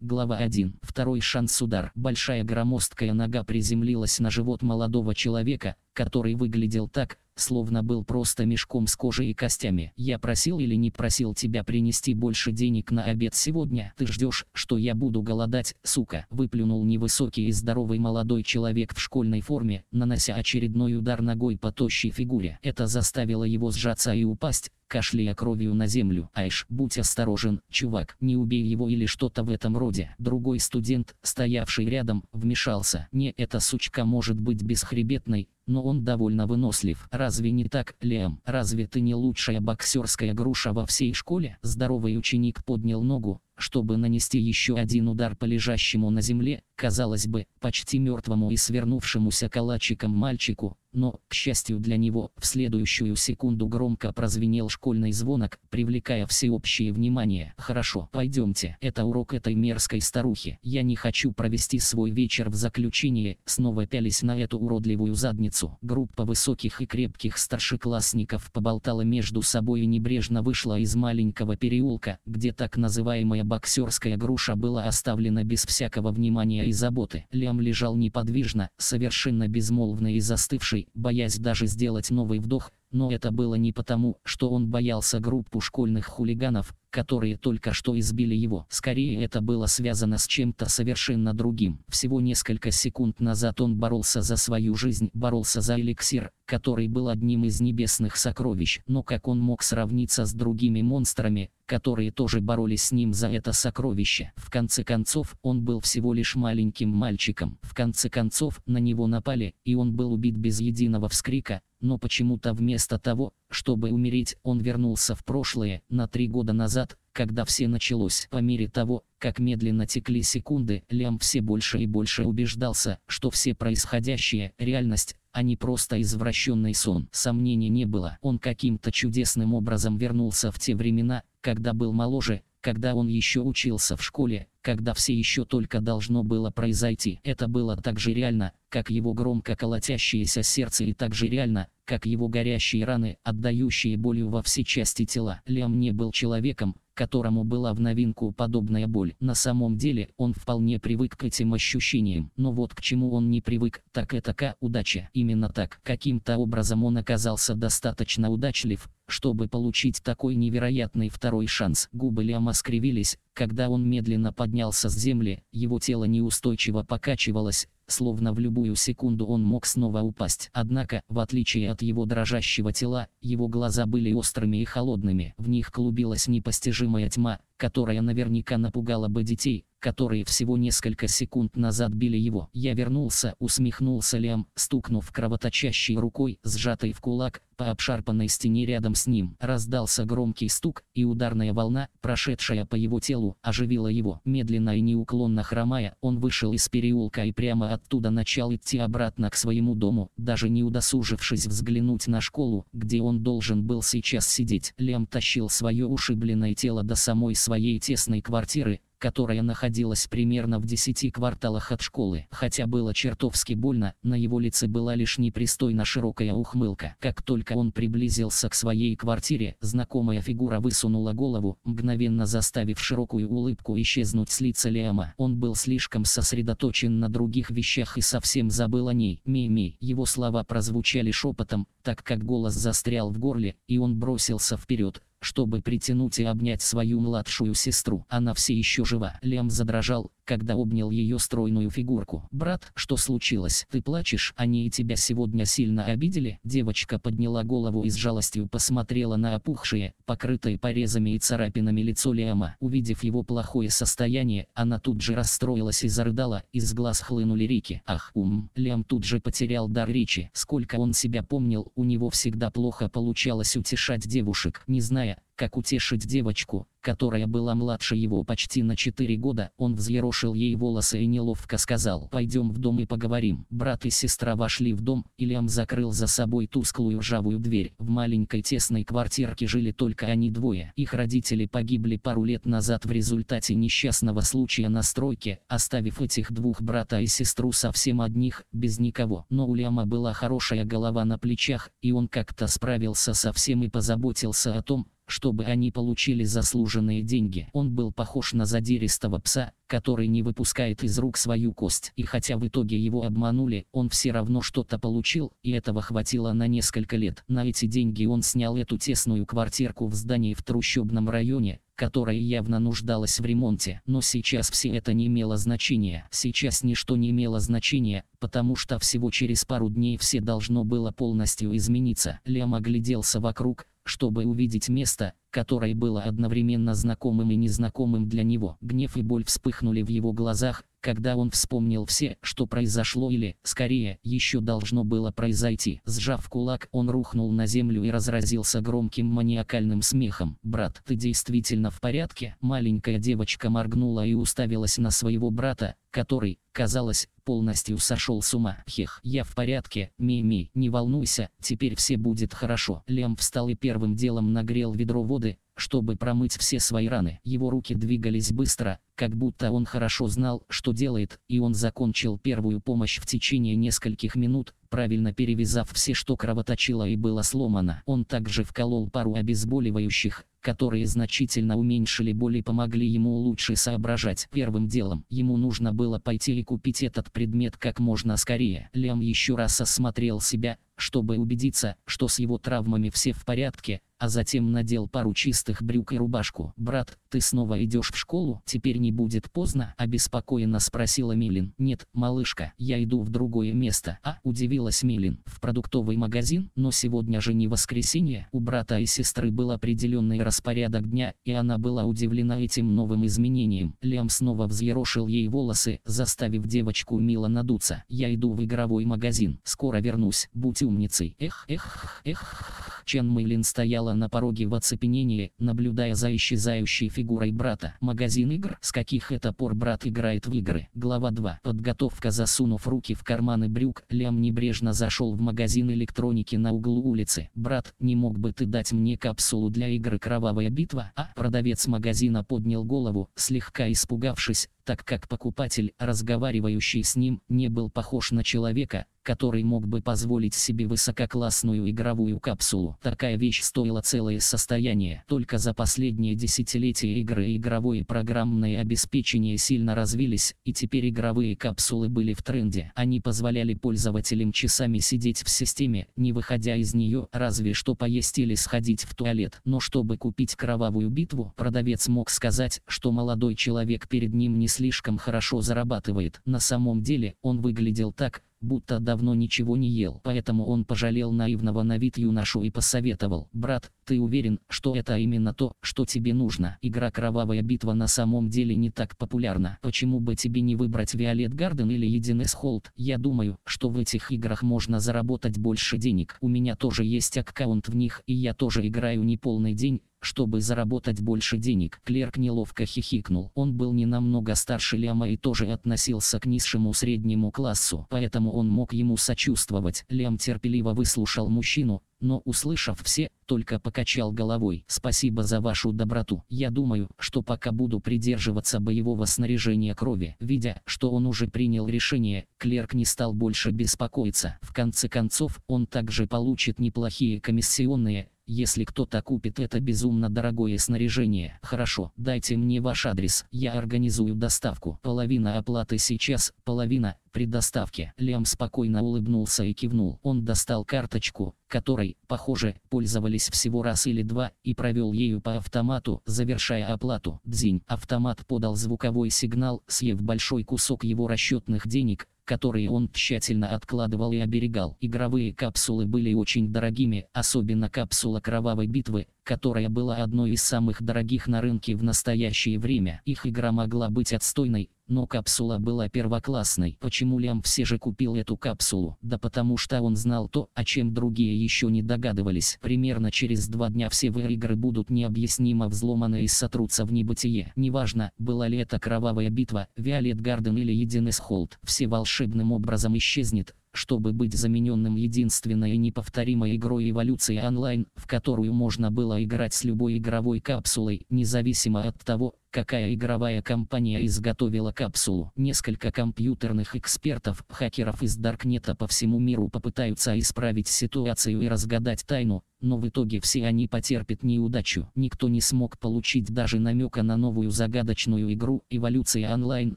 Глава 1. Второй шанс удар. Большая громоздкая нога приземлилась на живот молодого человека, который выглядел так, словно был просто мешком с кожей и костями. Я просил или не просил тебя принести больше денег на обед сегодня? Ты ждешь, что я буду голодать, сука? Выплюнул невысокий и здоровый молодой человек в школьной форме, нанося очередной удар ногой по тощей фигуре. Это заставило его сжаться и упасть, кашляя кровью на землю. Айш, будь осторожен, чувак, не убей его или что-то в этом роде. Другой студент, стоявший рядом, вмешался. Не, эта сучка может быть бесхребетной, но он довольно вынослив. Разве не так, Лем? Разве ты не лучшая боксерская груша во всей школе? Здоровый ученик поднял ногу, чтобы нанести еще один удар по лежащему на земле, казалось бы, почти мертвому и свернувшемуся калачиком мальчику, но, к счастью для него, в следующую секунду громко прозвенел школьный звонок, привлекая всеобщее внимание. «Хорошо, пойдемте, это урок этой мерзкой старухи. Я не хочу провести свой вечер в заключении», снова пялись на эту уродливую задницу. Группа высоких и крепких старшеклассников поболтала между собой и небрежно вышла из маленького переулка, где так называемая боксерская груша была оставлена без всякого внимания и заботы. Лям лежал неподвижно, совершенно безмолвный и застывший, боясь даже сделать новый вдох, но это было не потому, что он боялся группу школьных хулиганов, которые только что избили его. Скорее это было связано с чем-то совершенно другим. Всего несколько секунд назад он боролся за свою жизнь, боролся за эликсир, который был одним из небесных сокровищ. Но как он мог сравниться с другими монстрами, которые тоже боролись с ним за это сокровище. В конце концов, он был всего лишь маленьким мальчиком. В конце концов, на него напали, и он был убит без единого вскрика, но почему-то вместо того, чтобы умереть, он вернулся в прошлое, на три года назад, когда все началось. По мере того, как медленно текли секунды, Лям все больше и больше убеждался, что все происходящее – реальность, а не просто извращенный сон. Сомнений не было. Он каким-то чудесным образом вернулся в те времена, когда был моложе, когда он еще учился в школе, когда все еще только должно было произойти. Это было так же реально, как его громко колотящееся сердце и так же реально, как его горящие раны, отдающие болью во все части тела. Лиам не был человеком, которому была в новинку подобная боль. На самом деле, он вполне привык к этим ощущениям. Но вот к чему он не привык, так это к удача. Именно так. Каким-то образом он оказался достаточно удачлив, чтобы получить такой невероятный второй шанс. Губы Лиама скривились, когда он медленно поднял поднялся с земли, его тело неустойчиво покачивалось, словно в любую секунду он мог снова упасть. Однако, в отличие от его дрожащего тела, его глаза были острыми и холодными. В них клубилась непостижимая тьма, которая наверняка напугала бы детей, которые всего несколько секунд назад били его. Я вернулся, усмехнулся Лиам, стукнув кровоточащей рукой, сжатой в кулак, по обшарпанной стене рядом с ним. Раздался громкий стук, и ударная волна, прошедшая по его телу, оживила его. Медленно и неуклонно хромая, он вышел из переулка и прямо оттуда начал идти обратно к своему дому, даже не удосужившись взглянуть на школу, где он должен был сейчас сидеть. Лем тащил свое ушибленное тело до самой своей тесной квартиры, которая находилась примерно в 10 кварталах от школы. Хотя было чертовски больно, на его лице была лишь непристойно широкая ухмылка. Как только он приблизился к своей квартире, знакомая фигура высунула голову, мгновенно заставив широкую улыбку исчезнуть с лица Лиама. Он был слишком сосредоточен на других вещах и совсем забыл о ней. Мими. Его слова прозвучали шепотом, так как голос застрял в горле, и он бросился вперед, чтобы притянуть и обнять свою младшую сестру. Она все еще жива. Лем задрожал, когда обнял ее стройную фигурку. «Брат, что случилось? Ты плачешь? Они и тебя сегодня сильно обидели?» Девочка подняла голову и с жалостью посмотрела на опухшие, покрытые порезами и царапинами лицо Лиама. Увидев его плохое состояние, она тут же расстроилась и зарыдала, из глаз хлынули реки. «Ах, ум!» Лиам тут же потерял дар речи. Сколько он себя помнил, у него всегда плохо получалось утешать девушек, не зная, как утешить девочку, которая была младше его почти на 4 года, он взъерошил ей волосы и неловко сказал «Пойдем в дом и поговорим». Брат и сестра вошли в дом, и Лям закрыл за собой тусклую ржавую дверь. В маленькой тесной квартирке жили только они двое. Их родители погибли пару лет назад в результате несчастного случая на стройке, оставив этих двух брата и сестру совсем одних, без никого. Но у Ляма была хорошая голова на плечах, и он как-то справился со всем и позаботился о том, чтобы они получили заслуженные деньги. Он был похож на задиристого пса, который не выпускает из рук свою кость. И хотя в итоге его обманули, он все равно что-то получил, и этого хватило на несколько лет. На эти деньги он снял эту тесную квартирку в здании в трущобном районе, которая явно нуждалась в ремонте. Но сейчас все это не имело значения. Сейчас ничто не имело значения, потому что всего через пару дней все должно было полностью измениться. Лям огляделся вокруг, чтобы увидеть место, которое было одновременно знакомым и незнакомым для него. Гнев и боль вспыхнули в его глазах, когда он вспомнил все, что произошло или, скорее, еще должно было произойти. Сжав кулак, он рухнул на землю и разразился громким маниакальным смехом. «Брат, ты действительно в порядке?» Маленькая девочка моргнула и уставилась на своего брата, который, казалось, полностью сошел с ума. Хех, я в порядке, Ми-Ми, не волнуйся, теперь все будет хорошо. Лем встал и первым делом нагрел ведро воды, чтобы промыть все свои раны. Его руки двигались быстро, как будто он хорошо знал, что делает, и он закончил первую помощь в течение нескольких минут, правильно перевязав все, что кровоточило и было сломано. Он также вколол пару обезболивающих, которые значительно уменьшили боль и помогли ему лучше соображать. Первым делом, ему нужно было пойти и купить этот предмет как можно скорее. Лем еще раз осмотрел себя, чтобы убедиться, что с его травмами все в порядке, а затем надел пару чистых брюк и рубашку. «Брат, ты снова идешь в школу? Теперь не будет поздно?» – обеспокоенно спросила Милин. «Нет, малышка, я иду в другое место». А, удивилась Милин. «В продуктовый магазин? Но сегодня же не воскресенье». У брата и сестры был определенный распорядок дня, и она была удивлена этим новым изменением. Лям снова взъерошил ей волосы, заставив девочку мило надуться. «Я иду в игровой магазин. Скоро вернусь. Будь умницей». Эх, эх, эх. Чен Милин стояла стояла на пороге в оцепенении, наблюдая за исчезающей фигурой брата. Магазин игр, с каких это пор брат играет в игры. Глава 2. Подготовка засунув руки в карманы брюк, Лям небрежно зашел в магазин электроники на углу улицы. Брат, не мог бы ты дать мне капсулу для игры «Кровавая битва», а продавец магазина поднял голову, слегка испугавшись, так как покупатель, разговаривающий с ним, не был похож на человека, который мог бы позволить себе высококлассную игровую капсулу. Такая вещь стоила целое состояние. Только за последние десятилетия игры и игровое программное обеспечение сильно развились, и теперь игровые капсулы были в тренде. Они позволяли пользователям часами сидеть в системе, не выходя из нее, разве что поесть или сходить в туалет. Но чтобы купить кровавую битву, продавец мог сказать, что молодой человек перед ним не слишком хорошо зарабатывает. На самом деле, он выглядел так, будто давно ничего не ел. Поэтому он пожалел наивного на вид юношу и посоветовал. «Брат, ты уверен, что это именно то, что тебе нужно?» Игра «Кровавая битва» на самом деле не так популярна. Почему бы тебе не выбрать Виолет Гарден или Единес Холд? Я думаю, что в этих играх можно заработать больше денег. У меня тоже есть аккаунт в них, и я тоже играю не полный день, чтобы заработать больше денег, клерк неловко хихикнул. Он был не намного старше Лема и тоже относился к низшему среднему классу, поэтому он мог ему сочувствовать. Лем терпеливо выслушал мужчину, но, услышав все, только покачал головой. «Спасибо за вашу доброту. Я думаю, что пока буду придерживаться боевого снаряжения крови». Видя, что он уже принял решение, клерк не стал больше беспокоиться. В конце концов, он также получит неплохие комиссионные, если кто-то купит это безумно дорогое снаряжение, хорошо, дайте мне ваш адрес, я организую доставку. Половина оплаты сейчас, половина при доставке. Лем спокойно улыбнулся и кивнул. Он достал карточку, которой, похоже, пользовались всего раз или два, и провел ею по автомату, завершая оплату. Дзинь. Автомат подал звуковой сигнал, съев большой кусок его расчетных денег, которые он тщательно откладывал и оберегал. Игровые капсулы были очень дорогими, особенно капсула кровавой битвы, которая была одной из самых дорогих на рынке в настоящее время. Их игра могла быть отстойной, но капсула была первоклассной. Почему Лям все же купил эту капсулу? Да потому что он знал то, о чем другие еще не догадывались. Примерно через два дня все VR-игры будут необъяснимо взломаны и сотрутся в небытие. Неважно, была ли это кровавая битва, Виолет Гарден или Единес Холд. Все волшебным образом исчезнет, чтобы быть замененным единственной и неповторимой игрой эволюции онлайн, в которую можно было играть с любой игровой капсулой, независимо от того, какая игровая компания изготовила капсулу. Несколько компьютерных экспертов, хакеров из Даркнета по всему миру попытаются исправить ситуацию и разгадать тайну, но в итоге все они потерпят неудачу. Никто не смог получить даже намека на новую загадочную игру «Эволюция онлайн»,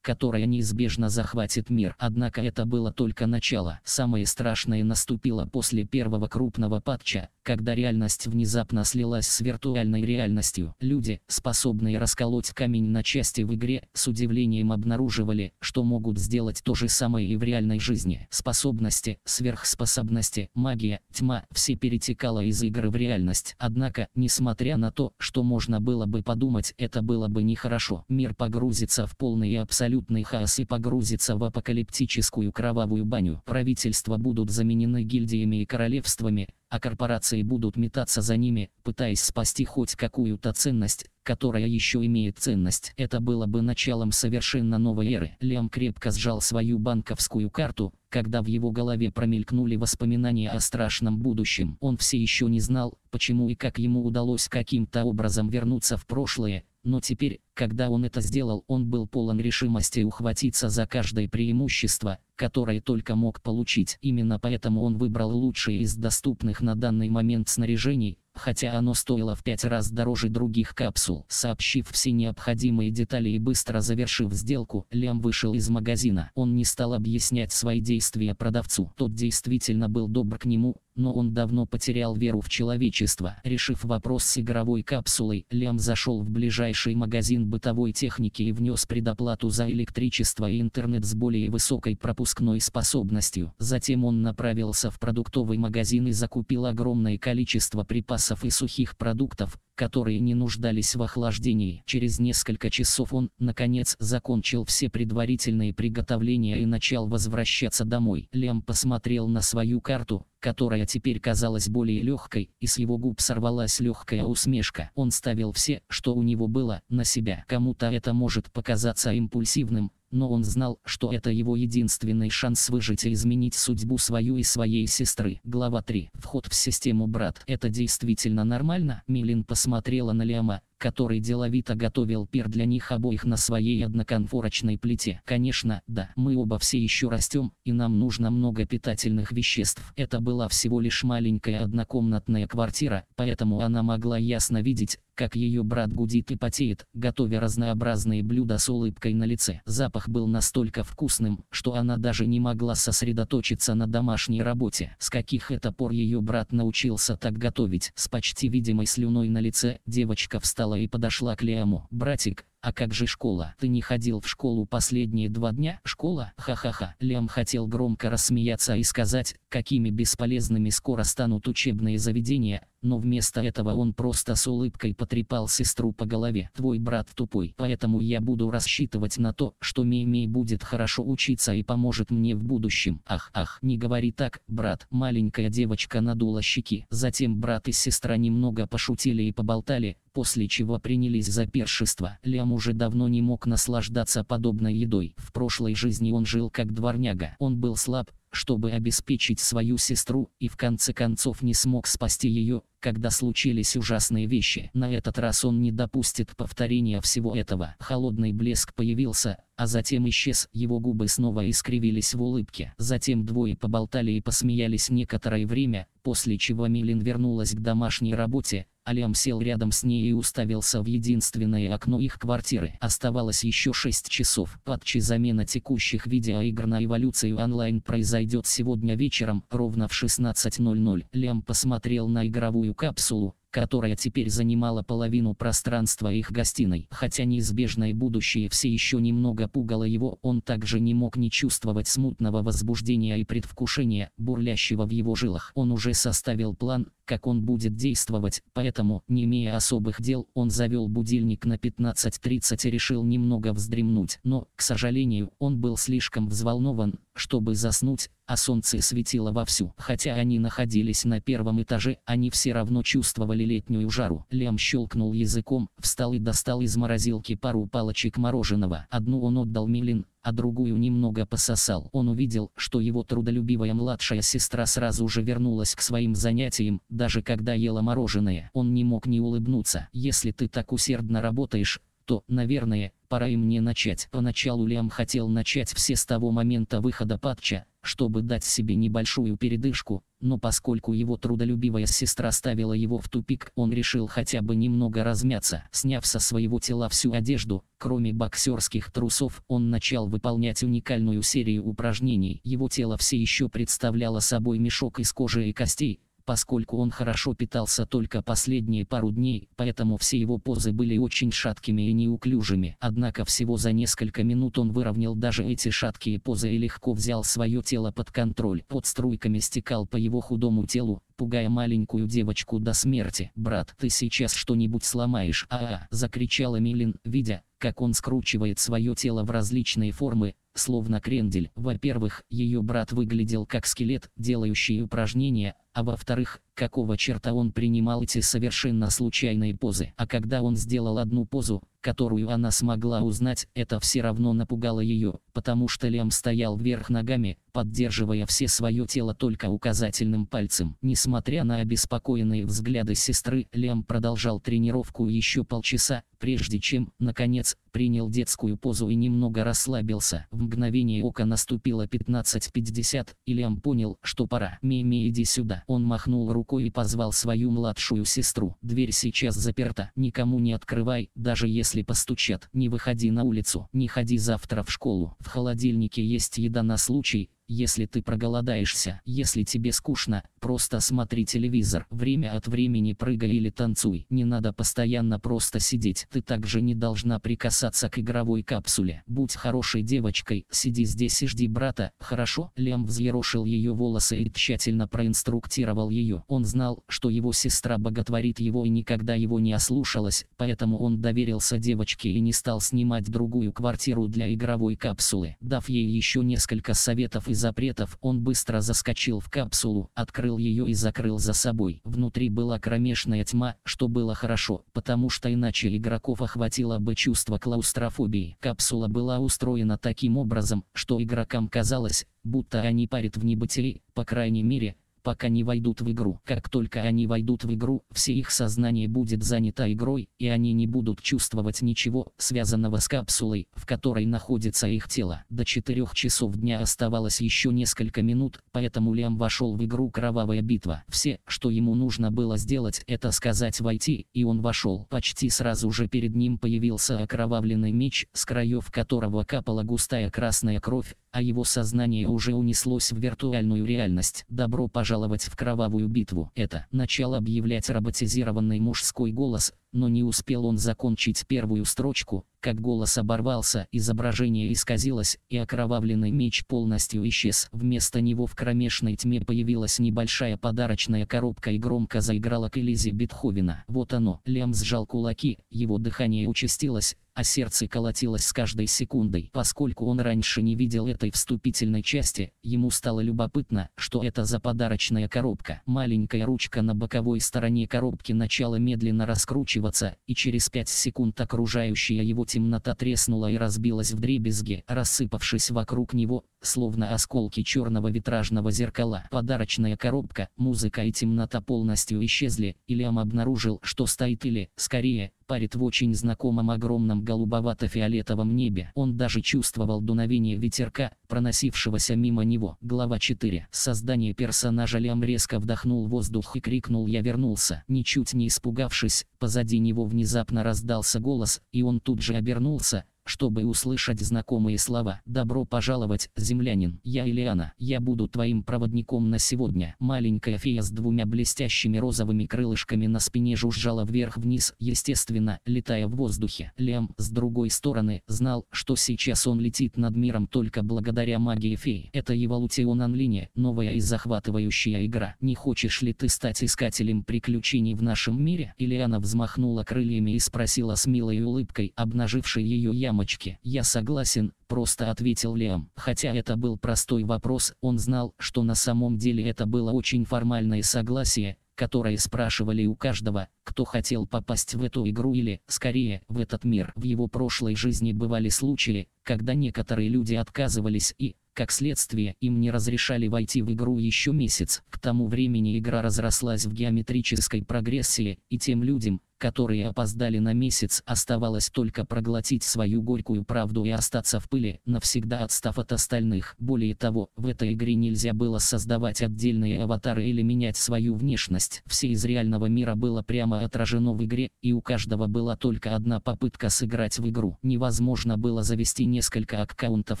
которая неизбежно захватит мир. Однако это было только начало. Самое страшное наступило после первого крупного патча, когда реальность внезапно слилась с виртуальной реальностью. Люди, способные расколоть разрывать камень на части в игре, с удивлением обнаруживали, что могут сделать то же самое и в реальной жизни. Способности, сверхспособности, магия, тьма – все перетекало из игры в реальность. Однако, несмотря на то, что можно было бы подумать, это было бы нехорошо. Мир погрузится в полный и абсолютный хаос и погрузится в апокалиптическую кровавую баню. Правительства будут заменены гильдиями и королевствами, а корпорации будут метаться за ними, пытаясь спасти хоть какую-то ценность, которая еще имеет ценность. Это было бы началом совершенно новой эры. Лем крепко сжал свою банковскую карту, когда в его голове промелькнули воспоминания о страшном будущем. Он все еще не знал, почему и как ему удалось каким-то образом вернуться в прошлое, но теперь, когда он это сделал, он был полон решимости ухватиться за каждое преимущество, которое только мог получить. Именно поэтому он выбрал лучшее из доступных на данный момент снаряжений, хотя оно стоило в пять раз дороже других капсул. Сообщив все необходимые детали и быстро завершив сделку, Лям вышел из магазина. Он не стал объяснять свои действия продавцу. Тот действительно был добр к нему, но он давно потерял веру в человечество. Решив вопрос с игровой капсулой, Лям зашел в ближайший магазин бытовой техники и внес предоплату за электричество и интернет с более высокой пропускностью пропускной способностью. Затем он направился в продуктовый магазин и закупил огромное количество припасов и сухих продуктов, которые не нуждались в охлаждении. Через несколько часов он, наконец, закончил все предварительные приготовления и начал возвращаться домой. Лем посмотрел на свою карту, которая теперь казалась более легкой, и с его губ сорвалась легкая усмешка. Он ставил все, что у него было, на себя. Кому-то это может показаться импульсивным, но он знал, что это его единственный шанс выжить и изменить судьбу свою и своей сестры. Глава 3. Вход в систему брат. Это действительно нормально? Милин посмотрела на Лиама, который деловито готовил пир для них обоих на своей одноконфорочной плите. Конечно, да, мы оба все еще растем, и нам нужно много питательных веществ. Это была всего лишь маленькая однокомнатная квартира, поэтому она могла ясно видеть, как ее брат гудит и потеет, готовя разнообразные блюда с улыбкой на лице. Запах был настолько вкусным, что она даже не могла сосредоточиться на домашней работе. С каких это пор ее брат научился так готовить? С почти видимой слюной на лице девочка встала встала и подошла к Лему, «Братик, а как же школа? Ты не ходил в школу последние два дня? Школа? Ха-ха-ха. Лем хотел громко рассмеяться и сказать, какими бесполезными скоро станут учебные заведения, но вместо этого он просто с улыбкой потрепал сестру по голове. Твой брат тупой, поэтому я буду рассчитывать на то, что мей будет хорошо учиться и поможет мне в будущем. Ах, ах, не говори так, брат. Маленькая девочка надула щеки. Затем брат и сестра немного пошутили и поболтали, после чего принялись за першество. Лем сам уже давно не мог наслаждаться подобной едой. В прошлой жизни он жил как дворняга. Он был слаб, чтобы обеспечить свою сестру, и в конце концов не смог спасти ее, когда случились ужасные вещи. На этот раз он не допустит повторения всего этого. Холодный блеск появился, а затем исчез, его губы снова искривились в улыбке. Затем двое поболтали и посмеялись некоторое время, после чего Милин вернулась к домашней работе, Алям сел рядом с ней и уставился в единственное окно их квартиры. Оставалось еще 6 часов. Патчи замена текущих видеоигр на эволюцию онлайн произойдет сегодня вечером, ровно в 16.00. Лям посмотрел на игровую временную капсулу, которая теперь занимала половину пространства их гостиной. Хотя неизбежное будущее все еще немного пугало его, он также не мог не чувствовать смутного возбуждения и предвкушения, бурлящего в его жилах. Он уже составил план, как он будет действовать, поэтому, не имея особых дел, он завел будильник на 15.30 и решил немного вздремнуть. Но, к сожалению, он был слишком взволнован, чтобы заснуть, а солнце светило вовсю. Хотя они находились на первом этаже, они все равно чувствовали летнюю жару. Лем щелкнул языком, встал и достал из морозилки пару палочек мороженого. Одну он отдал Милин, а другую немного пососал. Он увидел, что его трудолюбивая младшая сестра сразу же вернулась к своим занятиям, даже когда ела мороженое. Он не мог не улыбнуться. «Если ты так усердно работаешь, то, наверное, пора и мне начать. Поначалу Лиам хотел начать все с того момента выхода патча, чтобы дать себе небольшую передышку, но поскольку его трудолюбивая сестра ставила его в тупик, он решил хотя бы немного размяться. Сняв со своего тела всю одежду, кроме боксерских трусов, он начал выполнять уникальную серию упражнений. Его тело все еще представляло собой мешок из кожи и костей, поскольку он хорошо питался только последние пару дней, поэтому все его позы были очень шаткими и неуклюжими. Однако всего за несколько минут он выровнял даже эти шаткие позы и легко взял свое тело под контроль. Под струйками стекал по его худому телу, пугая маленькую девочку до смерти. «Брат, ты сейчас что-нибудь сломаешь!» «А-а!» – закричала Милин, видя, как он скручивает свое тело в различные формы, словно крендель. Во-первых, ее брат выглядел как скелет, делающий упражнения, а во-вторых, какого черта он принимал эти совершенно случайные позы. А когда он сделал одну позу, которую она смогла узнать, это все равно напугало ее, потому что Лем стоял вверх ногами, поддерживая все свое тело только указательным пальцем. Несмотря на обеспокоенные взгляды сестры, Лем продолжал тренировку еще полчаса, прежде чем, наконец, принял детскую позу и немного расслабился. В мгновение ока наступило 15.50, и Лиам понял, что пора. «Мими, иди сюда». Он махнул рукой и позвал свою младшую сестру. «Дверь сейчас заперта. Никому не открывай, даже если постучат. Не выходи на улицу. Не ходи завтра в школу. В холодильнике есть еда на случай, если ты проголодаешься, если тебе скучно, просто смотри телевизор, время от времени прыгай или танцуй. Не надо постоянно просто сидеть. Ты также не должна прикасаться к игровой капсуле. Будь хорошей девочкой, сиди здесь и жди брата, хорошо? Лем взъерошил ее волосы и тщательно проинструктировал ее. Он знал, что его сестра боготворит его и никогда его не ослушалась, поэтому он доверился девочке и не стал снимать другую квартиру для игровой капсулы, дав ей еще несколько советов из запретов он быстро заскочил в капсулу, открыл ее и закрыл за собой. Внутри была кромешная тьма, что было хорошо, потому что иначе игроков охватило бы чувство клаустрофобии. Капсула была устроена таким образом, что игрокам казалось, будто они парят в небытии, по крайней мере, пока не войдут в игру. Как только они войдут в игру, все их сознание будет занято игрой, и они не будут чувствовать ничего, связанного с капсулой, в которой находится их тело. До 4 часов дня оставалось еще несколько минут, поэтому Лиам вошел в игру «Кровавая битва». Все, что ему нужно было сделать, это сказать «войти», и он вошел. Почти сразу же перед ним появился окровавленный меч, с краев которого капала густая красная кровь, а его сознание уже унеслось в виртуальную реальность. Добро пожаловать в кровавую битву. Это начал объявлять роботизированный мужской голос – но не успел он закончить первую строчку, как голос оборвался, изображение исказилось, и окровавленный меч полностью исчез. Вместо него в кромешной тьме появилась небольшая подарочная коробка и громко заиграла к Элизе Бетховена. Вот оно. Лям сжал кулаки, его дыхание участилось, а сердце колотилось с каждой секундой. Поскольку он раньше не видел этой вступительной части, ему стало любопытно, что это за подарочная коробка. Маленькая ручка на боковой стороне коробки начала медленно раскручивать раскручиваться, и через пять секунд окружающая его темнота треснула и разбилась в дребезги, рассыпавшись вокруг него, словно осколки черного витражного зеркала. Подарочная коробка, музыка и темнота полностью исчезли, и Лям обнаружил, что стоит или, скорее, парит в очень знакомом огромном голубовато-фиолетовом небе. Он даже чувствовал дуновение ветерка, проносившегося мимо него. Глава 4. Создание персонажа Лям резко вдохнул воздух и крикнул «Я вернулся». Ничуть не испугавшись, позади позади него внезапно раздался голос, и он тут же обернулся, чтобы услышать знакомые слова. «Добро пожаловать, землянин, я Ильяна, я буду твоим проводником на сегодня». Маленькая фея с двумя блестящими розовыми крылышками на спине жужжала вверх-вниз, естественно, летая в воздухе. Лем с другой стороны, знал, что сейчас он летит над миром только благодаря магии феи. Это Evolution Online, новая и захватывающая игра. Не хочешь ли ты стать искателем приключений в нашем мире? Ильяна взмахнула крыльями и спросила с милой улыбкой, обнажившей ее яму мамочки. Я согласен, просто ответил Лиам. Хотя это был простой вопрос, он знал, что на самом деле это было очень формальное согласие, которое спрашивали у каждого, кто хотел попасть в эту игру или, скорее, в этот мир. В его прошлой жизни бывали случаи, когда некоторые люди отказывались и, как следствие, им не разрешали войти в игру еще месяц. К тому времени игра разрослась в геометрической прогрессии, и тем людям, которые опоздали на месяц, оставалось только проглотить свою горькую правду и остаться в пыли, навсегда отстав от остальных. Более того, в этой игре нельзя было создавать отдельные аватары или менять свою внешность. Все из реального мира было прямо отражено в игре, и у каждого была только одна попытка сыграть в игру. Невозможно было завести несколько аккаунтов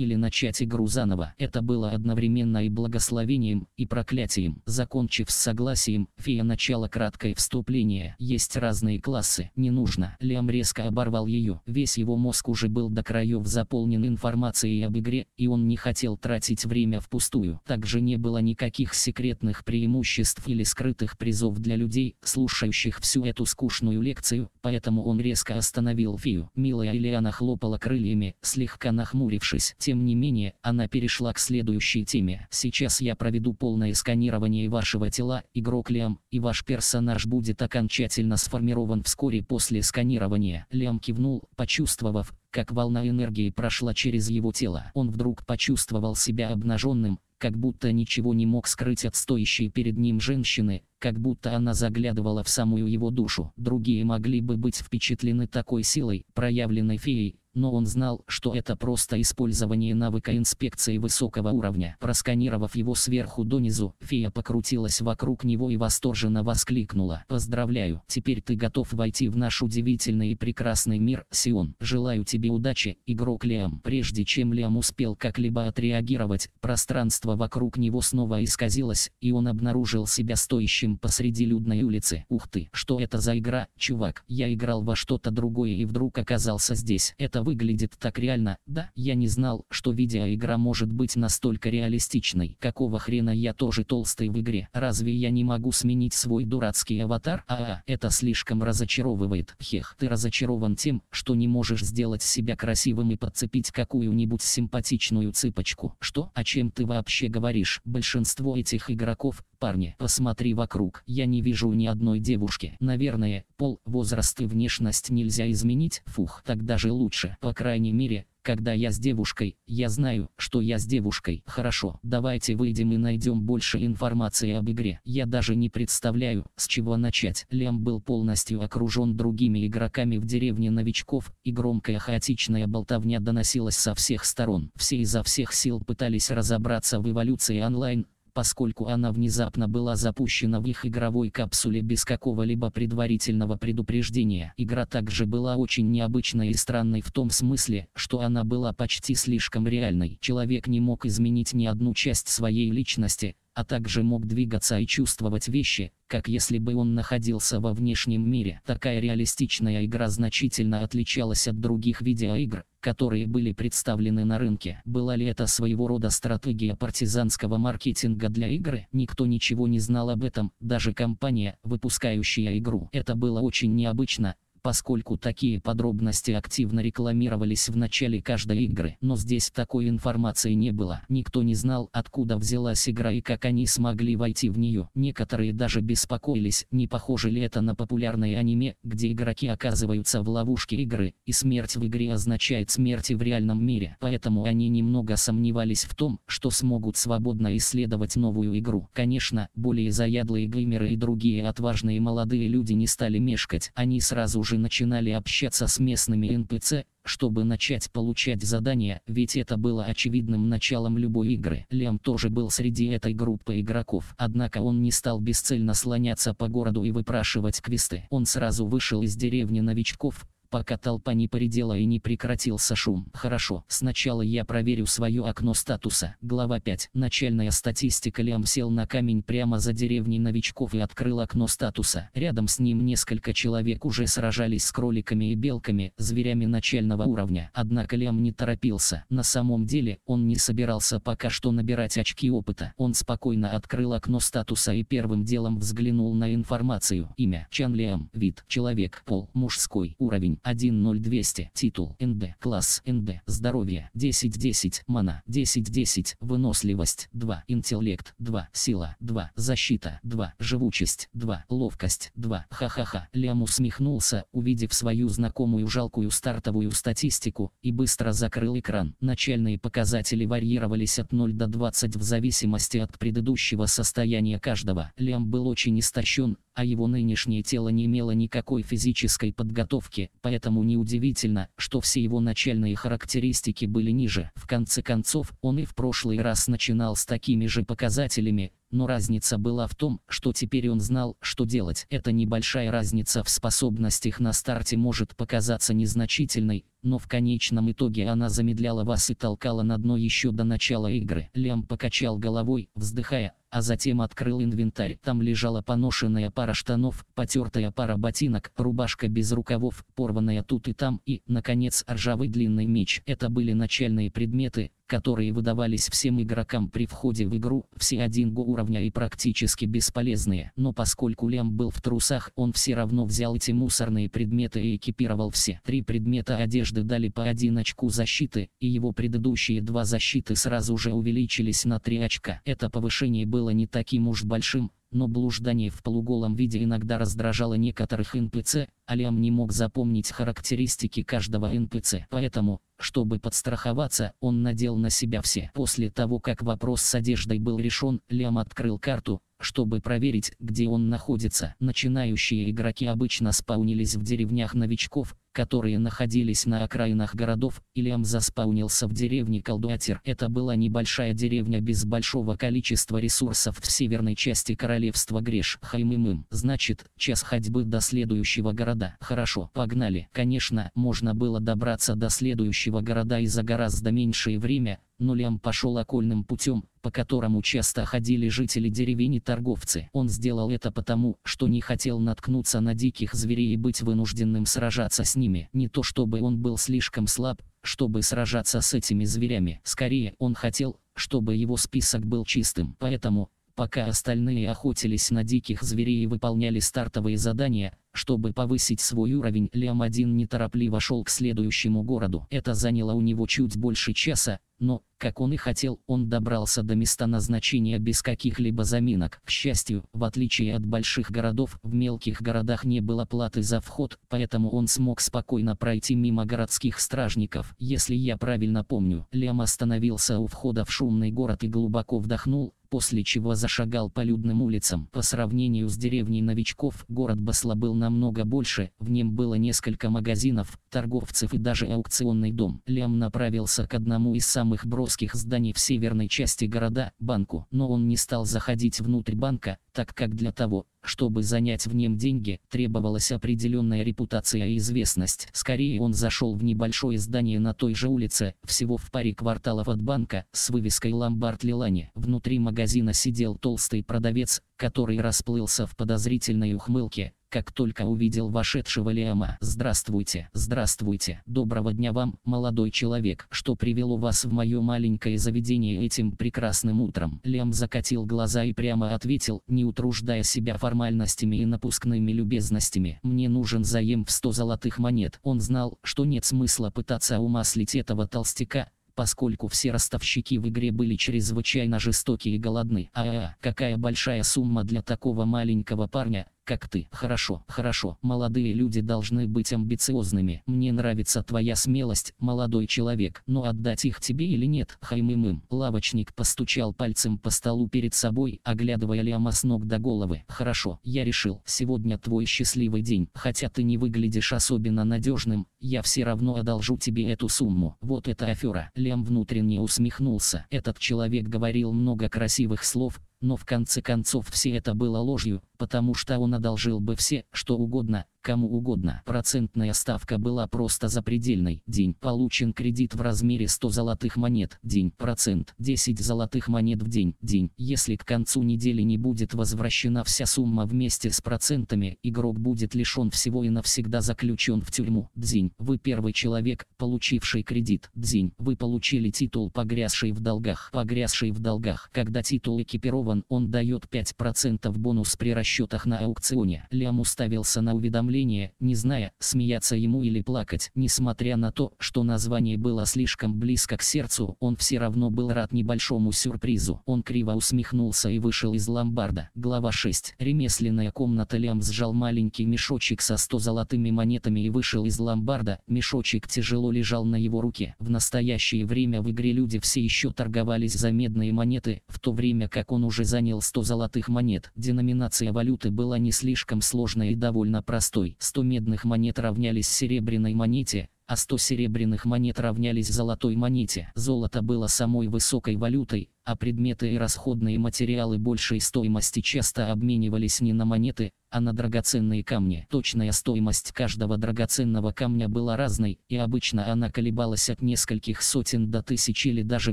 или начать игру заново. Это было одновременно и благословением, и проклятием. Закончив с согласием, фея начала краткое вступление. Есть разные классы, не нужно. Лиам резко оборвал ее. Весь его мозг уже был до краев заполнен информацией об игре, и он не хотел тратить время впустую. Также не было никаких секретных преимуществ или скрытых призов для людей, слушающих всю эту скучную лекцию, поэтому он резко остановил Фию. Милая Элиана хлопала крыльями, слегка нахмурившись. Тем не менее, она перешла к следующей теме. Сейчас я проведу полное сканирование вашего тела, игрок Лиам, и ваш персонаж будет окончательно сформирован активирован вскоре после сканирования. Лиам кивнул, почувствовав, как волна энергии прошла через его тело. Он вдруг почувствовал себя обнаженным, как будто ничего не мог скрыть от стоящей перед ним женщины, как будто она заглядывала в самую его душу. Другие могли бы быть впечатлены такой силой, проявленной феей, но он знал, что это просто использование навыка инспекции высокого уровня. Просканировав его сверху донизу, фея покрутилась вокруг него и восторженно воскликнула. «Поздравляю, теперь ты готов войти в наш удивительный и прекрасный мир, Сион. Желаю тебе удачи, игрок Лиам». Прежде чем Лиам успел как-либо отреагировать, пространство вокруг него снова исказилось, и он обнаружил себя стоящим посреди людной улицы. «Ух ты, что это за игра, чувак? Я играл во что-то другое и вдруг оказался здесь. Это выглядит так реально, да, я не знал, что видеоигра может быть настолько реалистичной. Какого хрена я тоже толстый в игре? Разве я не могу сменить свой дурацкий аватар? А, -а это слишком разочаровывает. Хех, ты разочарован тем, что не можешь сделать себя красивым и подцепить какую-нибудь симпатичную цыпочку. Что? О чем ты вообще говоришь? Большинство этих игроков Парни, посмотри вокруг, я не вижу ни одной девушки. Наверное, пол, возраст и внешность нельзя изменить, фух, так даже лучше. По крайней мере, когда я с девушкой, я знаю, что я с девушкой. Хорошо, давайте выйдем и найдем больше информации об игре. Я даже не представляю, с чего начать. Лем был полностью окружен другими игроками в деревне новичков, и громкая хаотичная болтовня доносилась со всех сторон. Все изо всех сил пытались разобраться в эволюции онлайн, поскольку она внезапно была запущена в их игровой капсуле без какого-либо предварительного предупреждения. Игра также была очень необычной и странной в том смысле, что она была почти слишком реальной. Человек не мог изменить ни одну часть своей личности, а также мог двигаться и чувствовать вещи, как если бы он находился во внешнем мире. Такая реалистичная игра значительно отличалась от других видеоигр, которые были представлены на рынке. Была ли это своего рода стратегия партизанского маркетинга для игры? Никто ничего не знал об этом, даже компания, выпускающая игру. Это было очень необычно, поскольку такие подробности активно рекламировались в начале каждой игры. Но здесь такой информации не было. Никто не знал, откуда взялась игра и как они смогли войти в нее. Некоторые даже беспокоились, не похоже ли это на популярное аниме, где игроки оказываются в ловушке игры, и смерть в игре означает смерть в реальном мире. Поэтому они немного сомневались в том, что смогут свободно исследовать новую игру. Конечно, более заядлые геймеры и другие отважные молодые люди не стали мешкать. Они сразу же также начинали общаться с местными НПЦ, чтобы начать получать задания, ведь это было очевидным началом любой игры. Лем тоже был среди этой группы игроков, однако он не стал бесцельно слоняться по городу и выпрашивать квесты. Он сразу вышел из деревни новичков, пока толпа не поредела и не прекратился шум. Хорошо, сначала я проверю свое окно статуса. Глава 5. Начальная статистика Лиам сел на камень прямо за деревней новичков и открыл окно статуса. Рядом с ним несколько человек уже сражались с кроликами и белками, зверями начального уровня. Однако Лиам не торопился. На самом деле, он не собирался пока что набирать очки опыта. Он спокойно открыл окно статуса и первым делом взглянул на информацию. Имя Чан Лиам. Вид. Человек. Пол. Мужской. Уровень. 7 1 0 200 Титул. НБ Класс. НБ Здоровье. 10 10. Мана. 10 10. Выносливость. 2. Интеллект. 2. Сила. 2. Защита. 2. Живучесть. 2. Ловкость. 2. Ха-ха-ха. Лям усмехнулся, увидев свою знакомую жалкую стартовую статистику, и быстро закрыл экран. Начальные показатели варьировались от 0 до 20 в зависимости от предыдущего состояния каждого. Лям был очень истощен, а его нынешнее тело не имело никакой физической подготовки, поэтому неудивительно, что все его начальные характеристики были ниже. В конце концов, он и в прошлый раз начинал с такими же показателями, но разница была в том, что теперь он знал, что делать. Эта небольшая разница в способностях на старте может показаться незначительной, но в конечном итоге она замедляла вас и толкала на дно еще до начала игры. Лям покачал головой, вздыхая, а затем открыл инвентарь. Там лежала поношенная пара штанов, потертая пара ботинок, рубашка без рукавов, порванная тут и там и, наконец, ржавый длинный меч. Это были начальные предметы, которые выдавались всем игрокам при входе в игру, все один уровня и практически бесполезные. Но поскольку Лем был в трусах, он все равно взял эти мусорные предметы и экипировал все. Три предмета одежды дали по один очку защиты, и его предыдущие два защиты сразу же увеличились на три очка. Это повышение было не таким уж большим, но блуждание в полуголом виде иногда раздражало некоторых НПЦ, Алиам не мог запомнить характеристики каждого НПЦ. Поэтому, чтобы подстраховаться, он надел на себя все. После того, как вопрос с одеждой был решен, Лям открыл карту, чтобы проверить, где он находится. Начинающие игроки обычно спаунились в деревнях новичков, которые находились на окраинах городов, Ильям заспаунился в деревне Колдуатер. Это была небольшая деревня без большого количества ресурсов в северной части королевства Греш. Хаймимым. Значит, час ходьбы до следующего города. Хорошо, погнали. Конечно, можно было добраться до следующего города и за гораздо меньшее время, но Лям пошел окольным путем, по которому часто ходили жители деревень и торговцы. Он сделал это потому, что не хотел наткнуться на диких зверей и быть вынужденным сражаться с ними ними. Не то чтобы он был слишком слаб, чтобы сражаться с этими зверями. Скорее, он хотел, чтобы его список был чистым. Поэтому, Пока остальные охотились на диких зверей и выполняли стартовые задания, чтобы повысить свой уровень, Лиам один неторопливо шел к следующему городу. Это заняло у него чуть больше часа, но, как он и хотел, он добрался до места назначения без каких-либо заминок. К счастью, в отличие от больших городов, в мелких городах не было платы за вход, поэтому он смог спокойно пройти мимо городских стражников. Если я правильно помню, Лиам остановился у входа в шумный город и глубоко вдохнул, после чего зашагал по людным улицам. По сравнению с деревней новичков, город Басла был намного больше, в нем было несколько магазинов, торговцев и даже аукционный дом. Лям направился к одному из самых броских зданий в северной части города, банку, но он не стал заходить внутрь банка, так как для того, чтобы занять в нем деньги, требовалась определенная репутация и известность. Скорее он зашел в небольшое здание на той же улице, всего в паре кварталов от банка, с вывеской «Ломбард Лилани». Внутри магазина сидел толстый продавец, который расплылся в подозрительной ухмылке, как только увидел вошедшего Лиама. «Здравствуйте, здравствуйте, доброго дня вам, молодой человек, что привело вас в мое маленькое заведение этим прекрасным утром». Лиам закатил глаза и прямо ответил, не утруждая себя формальностями и напускными любезностями. «Мне нужен заем в 100 золотых монет». Он знал, что нет смысла пытаться умаслить этого толстяка, поскольку все ростовщики в игре были чрезвычайно жестоки и голодны. А, -а, а какая большая сумма для такого маленького парня, как ты. Хорошо, хорошо, молодые люди должны быть амбициозными. Мне нравится твоя смелость, молодой человек, но отдать их тебе или нет, хаймым-им. Лавочник постучал пальцем по столу перед собой, оглядывая Лиама с ног до головы. Хорошо, я решил, сегодня твой счастливый день. Хотя ты не выглядишь особенно надежным, я все равно одолжу тебе эту сумму. Вот это афера. Лиам внутренне усмехнулся. Этот человек говорил много красивых слов, но в конце концов все это было ложью, потому что он одолжил бы все, что угодно, кому угодно. Процентная ставка была просто запредельной. День получен кредит в размере 100 золотых монет. День процент 10 золотых монет в день. День. Если к концу недели не будет возвращена вся сумма вместе с процентами, игрок будет лишен всего и навсегда заключен в тюрьму. День. Вы первый человек, получивший кредит. День. Вы получили титул погрязший в долгах. Погрязший в долгах. Когда титул экипирован, он дает 5% бонус при расчетах на аукционе. Лям уставился на уведомление удивления, не зная, смеяться ему или плакать. Несмотря на то, что название было слишком близко к сердцу, он все равно был рад небольшому сюрпризу. Он криво усмехнулся и вышел из ломбарда. Глава 6. Ремесленная комната Лям сжал маленький мешочек со 100 золотыми монетами и вышел из ломбарда. Мешочек тяжело лежал на его руке. В настоящее время в игре люди все еще торговались за медные монеты, в то время как он уже занял 100 золотых монет. Деноминация валюты была не слишком сложной и довольно простой золотой. 100 медных монет равнялись серебряной монете, а 100 серебряных монет равнялись золотой монете. Золото было самой высокой валютой, а предметы и расходные материалы большей стоимости часто обменивались не на монеты, а на драгоценные камни. Точная стоимость каждого драгоценного камня была разной, и обычно она колебалась от нескольких сотен до тысяч или даже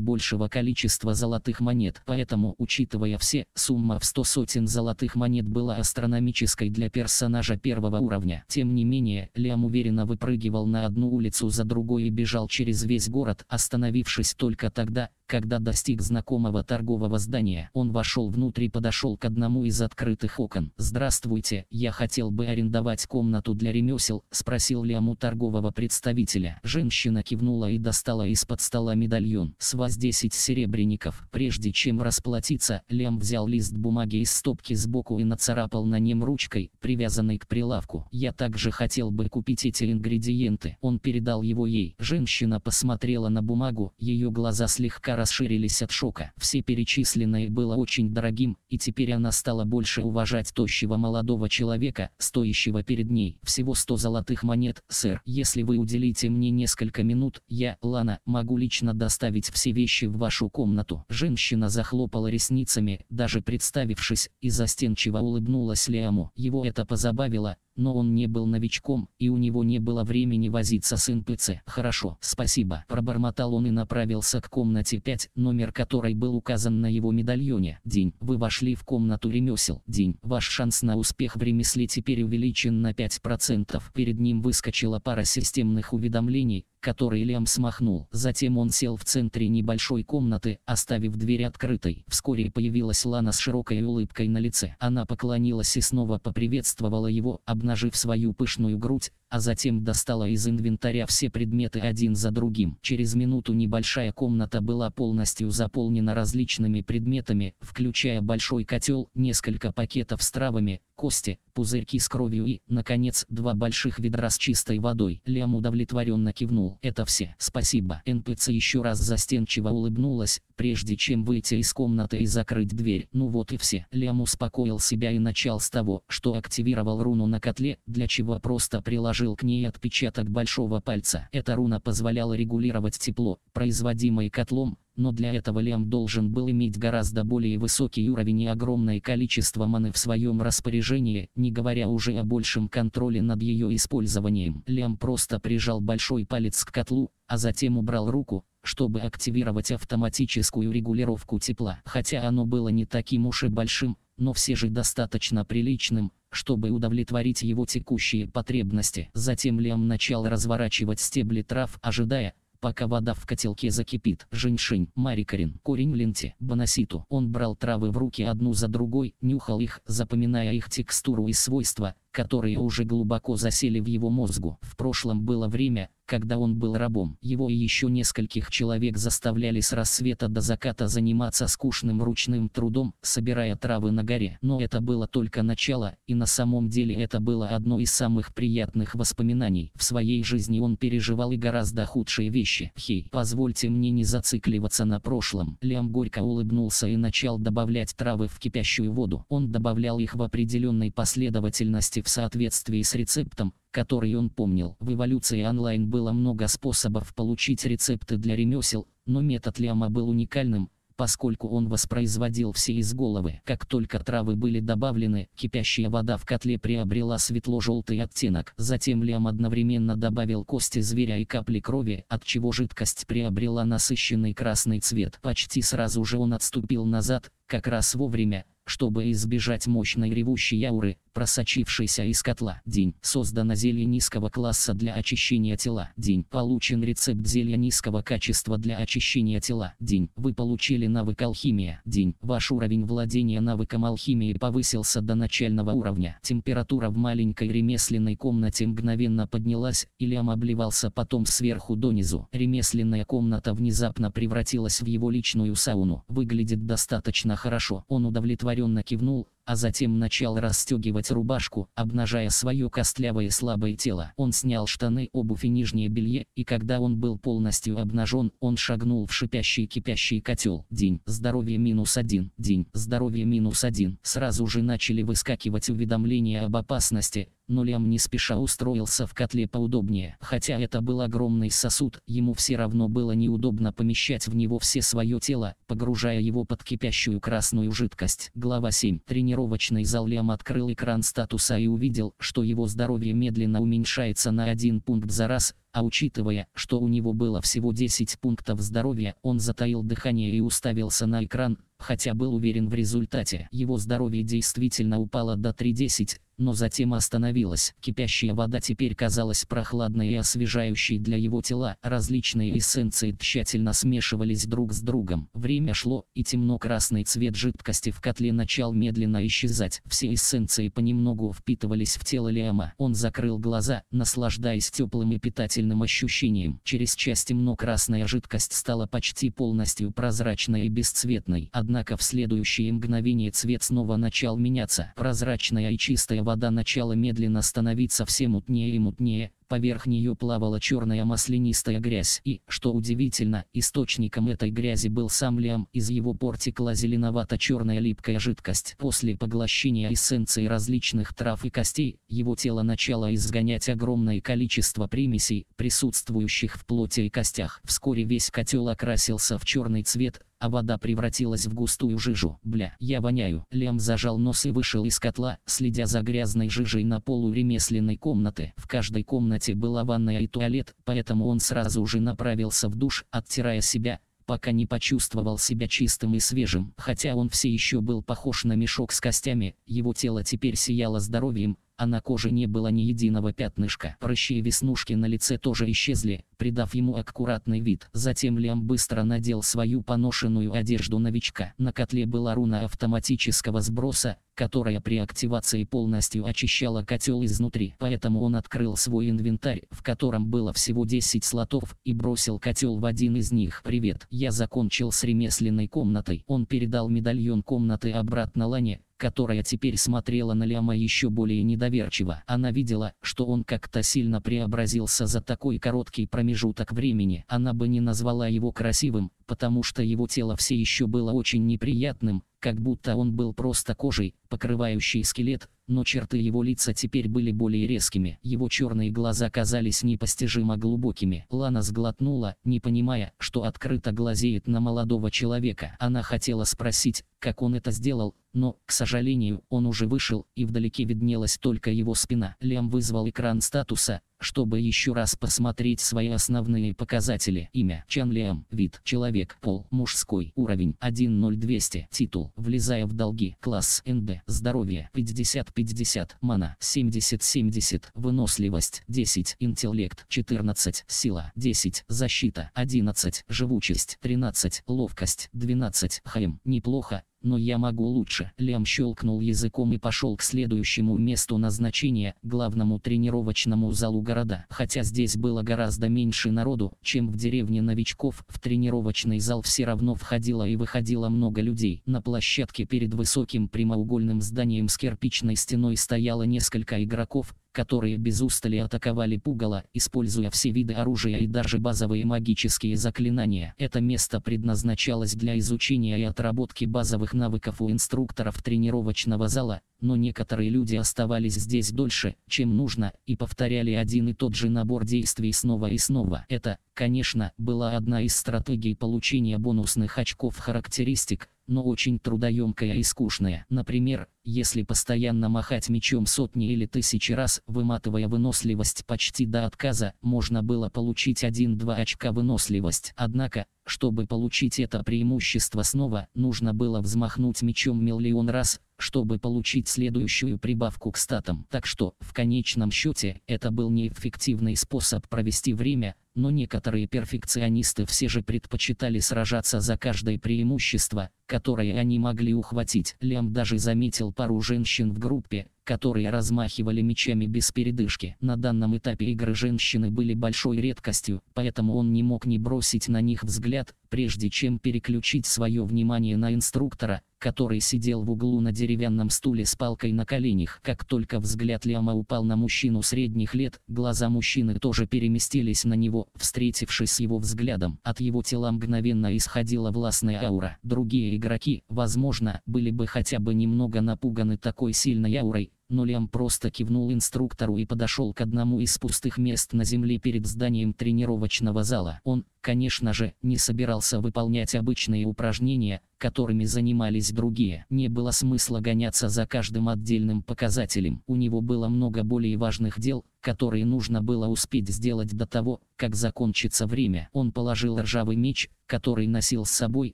большего количества золотых монет. Поэтому, учитывая все, сумма в 100 сотен золотых монет была астрономической для персонажа первого уровня. Тем не менее, Лиам уверенно выпрыгивал на одну улицу за другой и бежал через весь город, остановившись только тогда, когда достиг знакомого торгового здания. Он вошел внутрь и подошел к одному из открытых окон. «Здравствуйте!» «Здравствуйте, я хотел бы арендовать комнату для ремесел», — спросил Лиам у торгового представителя. Женщина кивнула и достала из-под стола медальон. С вас 10 серебряников. Прежде чем расплатиться, Лиам взял лист бумаги из стопки сбоку и нацарапал на нем ручкой, привязанной к прилавку. «Я также хотел бы купить эти ингредиенты». Он передал его ей. Женщина посмотрела на бумагу, ее глаза слегка расширились от шока. Все перечисленное было очень дорогим, и теперь она стала больше уважать тощего молодого молодого человека, стоящего перед ней. Всего 100 золотых монет, сэр. Если вы уделите мне несколько минут, я, Лана, могу лично доставить все вещи в вашу комнату. Женщина захлопала ресницами, даже представившись, и застенчиво улыбнулась Лиаму. Его это позабавило, но он не был новичком, и у него не было времени возиться с НПЦ. «Хорошо, спасибо», – пробормотал он и направился к комнате 5, номер которой был указан на его медальоне. «День, вы вошли в комнату ремесел. День, ваш шанс на успех в ремесле теперь увеличен на 5%. Перед ним выскочила пара системных уведомлений, который Лиам смахнул. Затем он сел в центре небольшой комнаты, оставив дверь открытой. Вскоре появилась Лана с широкой улыбкой на лице. Она поклонилась и снова поприветствовала его, обнажив свою пышную грудь, а затем достала из инвентаря все предметы один за другим. Через минуту небольшая комната была полностью заполнена различными предметами, включая большой котел, несколько пакетов с травами, кости, пузырьки с кровью и, наконец, два больших ведра с чистой водой. Лям удовлетворенно кивнул. Это все. Спасибо. НПЦ еще раз застенчиво улыбнулась, прежде чем выйти из комнаты и закрыть дверь. Ну вот и все. Лям успокоил себя и начал с того, что активировал руну на котле, для чего просто приложил приложил к ней отпечаток большого пальца. Эта руна позволяла регулировать тепло, производимое котлом, но для этого Лем должен был иметь гораздо более высокий уровень и огромное количество маны в своем распоряжении, не говоря уже о большем контроле над ее использованием. Лем просто прижал большой палец к котлу, а затем убрал руку, чтобы активировать автоматическую регулировку тепла. Хотя оно было не таким уж и большим, но все же достаточно приличным, чтобы удовлетворить его текущие потребности. Затем Лем начал разворачивать стебли трав, ожидая, пока вода в котелке закипит. Женьшень, марикарин, корень ленте, банаситу. Он брал травы в руки одну за другой, нюхал их, запоминая их текстуру и свойства, которые уже глубоко засели в его мозгу. В прошлом было время, когда он был рабом. Его и еще нескольких человек заставляли с рассвета до заката заниматься скучным ручным трудом, собирая травы на горе. Но это было только начало, и на самом деле это было одно из самых приятных воспоминаний. В своей жизни он переживал и гораздо худшие вещи. Хей, позвольте мне не зацикливаться на прошлом. Лям горько улыбнулся и начал добавлять травы в кипящую воду. Он добавлял их в определенной последовательности в соответствии с рецептом, которые он помнил. В эволюции онлайн было много способов получить рецепты для ремесел, но метод Лиама был уникальным, поскольку он воспроизводил все из головы. Как только травы были добавлены, кипящая вода в котле приобрела светло-желтый оттенок. Затем Лиам одновременно добавил кости зверя и капли крови, от чего жидкость приобрела насыщенный красный цвет. Почти сразу же он отступил назад, как раз вовремя, чтобы избежать мощной ревущей ауры, просочившейся из котла. День. Создано зелье низкого класса для очищения тела. День. Получен рецепт зелья низкого качества для очищения тела. День. Вы получили навык алхимия. День. Ваш уровень владения навыком алхимии повысился до начального уровня. Температура в маленькой ремесленной комнате мгновенно поднялась, Ильям обливался потом сверху донизу. Ремесленная комната внезапно превратилась в его личную сауну. Выглядит достаточно Ладно хорошо, он удовлетворенно кивнул, а затем начал расстегивать рубашку, обнажая свое костлявое и слабое тело. Он снял штаны, обувь и нижнее белье, и когда он был полностью обнажен, он шагнул в шипящий кипящий котел. День. Здоровье минус один. День. Здоровье минус один. Сразу же начали выскакивать уведомления об опасности, но Лиам не спеша устроился в котле поудобнее. Хотя это был огромный сосуд, ему все равно было неудобно помещать в него все свое тело, погружая его под кипящую красную жидкость. Глава 7. Тренировочный зал Лиам открыл экран статуса и увидел, что его здоровье медленно уменьшается на один пункт за раз, а учитывая, что у него было всего 10 пунктов здоровья, он затаил дыхание и уставился на экран, хотя был уверен в результате. Его здоровье действительно упало до 3.10, но затем остановилось. Кипящая вода теперь казалась прохладной и освежающей для его тела. Различные эссенции тщательно смешивались друг с другом. Время шло, и темно-красный цвет жидкости в котле начал медленно исчезать. Все эссенции понемногу впитывались в тело Лиама. Он закрыл глаза, наслаждаясь теплым и питательным отвратительным ощущением. Через час темно-красная жидкость стала почти полностью прозрачной и бесцветной. Однако в следующее мгновение цвет снова начал меняться. Прозрачная и чистая вода начала медленно становиться все мутнее и мутнее, Поверх нее плавала черная маслянистая грязь и, что удивительно, источником этой грязи был сам Лиам, из его пор текла зеленовато-черная липкая жидкость. После поглощения эссенции различных трав и костей, его тело начало изгонять огромное количество примесей, присутствующих в плоти и костях. Вскоре весь котел окрасился в черный цвет, а вода превратилась в густую жижу. Бля, я воняю. Лем зажал нос и вышел из котла, следя за грязной жижей на полу ремесленной комнаты. В каждой комнате была ванная и туалет, поэтому он сразу же направился в душ, оттирая себя, пока не почувствовал себя чистым и свежим. Хотя он все еще был похож на мешок с костями, его тело теперь сияло здоровьем, а на коже не было ни единого пятнышка. Прыщи и веснушки на лице тоже исчезли, придав ему аккуратный вид. Затем Лиам быстро надел свою поношенную одежду новичка. На котле была руна автоматического сброса, которая при активации полностью очищала котел изнутри. Поэтому он открыл свой инвентарь, в котором было всего 10 слотов, и бросил котел в один из них. «Привет, я закончил с ремесленной комнатой». Он передал медальон комнаты обратно Лане, которая теперь смотрела на Ляма еще более недоверчиво. Она видела, что он как-то сильно преобразился за такой короткий промежуток времени. Она бы не назвала его красивым, потому что его тело все еще было очень неприятным, как будто он был просто кожей, покрывающей скелет, но черты его лица теперь были более резкими. Его черные глаза казались непостижимо глубокими. Лана сглотнула, не понимая, что открыто глазеет на молодого человека. Она хотела спросить, как он это сделал, но, к сожалению, он уже вышел, и вдалеке виднелась только его спина. Лем вызвал экран статуса, чтобы еще раз посмотреть свои основные показатели. Имя Чан Лем, вид, человек, пол, мужской, уровень 10200, титул, влезая в долги, класс НД, здоровье 50-50, мана 70-70, выносливость 10, интеллект 14, сила 10, защита 11, живучесть 13, ловкость 12, хайм, неплохо, но я могу лучше. Лем щелкнул языком и пошел к следующему месту назначения, главному тренировочному залу города. Хотя здесь было гораздо меньше народу, чем в деревне новичков, в тренировочный зал все равно входило и выходило много людей. На площадке перед высоким прямоугольным зданием с кирпичной стеной стояло несколько игроков, которые без устали атаковали пугало, используя все виды оружия и даже базовые магические заклинания. Это место предназначалось для изучения и отработки базовых навыков у инструкторов тренировочного зала, но некоторые люди оставались здесь дольше, чем нужно, и повторяли один и тот же набор действий снова и снова. Это, конечно, была одна из стратегий получения бонусных очков характеристик, но очень трудоемкая и скучная. Например, если постоянно махать мечом сотни или тысячи раз, выматывая выносливость почти до отказа, можно было получить 1-2 очка выносливость. Однако, чтобы получить это преимущество снова, нужно было взмахнуть мечом миллион раз, чтобы получить следующую прибавку к статам. Так что, в конечном счете, это был неэффективный способ провести время, но некоторые перфекционисты все же предпочитали сражаться за каждое преимущество, которое они могли ухватить. Лям даже заметил пару женщин в группе, которые размахивали мечами без передышки. На данном этапе игры женщины были большой редкостью, поэтому он не мог не бросить на них взгляд, прежде чем переключить свое внимание на инструктора, который сидел в углу на деревянном стуле с палкой на коленях. Как только взгляд Ляма упал на мужчину средних лет, глаза мужчины тоже переместились на него, встретившись с его взглядом. От его тела мгновенно исходила властная аура. Другие игроки, возможно, были бы хотя бы немного напуганы такой сильной аурой, но Лиам просто кивнул инструктору и подошел к одному из пустых мест на земле перед зданием тренировочного зала. Он конечно же, не собирался выполнять обычные упражнения, которыми занимались другие. Не было смысла гоняться за каждым отдельным показателем. У него было много более важных дел, которые нужно было успеть сделать до того, как закончится время. Он положил ржавый меч, который носил с собой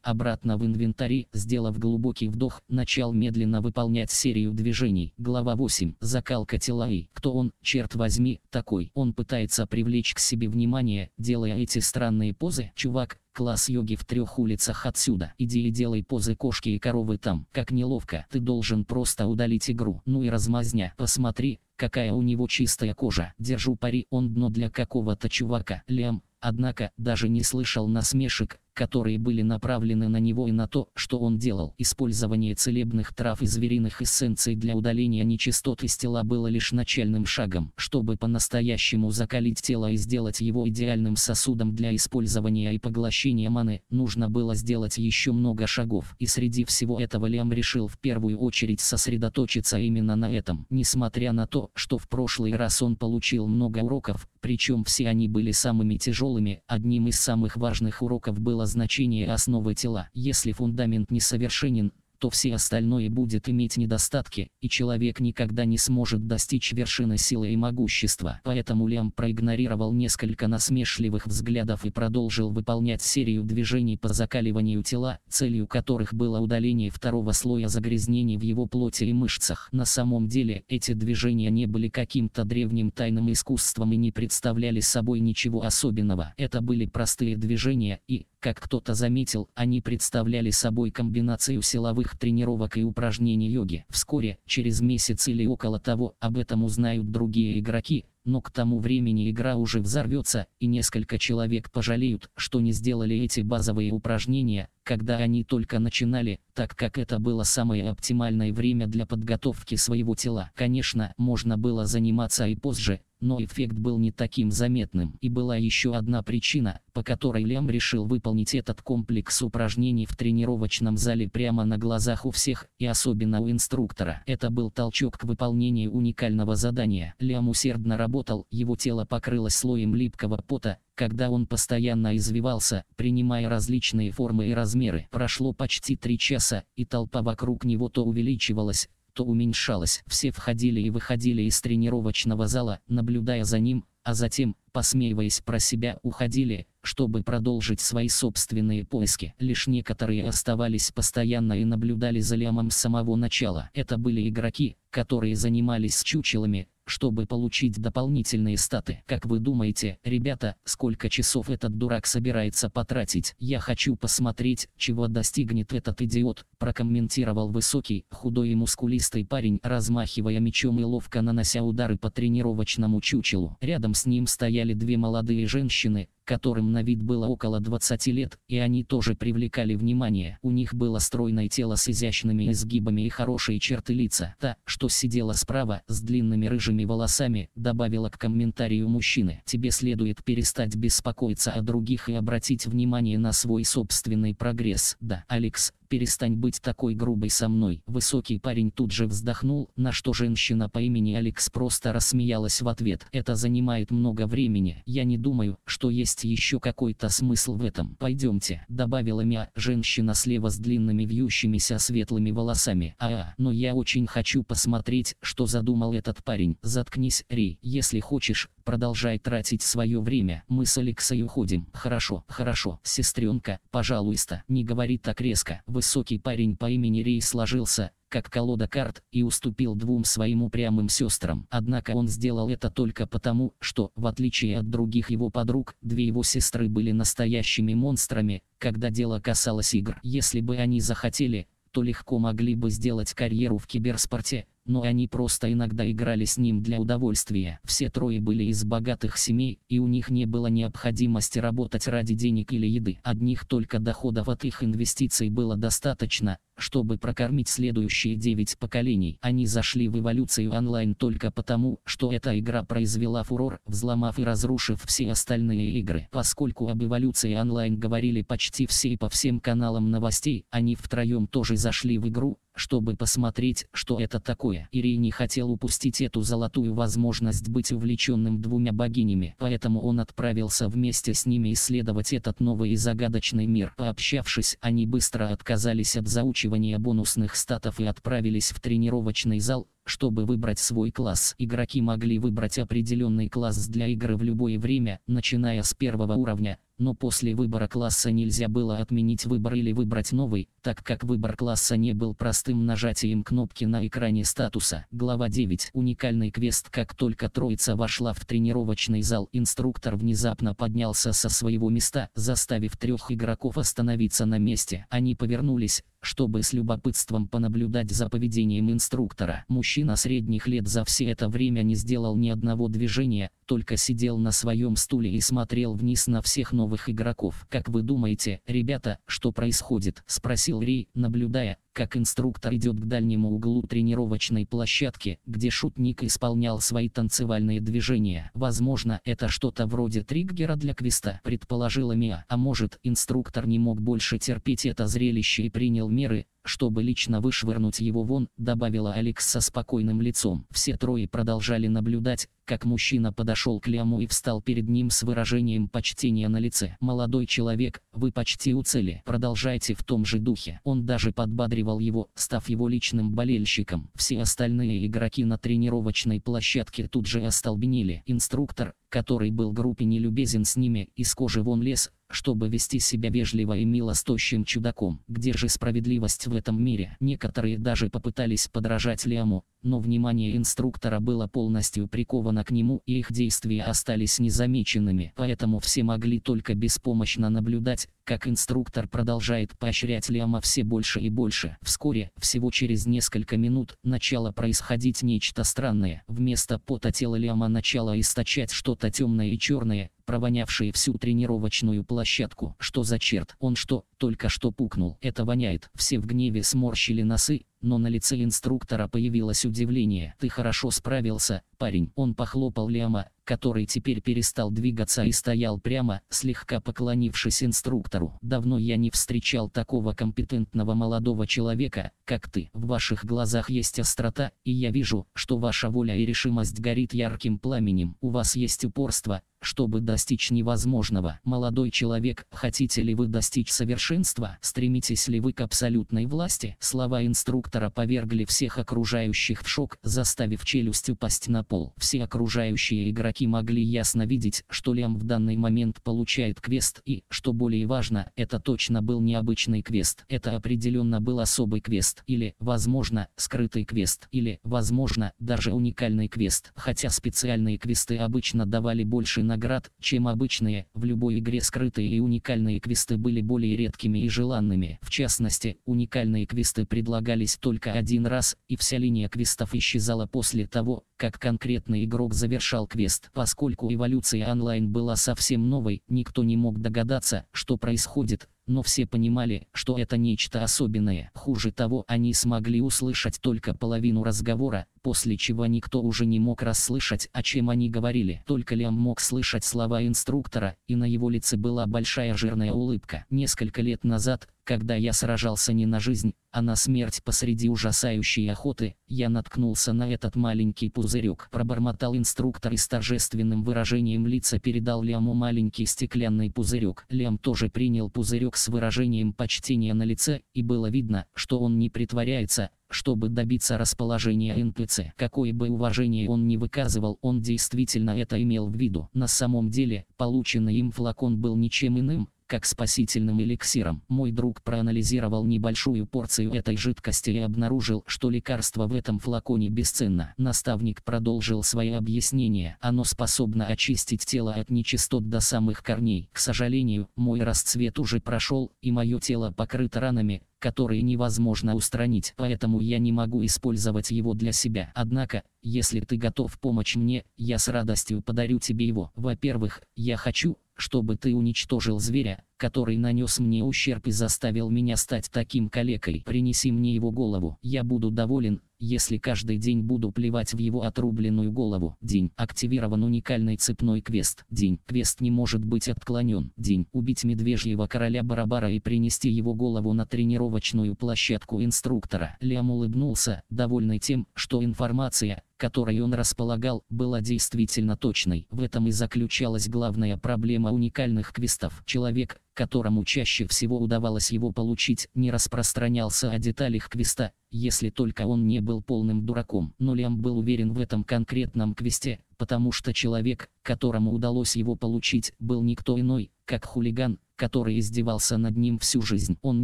обратно в инвентарь, сделав глубокий вдох, начал медленно выполнять серию движений. Глава 8. Закалка тела и кто он, черт возьми, такой. Он пытается привлечь к себе внимание, делая эти странные позы, чувак, класс йоги в трех улицах отсюда. Иди и делай позы кошки и коровы там. Как неловко, ты должен просто удалить игру. Ну и размазня, посмотри, какая у него чистая кожа. Держу пари, он дно для какого-то чувака. Лем, однако, даже не слышал насмешек, которые были направлены на него и на то, что он делал. Использование целебных трав и звериных эссенций для удаления нечистот из тела было лишь начальным шагом. Чтобы по-настоящему закалить тело и сделать его идеальным сосудом для использования и поглощения маны, нужно было сделать еще много шагов. И среди всего этого Лиам решил в первую очередь сосредоточиться именно на этом. Несмотря на то, что в прошлый раз он получил много уроков, причем все они были самыми тяжелыми, одним из самых важных уроков было значение основы тела. Если фундамент несовершенен, то все остальное будет иметь недостатки, и человек никогда не сможет достичь вершины силы и могущества. Поэтому Лям проигнорировал несколько насмешливых взглядов и продолжил выполнять серию движений по закаливанию тела, целью которых было удаление второго слоя загрязнений в его плоти и мышцах. На самом деле, эти движения не были каким-то древним тайным искусством и не представляли собой ничего особенного. Это были простые движения и, как кто-то заметил, они представляли собой комбинацию силовых тренировок и упражнений йоги. Вскоре, через месяц или около того, об этом узнают другие игроки, но к тому времени игра уже взорвется, и несколько человек пожалеют, что не сделали эти базовые упражнения, когда они только начинали, так как это было самое оптимальное время для подготовки своего тела. Конечно, можно было заниматься и позже, но эффект был не таким заметным. И была еще одна причина, по которой Лям решил выполнить этот комплекс упражнений в тренировочном зале прямо на глазах у всех, и особенно у инструктора. Это был толчок к выполнению уникального задания. Лям усердно работал, его тело покрылось слоем липкого пота, когда он постоянно извивался, принимая различные формы и размеры. Прошло почти три часа, и толпа вокруг него то увеличивалась, то уменьшалась. Все входили и выходили из тренировочного зала, наблюдая за ним, а затем, посмеиваясь про себя, уходили, чтобы продолжить свои собственные поиски. Лишь некоторые оставались постоянно и наблюдали за Лемом с самого начала. Это были игроки, которые занимались с чучелами, чтобы получить дополнительные статы. Как вы думаете, ребята, сколько часов этот дурак собирается потратить? Я хочу посмотреть, чего достигнет этот идиот, прокомментировал высокий, худой и мускулистый парень, размахивая мечом и ловко нанося удары по тренировочному чучелу. Рядом с ним стояли две молодые женщины, которым на вид было около 20 лет, и они тоже привлекали внимание. У них было стройное тело с изящными изгибами и хорошие черты лица. Та, что сидела справа, с длинными рыжими волосами, добавила к комментарию мужчины. Тебе следует перестать беспокоиться о других и обратить внимание на свой собственный прогресс. Да, Алекс, перестань быть такой грубой со мной. Высокий парень тут же вздохнул, на что женщина по имени Алекс просто рассмеялась в ответ. Это занимает много времени. Я не думаю, что есть еще какой-то смысл в этом. Пойдемте, добавила миа женщина слева с длинными вьющимися светлыми волосами. «А, а, но я очень хочу посмотреть, что задумал этот парень. Заткнись, Ри, если хочешь, продолжай тратить свое время. Мы с Алексой уходим. Хорошо, хорошо, сестренка, пожалуйста, не говори так резко. Высокий парень по имени Рей сложился, как колода карт, и уступил двум своим упрямым сестрам. Однако он сделал это только потому, что, в отличие от других его подруг, две его сестры были настоящими монстрами, когда дело касалось игр. Если бы они захотели, то легко могли бы сделать карьеру в киберспорте, но они просто иногда играли с ним для удовольствия. Все трое были из богатых семей, и у них не было необходимости работать ради денег или еды. Одних только доходов от их инвестиций было достаточно, чтобы прокормить следующие 9 поколений. Они зашли в эволюцию онлайн только потому, что эта игра произвела фурор, взломав и разрушив все остальные игры. Поскольку об эволюции онлайн говорили почти все и по всем каналам новостей, они втроем тоже зашли в игру, чтобы посмотреть, что это такое. Ирий не хотел упустить эту золотую возможность быть увлеченным двумя богинями, поэтому он отправился вместе с ними исследовать этот новый и загадочный мир. Пообщавшись, они быстро отказались от заучивания прокачивания бонусных статов и отправились в тренировочный зал, чтобы выбрать свой класс. Игроки могли выбрать определенный класс для игры в любое время, начиная с первого уровня, но после выбора класса нельзя было отменить выбор или выбрать новый, так как выбор класса не был простым нажатием кнопки на экране статуса. Глава 9. Уникальный квест Как только троица вошла в тренировочный зал, инструктор внезапно поднялся со своего места, заставив трех игроков остановиться на месте. Они повернулись, чтобы с любопытством понаблюдать за поведением инструктора. Мужчина средних лет за все это время не сделал ни одного движения, только сидел на своем стуле и смотрел вниз на всех новых новых игроков. Как вы думаете, ребята, что происходит? Спросил Рей, наблюдая, как инструктор идет к дальнему углу тренировочной площадки, где шутник исполнял свои танцевальные движения. Возможно, это что-то вроде триггера для квеста, предположила Миа, А может, инструктор не мог больше терпеть это зрелище и принял меры, чтобы лично вышвырнуть его вон, добавила Алекс со спокойным лицом. Все трое продолжали наблюдать, как мужчина подошел к Ляму и встал перед ним с выражением почтения на лице. «Молодой человек, вы почти у цели, продолжайте в том же духе». Он даже подбадривал поддерживал его, став его личным болельщиком. Все остальные игроки на тренировочной площадке тут же остолбенели. Инструктор, который был группе нелюбезен с ними, из кожи вон лез, чтобы вести себя вежливо и мило с тощим чудаком. Где же справедливость в этом мире? Некоторые даже попытались подражать Лиаму, но внимание инструктора было полностью приковано к нему и их действия остались незамеченными, поэтому все могли только беспомощно наблюдать, как инструктор продолжает поощрять Лиама все больше и больше. Вскоре, всего через несколько минут, начало происходить нечто странное. Вместо пота тела Лиама начало источать что-то темное и черное, провонявшие всю тренировочную площадку. Что за черт? Он что, только что пукнул? Это воняет. Все в гневе сморщили носы, но на лице инструктора появилось удивление. «Ты хорошо справился, парень. Он похлопал Лиама, который теперь перестал двигаться и стоял прямо, слегка поклонившись инструктору. «Давно я не встречал такого компетентного молодого человека, как ты. В ваших глазах есть острота, и я вижу, что ваша воля и решимость горит ярким пламенем. У вас есть упорство, чтобы достичь невозможного. Молодой человек, хотите ли вы достичь совершенства? Стремитесь ли вы к абсолютной власти? Слова инструктора повергли всех окружающих в шок, заставив челюсть упасть на пол. Все окружающие игроки могли ясно видеть, что Лям в данный момент получает квест и, что более важно, это точно был необычный квест. Это определенно был особый квест, или, возможно, скрытый квест, или, возможно, даже уникальный квест. Хотя специальные квесты обычно давали больше наград, чем обычные, в любой игре скрытые и уникальные квесты были более редкими и желанными. В частности, уникальные квесты предлагались только один раз, и вся линия квестов исчезала после того, как контакт конкретный игрок завершал квест. Поскольку эволюция онлайн была совсем новой, никто не мог догадаться, что происходит, но все понимали, что это нечто особенное. Хуже того, они смогли услышать только половину разговора, после чего никто уже не мог расслышать, о чем они говорили. Только Лиам мог слышать слова инструктора, и на его лице была большая жирная улыбка. Несколько лет назад, когда я сражался не на жизнь, а на смерть посреди ужасающей охоты, я наткнулся на этот маленький пузырек. Пробормотал инструктор и с торжественным выражением лица передал Лему маленький стеклянный пузырек. Лем тоже принял пузырек с выражением почтения на лице, и было видно, что он не притворяется, чтобы добиться расположения НПЦ. Какое бы уважение он ни выказывал, он действительно это имел в виду. На самом деле, полученный им флакон был ничем иным, как спасительным эликсиром. Мой друг проанализировал небольшую порцию этой жидкости и обнаружил, что лекарство в этом флаконе бесценно. Наставник продолжил свои объяснения. Оно способно очистить тело от нечистот до самых корней. К сожалению, мой расцвет уже прошел, и мое тело покрыто ранами, которые невозможно устранить, поэтому я не могу использовать его для себя. Однако, если ты готов помочь мне, я с радостью подарю тебе его. Во-первых, я хочу, чтобы ты уничтожил зверя, который нанес мне ущерб и заставил меня стать таким калекой. Принеси мне его голову. Я буду доволен, если каждый день буду плевать в его отрубленную голову. День. Активирован уникальный цепной квест. День. Квест не может быть отклонен. День. Убить медвежьего короля Барабара и принести его голову на тренировочную площадку инструктора. Лям улыбнулся, довольный тем, что информация, которой он располагал, была действительно точной. В этом и заключалась главная проблема уникальных квестов. Человек, которому чаще всего удавалось его получить, не распространялся о деталях квеста, если только он не был полным дураком. Но Лям был уверен в этом конкретном квесте, потому что человек, которому удалось его получить, был никто иной, как хулиган, который издевался над ним всю жизнь. Он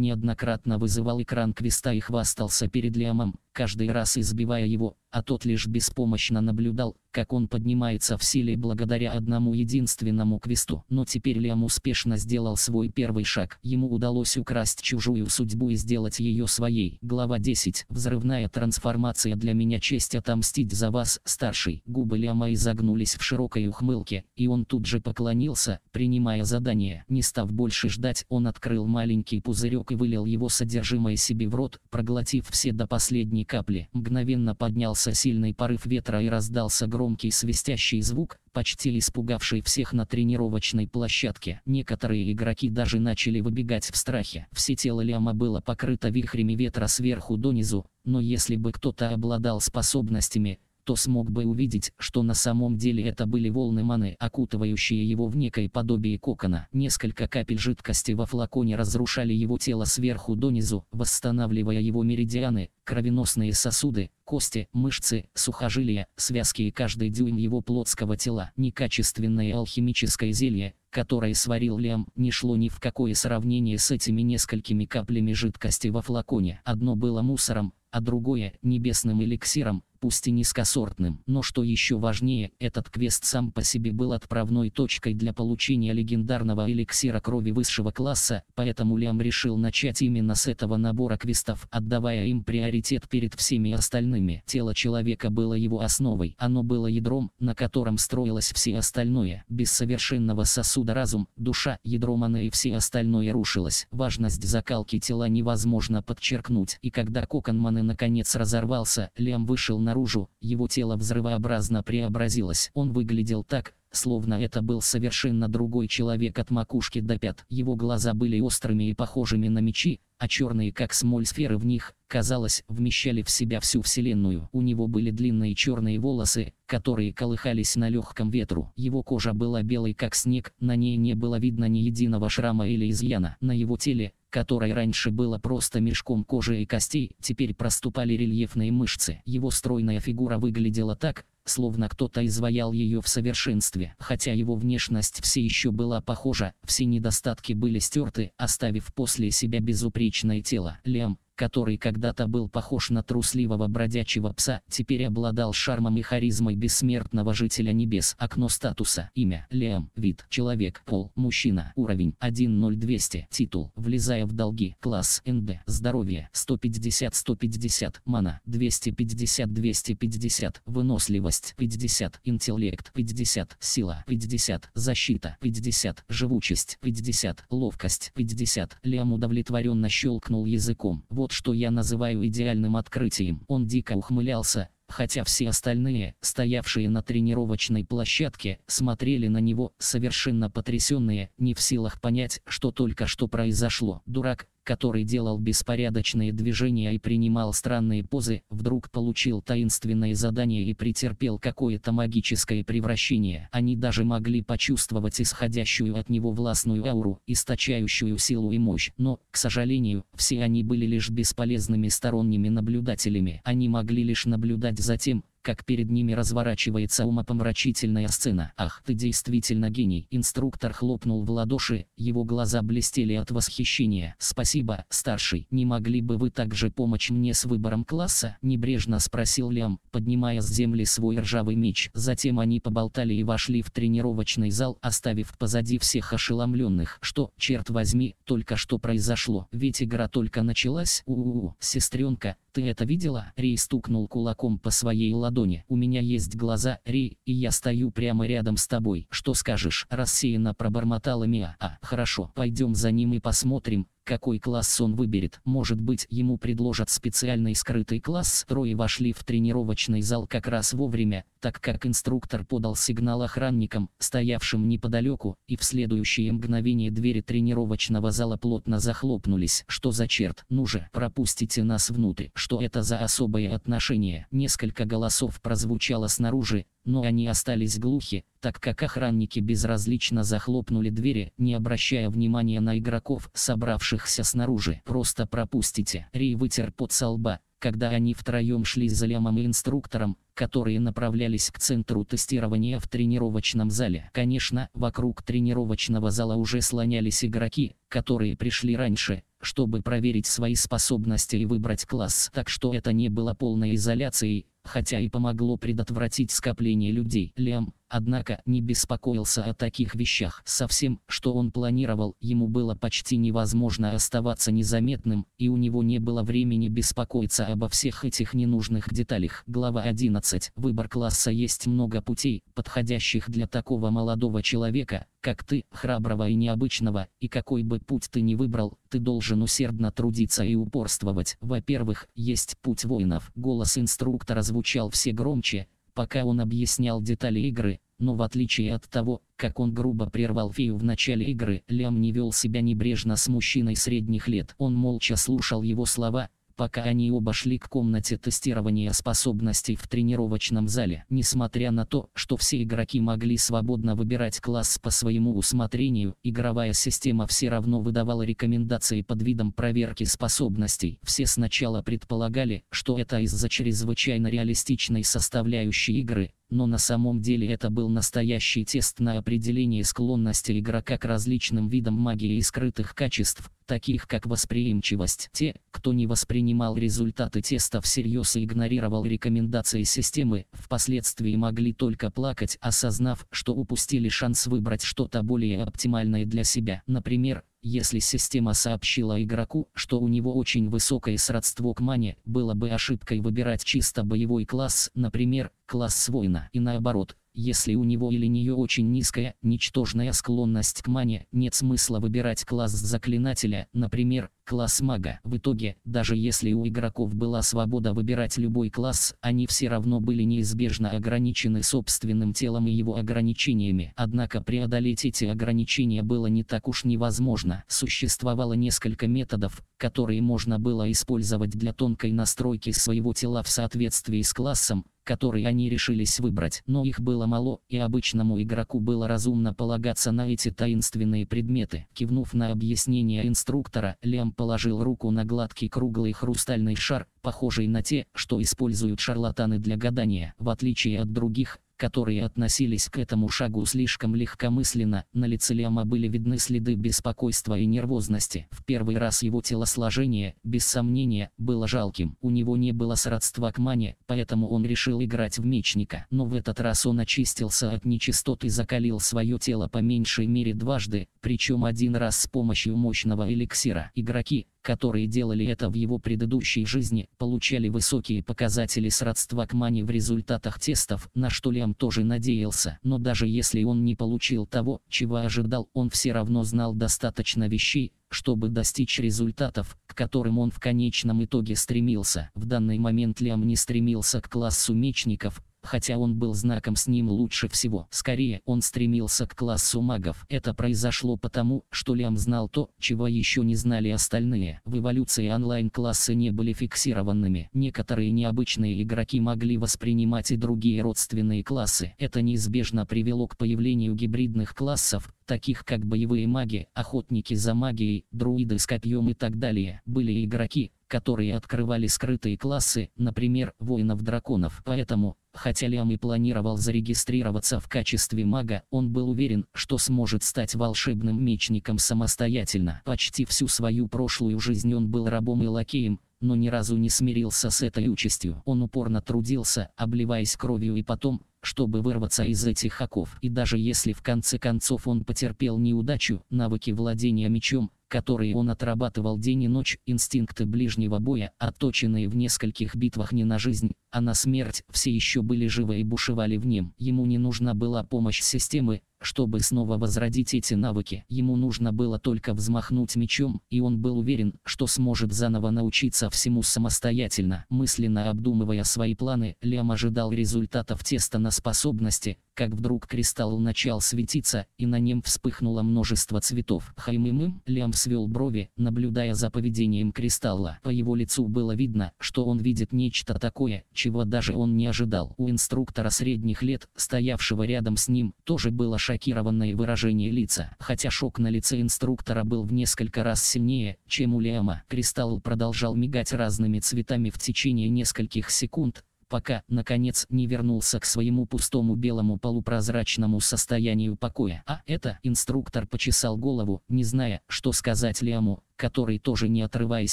неоднократно вызывал экран квеста и хвастался перед Лиамом, каждый раз избивая его, а тот лишь беспомощно наблюдал, как он поднимается в силе благодаря одному единственному квесту. Но теперь Лиам успешно сделал свой первый шаг. Ему удалось украсть чужую судьбу и сделать ее своей. Глава 10. Взрывная трансформация для меня честь отомстить за вас, старший. Губы Лиама изогнулись в широкой ухмылке, и он тут же поклонился, принимая задание. Не став больше ждать, он открыл маленький пузырек и вылил его содержимое себе в рот, проглотив все до последней капли. Мгновенно поднялся сильный порыв ветра и раздался гром громкий свистящий звук, почти испугавший всех на тренировочной площадке. Некоторые игроки даже начали выбегать в страхе. Все тело Ляма было покрыто вихрями ветра сверху донизу, но если бы кто-то обладал способностями, то смог бы увидеть, что на самом деле это были волны маны, окутывающие его в некое подобие кокона. Несколько капель жидкости во флаконе разрушали его тело сверху донизу, восстанавливая его меридианы, кровеносные сосуды, кости, мышцы, сухожилия, связки и каждый дюйм его плотского тела. Некачественное алхимическое зелье, которое сварил Лем, не шло ни в какое сравнение с этими несколькими каплями жидкости во флаконе. Одно было мусором, а другое – небесным эликсиром, пусть и низкосортным. Но что еще важнее, этот квест сам по себе был отправной точкой для получения легендарного эликсира крови высшего класса, поэтому Лиам решил начать именно с этого набора квестов, отдавая им приоритет перед всеми остальными. Тело человека было его основой, оно было ядром, на котором строилось все остальное. Без совершенного сосуда разум, душа, ядро маны и все остальное рушилось. Важность закалки тела невозможно подчеркнуть, и когда кокон маны наконец разорвался, Лиам вышел наружу, его тело взрывообразно преобразилось. Он выглядел так, словно это был совершенно другой человек от макушки до пят. Его глаза были острыми и похожими на мечи, а черные как смоль сферы в них, казалось, вмещали в себя всю вселенную. У него были длинные черные волосы, которые колыхались на легком ветру. Его кожа была белой как снег, на ней не было видно ни единого шрама или изъяна. На его теле, которое раньше было просто мешком кожи и костей, теперь проступали рельефные мышцы. Его стройная фигура выглядела так, словно кто-то изваял ее в совершенстве. Хотя его внешность все еще была похожа, все недостатки были стерты, оставив после себя безупречное тело. Лем который когда-то был похож на трусливого бродячего пса, теперь обладал шармом и харизмой бессмертного жителя небес. Окно статуса. Имя. Лем. Вид. Человек. Пол. Мужчина. Уровень. 10200. Титул. Влезая в долги. Класс. НД. Здоровье. 150-150. Мана. 250-250. Выносливость. 50. Интеллект. 50. Сила. 50. Защита. 50. Живучесть. 50. Ловкость. 50. Лем удовлетворенно щелкнул языком. Вот вот что я называю идеальным открытием. Он дико ухмылялся, хотя все остальные, стоявшие на тренировочной площадке, смотрели на него, совершенно потрясенные, не в силах понять, что только что произошло. «Дурак, который делал беспорядочные движения и принимал странные позы, вдруг получил таинственное задание и претерпел какое-то магическое превращение. Они даже могли почувствовать исходящую от него властную ауру, источающую силу и мощь. Но, к сожалению, все они были лишь бесполезными сторонними наблюдателями. Они могли лишь наблюдать за тем, как перед ними разворачивается умопомрачительная сцена. «Ах, ты действительно гений!» Инструктор хлопнул в ладоши, его глаза блестели от восхищения. «Спасибо, старший. Не могли бы вы также помочь мне с выбором класса?» Небрежно спросил Лям, поднимая с земли свой ржавый меч. Затем они поболтали и вошли в тренировочный зал, оставив позади всех ошеломленных. «Что, черт возьми, только что произошло? Ведь игра только началась? У-у-у, сестренка, ты это видела? Рей стукнул кулаком по своей ладони. У меня есть глаза, Рей, и я стою прямо рядом с тобой. Что скажешь? Рассеянно пробормотала Миа. А, хорошо, пойдем за ним и посмотрим, какой класс он выберет, может быть ему предложат специальный скрытый класс. Трое вошли в тренировочный зал как раз вовремя, так как инструктор подал сигнал охранникам, стоявшим неподалеку, и в следующее мгновение двери тренировочного зала плотно захлопнулись. Что за черт? Ну же, пропустите нас внутрь. Что это за особое отношение? Несколько голосов прозвучало снаружи, но они остались глухи, так как охранники безразлично захлопнули двери, не обращая внимания на игроков, собравшихся находившихся снаружи. Просто пропустите. Ри вытер пот со лба, когда они втроем шли за Лемом и инструктором, которые направлялись к центру тестирования в тренировочном зале. Конечно, вокруг тренировочного зала уже слонялись игроки, которые пришли раньше, чтобы проверить свои способности и выбрать класс. Так что это не было полной изоляцией, хотя и помогло предотвратить скопление людей. Лем, однако не беспокоился о таких вещах. Совсем, что он планировал, ему было почти невозможно оставаться незаметным, и у него не было времени беспокоиться обо всех этих ненужных деталях. Глава 11. Выбор класса есть много путей, подходящих для такого молодого человека, как ты, храброго и необычного, и какой бы путь ты ни выбрал, ты должен усердно трудиться и упорствовать. Во-первых, есть путь воинов. Голос инструктора звучал все громче, пока он объяснял детали игры, но в отличие от того, как он грубо прервал фею в начале игры, Лям не вел себя небрежно с мужчиной средних лет. Он молча слушал его слова, пока они оба шли к комнате тестирования способностей в тренировочном зале. Несмотря на то, что все игроки могли свободно выбирать класс по своему усмотрению, игровая система все равно выдавала рекомендации под видом проверки способностей. Все сначала предполагали, что это из-за чрезвычайно реалистичной составляющей игры, но на самом деле это был настоящий тест на определение склонности игрока к различным видам магии и скрытых качеств, таких как восприимчивость. Те, кто не воспринимал результаты теста всерьез и игнорировал рекомендации системы, впоследствии могли только плакать, осознав, что упустили шанс выбрать что-то более оптимальное для себя. Например, если система сообщила игроку, что у него очень высокое сродство к мане, было бы ошибкой выбирать чисто боевой класс, например, класс воина, и наоборот, если у него или нее очень низкая, ничтожная склонность к мане, нет смысла выбирать класс заклинателя, например, класс мага. В итоге, даже если у игроков была свобода выбирать любой класс, они все равно были неизбежно ограничены собственным телом и его ограничениями. Однако преодолеть эти ограничения было не так уж невозможно. Существовало несколько методов, которые можно было использовать для тонкой настройки своего тела в соответствии с классом, который они решились выбрать. Но их было мало, и обычному игроку было разумно полагаться на эти таинственные предметы. Кивнув на объяснение инструктора, Лям положил руку на гладкий круглый хрустальный шар, похожий на те, что используют шарлатаны для гадания. В отличие от других, которые относились к этому шагу слишком легкомысленно, на лице Лиама были видны следы беспокойства и нервозности. В первый раз его телосложение, без сомнения, было жалким. У него не было сродства к мане, поэтому он решил играть в мечника. Но в этот раз он очистился от нечистот и закалил свое тело по меньшей мере дважды, причем один раз с помощью мощного эликсира. Игроки, которые делали это в его предыдущей жизни, получали высокие показатели сродства к мане в результатах тестов, на что Лиам тоже надеялся. Но даже если он не получил того, чего ожидал, он все равно знал достаточно вещей, чтобы достичь результатов, к которым он в конечном итоге стремился. В данный момент Лиам не стремился к классу мечников, хотя он был знаком с ним лучше всего. Скорее, он стремился к классу магов. Это произошло потому, что Лям знал то, чего еще не знали остальные. В эволюции онлайн-классы не были фиксированными. Некоторые необычные игроки могли воспринимать и другие родственные классы. Это неизбежно привело к появлению гибридных классов, таких как боевые маги, охотники за магией, друиды с копьем и так далее. Были игроки, которые открывали скрытые классы, например, воинов-драконов. Поэтому, хотя Лям и планировал зарегистрироваться в качестве мага, он был уверен, что сможет стать волшебным мечником самостоятельно. Почти всю свою прошлую жизнь он был рабом и лакеем, но ни разу не смирился с этой участью. Он упорно трудился, обливаясь кровью и потом, чтобы вырваться из этих оков. И даже если в конце концов он потерпел неудачу, навыки владения мечом, которые он отрабатывал день и ночь, инстинкты ближнего боя, отточенные в нескольких битвах не на жизнь, а на смерть, все еще были живы и бушевали в нем. Ему не нужна была помощь системы, чтобы снова возродить эти навыки, ему нужно было только взмахнуть мечом, и он был уверен, что сможет заново научиться всему самостоятельно. Мысленно обдумывая свои планы, Лям ожидал результатов теста на способности, как вдруг кристалл начал светиться, и на нем вспыхнуло множество цветов. Хаймимым Лям свел брови, наблюдая за поведением кристалла. По его лицу было видно, что он видит нечто такое, чего даже он не ожидал. У инструктора средних лет, стоявшего рядом с ним, тоже было шокировано шокированные выражение лица. Хотя шок на лице инструктора был в несколько раз сильнее, чем у Лиама, кристалл продолжал мигать разными цветами в течение нескольких секунд, пока, наконец, не вернулся к своему пустому белому полупрозрачному состоянию покоя. А это инструктор почесал голову, не зная, что сказать Лиаму, который тоже не отрываясь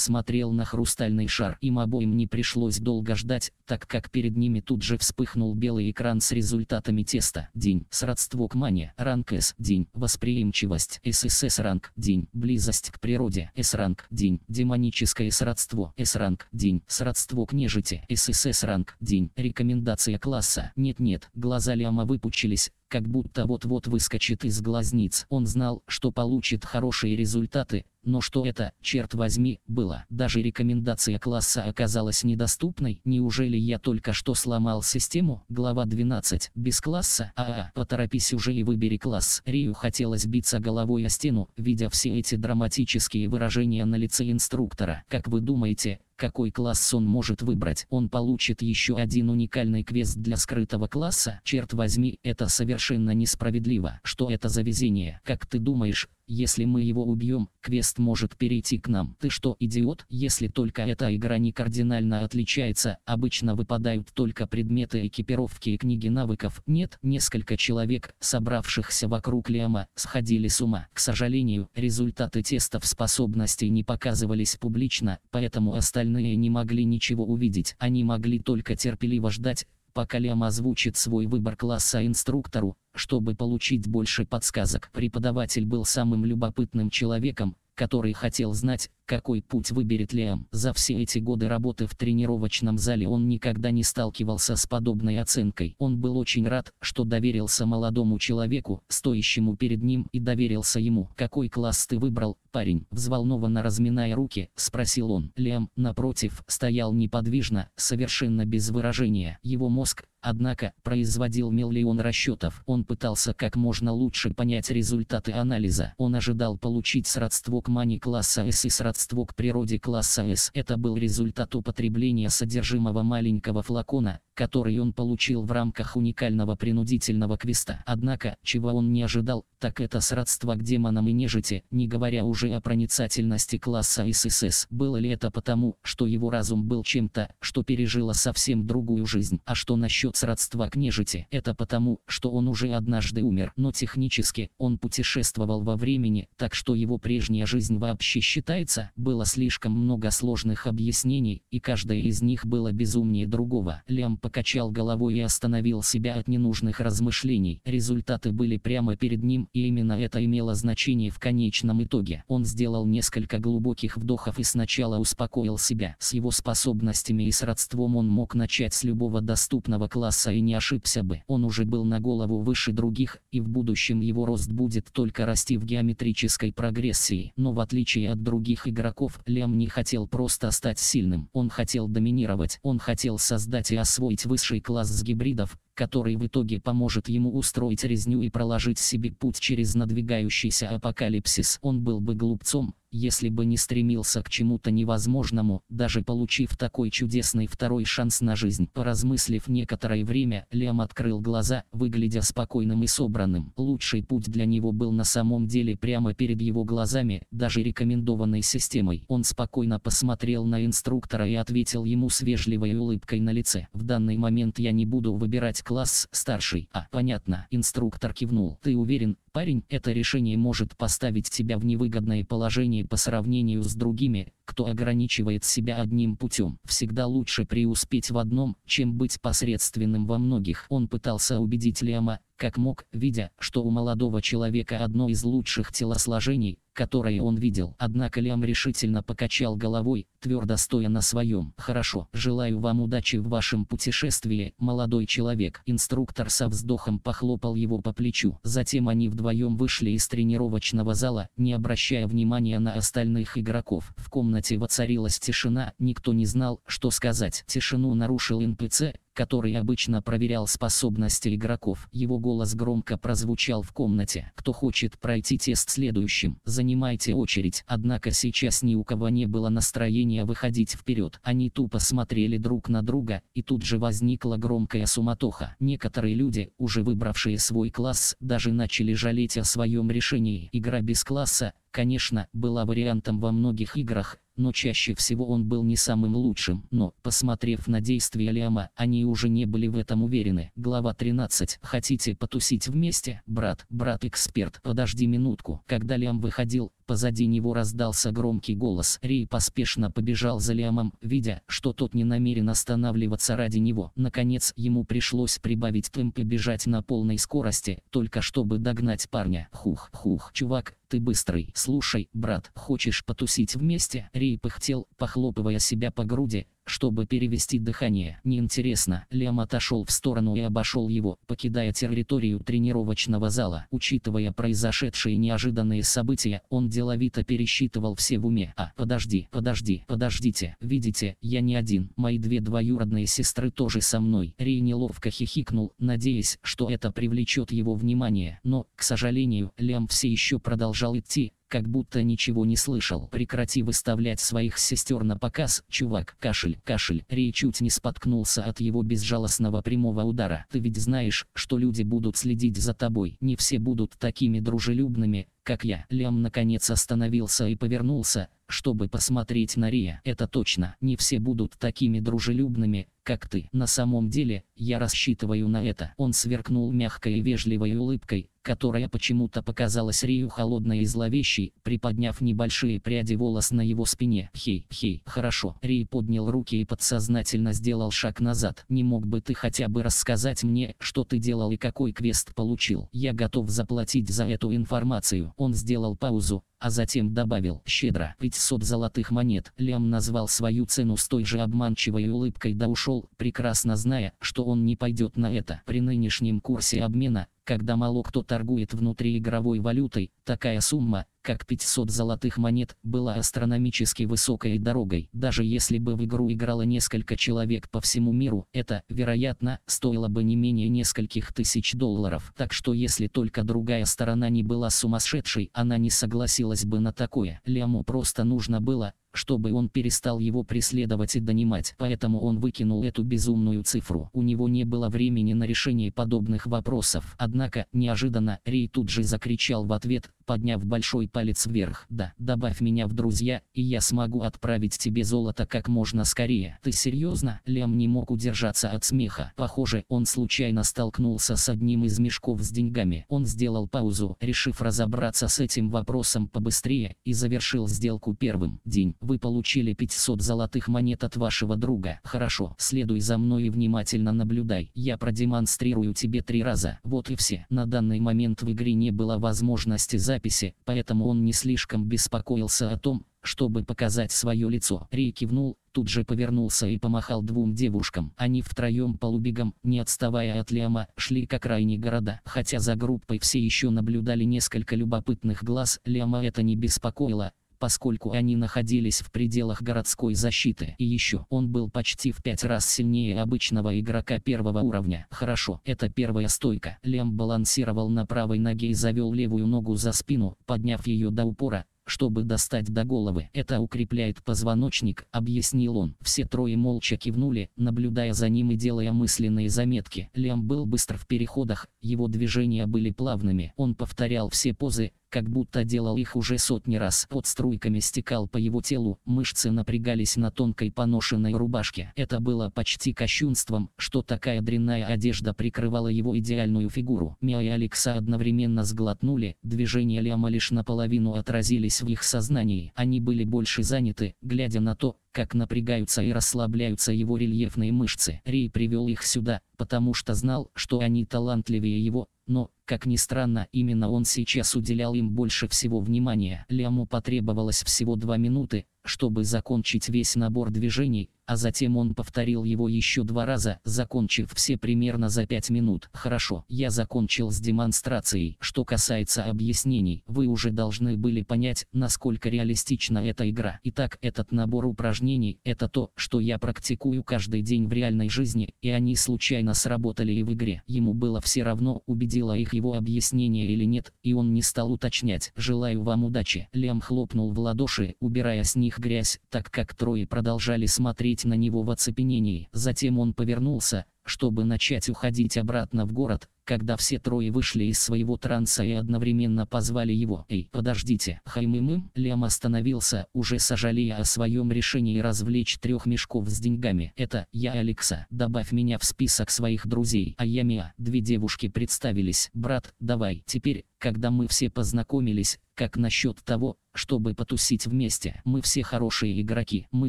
смотрел на хрустальный шар. Им обоим не пришлось долго ждать, так как перед ними тут же вспыхнул белый экран с результатами теста. День. Сродство к мане. Ранг С. День. Восприимчивость. ССС ранг. День. Близость к природе. С ранг. День. Демоническое сродство. С ранг. День. Сродство к нежити. ССС ранг. День. Рекомендация класса. Нет-нет, глаза Ляма выпучились, как будто вот-вот выскочит из глазниц. Он знал, что получит хорошие результаты, но что это, черт возьми, было? Даже рекомендация класса оказалась недоступной. Неужели я только что сломал систему? Глава 12. Без класса? АА. Поторопись уже и выбери класс. Рию хотелось биться головой о стену, видя все эти драматические выражения на лице инструктора. Как вы думаете, какой класс он может выбрать. Он получит еще один уникальный квест для скрытого класса. Черт возьми, это совершенно несправедливо. Что это за везение? Как ты думаешь, если мы его убьем, квест может перейти к нам. Ты что, идиот? Если только эта игра не кардинально отличается, обычно выпадают только предметы экипировки и книги навыков. Нет, несколько человек, собравшихся вокруг Лиама, сходили с ума. К сожалению, результаты тестов способностей не показывались публично, поэтому остальные не могли ничего увидеть. Они могли только терпеливо ждать, пока Лем озвучит свой выбор класса инструктору, чтобы получить больше подсказок. Преподаватель был самым любопытным человеком, который хотел знать, какой путь выберет Лиам? За все эти годы работы в тренировочном зале он никогда не сталкивался с подобной оценкой. Он был очень рад, что доверился молодому человеку, стоящему перед ним, и доверился ему. «Какой класс ты выбрал, парень?» Взволнованно разминая руки, спросил он. Лиам, напротив, стоял неподвижно, совершенно без выражения. Его мозг, однако, производил миллион расчетов. Он пытался как можно лучше понять результаты анализа. Он ожидал получить сродство к мани класса S и сродство родство к природе класса С. Это был результат употребления содержимого маленького флакона, который он получил в рамках уникального принудительного квеста. Однако, чего он не ожидал, так это сродство к демонам и нежити, не говоря уже о проницательности класса ССС. Было ли это потому, что его разум был чем-то, что пережило совсем другую жизнь? А что насчет сродства к нежити? Это потому, что он уже однажды умер. Но технически, он путешествовал во времени, так что его прежняя жизнь вообще считается. Было слишком много сложных объяснений, и каждое из них было безумнее другого. Лям покачал головой и остановил себя от ненужных размышлений. Результаты были прямо перед ним, и именно это имело значение в конечном итоге. Он сделал несколько глубоких вдохов и сначала успокоил себя. С его способностями и сродством он мог начать с любого доступного класса и не ошибся бы. Он уже был на голову выше других, и в будущем его рост будет только расти в геометрической прогрессии. Но в отличие от других игроков, Лем не хотел просто стать сильным. Он хотел доминировать, он хотел создать и освоить освоить высший класс с гибридов, который в итоге поможет ему устроить резню и проложить себе путь через надвигающийся апокалипсис. Он был бы глупцом, если бы не стремился к чему-то невозможному, даже получив такой чудесный второй шанс на жизнь. Поразмыслив некоторое время, Лем открыл глаза, выглядя спокойным и собранным. Лучший путь для него был на самом деле прямо перед его глазами, даже рекомендованной системой. Он спокойно посмотрел на инструктора и ответил ему с вежливой улыбкой на лице. «В данный момент я не буду выбирать, класс старший. А, понятно, инструктор кивнул. Ты уверен, парень, это решение может поставить тебя в невыгодное положение по сравнению с другими, кто ограничивает себя одним путем. Всегда лучше преуспеть в одном, чем быть посредственным во многих. Он пытался убедить Лема, как мог, видя, что у молодого человека одно из лучших телосложений, которые он видел. Однако Лям решительно покачал головой, твердо стоя на своем. «Хорошо, желаю вам удачи в вашем путешествии, молодой человек». Инструктор со вздохом похлопал его по плечу. Затем они вдвоем вышли из тренировочного зала, не обращая внимания на остальных игроков. В комнате воцарилась тишина, никто не знал, что сказать. Тишину нарушил НПЦ, который обычно проверял способности игроков. Его голос громко прозвучал в комнате. Кто хочет пройти тест следующим, занимайте очередь. Однако сейчас ни у кого не было настроения выходить вперед. Они тупо смотрели друг на друга, и тут же возникла громкая суматоха. Некоторые люди, уже выбравшие свой класс, даже начали жалеть о своем решении. Игра без класса, конечно, была вариантом во многих играх, но чаще всего он был не самым лучшим, но, посмотрев на действия Лиама, они уже не были в этом уверены. Глава 13. Хотите потусить вместе, брат? Брат-эксперт, подожди минутку. Когда Лиам выходил, Позади него раздался громкий голос. Рей поспешно побежал за Лиамом, видя, что тот не намерен останавливаться ради него. Наконец, ему пришлось прибавить темп и бежать на полной скорости, только чтобы догнать парня. Хух, хух, чувак, ты быстрый. Слушай, брат, хочешь потусить вместе? Рей пыхтел, похлопывая себя по груди, чтобы перевести дыхание. Неинтересно, Лем отошел в сторону и обошел его, покидая территорию тренировочного зала. Учитывая произошедшие неожиданные события, он деловито пересчитывал все в уме. А, подожди, подожди, подождите, видите, я не один, мои две двоюродные сестры тоже со мной. Рей неловко хихикнул, надеясь, что это привлечет его внимание, но, к сожалению, Лем все еще продолжал идти, как будто ничего не слышал. Прекрати выставлять своих сестер на показ, чувак, кашель, кашель. Рей чуть не споткнулся от его безжалостного прямого удара. Ты ведь знаешь, что люди будут следить за тобой. Не все будут такими дружелюбными, как я. Лям, наконец остановился и повернулся, чтобы посмотреть на Рия. Это точно, не все будут такими дружелюбными, как ты. На самом деле, я рассчитываю на это. Он сверкнул мягкой и вежливой улыбкой, которая почему-то показалась Рию холодной и зловещей, приподняв небольшие пряди волос на его спине. Хей, хей, хорошо. Ри поднял руки и подсознательно сделал шаг назад. Не мог бы ты хотя бы рассказать мне, что ты делал и какой квест получил? Я готов заплатить за эту информацию. Он сделал паузу, а затем добавил «щедро 500 золотых монет». Лям назвал свою цену с той же обманчивой улыбкой да ушел, прекрасно зная, что он не пойдет на это. При нынешнем курсе обмена, когда мало кто торгует внутриигровой валютой, такая сумма – как 500 золотых монет, была астрономически высокой дорогой. Даже если бы в игру играло несколько человек по всему миру, это, вероятно, стоило бы не менее нескольких тысяч долларов. Так что если только другая сторона не была сумасшедшей, она не согласилась бы на такое. Ляму просто нужно было, чтобы он перестал его преследовать и донимать, поэтому он выкинул эту безумную цифру. У него не было времени на решение подобных вопросов. Однако, неожиданно, Рей тут же закричал в ответ, подняв большой палец вверх. Да, добавь меня в друзья, и я смогу отправить тебе золото как можно скорее. Ты серьезно? Лям не мог удержаться от смеха. Похоже, он случайно столкнулся с одним из мешков с деньгами. Он сделал паузу, решив разобраться с этим вопросом побыстрее, и завершил сделку первым. День. Вы получили 500 золотых монет от вашего друга. Хорошо, следуй за мной и внимательно наблюдай. Я продемонстрирую тебе три раза. Вот и все. На данный момент в игре не было возможности записи, поэтому он не слишком беспокоился о том, чтобы показать свое лицо. Рей кивнул, тут же повернулся и помахал двум девушкам. Они втроем полубегом, не отставая от Лиама, шли к окраине города. Хотя за группой все еще наблюдали несколько любопытных глаз, Лиама это не беспокоило, поскольку они находились в пределах городской защиты. И еще, он был почти в пять раз сильнее обычного игрока первого уровня. Хорошо, это первая стойка. Лем балансировал на правой ноге и завел левую ногу за спину, подняв ее до упора, чтобы достать до головы. Это укрепляет позвоночник, объяснил он. Все трое молча кивнули, наблюдая за ним и делая мысленные заметки. Лем был быстр в переходах, его движения были плавными. Он повторял все позы, как будто делал их уже сотни раз. Под струйками стекал по его телу, мышцы напрягались на тонкой поношенной рубашке. Это было почти кощунством, что такая дрянная одежда прикрывала его идеальную фигуру. Мия и Алекса одновременно сглотнули, движения Ляма лишь наполовину отразились в их сознании. Они были больше заняты, глядя на то, как напрягаются и расслабляются его рельефные мышцы. Рей привел их сюда, потому что знал, что они талантливее его, но, как ни странно, именно он сейчас уделял им больше всего внимания. Ляму потребовалось всего два минуты, чтобы закончить весь набор движений, а затем он повторил его еще два раза, закончив все примерно за пять минут. Хорошо, я закончил с демонстрацией. Что касается объяснений, вы уже должны были понять, насколько реалистична эта игра. Итак, этот набор упражнений – это то, что я практикую каждый день в реальной жизни, и они случайно сработали и в игре. Ему было все равно, убедила их его объяснение или нет, и он не стал уточнять. «Желаю вам удачи!» Лем хлопнул в ладоши, убирая с них грязь, так как трое продолжали смотреть на него в оцепенении. Затем он повернулся, чтобы начать уходить обратно в город, когда все трое вышли из своего транса и одновременно позвали его. «Эй, подождите!» Хаймымым Лем остановился, уже сожалея о своем решении развлечь трех мешков с деньгами. «Это я, Алекса. Добавь меня в список своих друзей. А я Миа. Две девушки представились. «Брат, давай. Теперь, когда мы все познакомились, как насчет того, чтобы потусить вместе. Мы все хорошие игроки, мы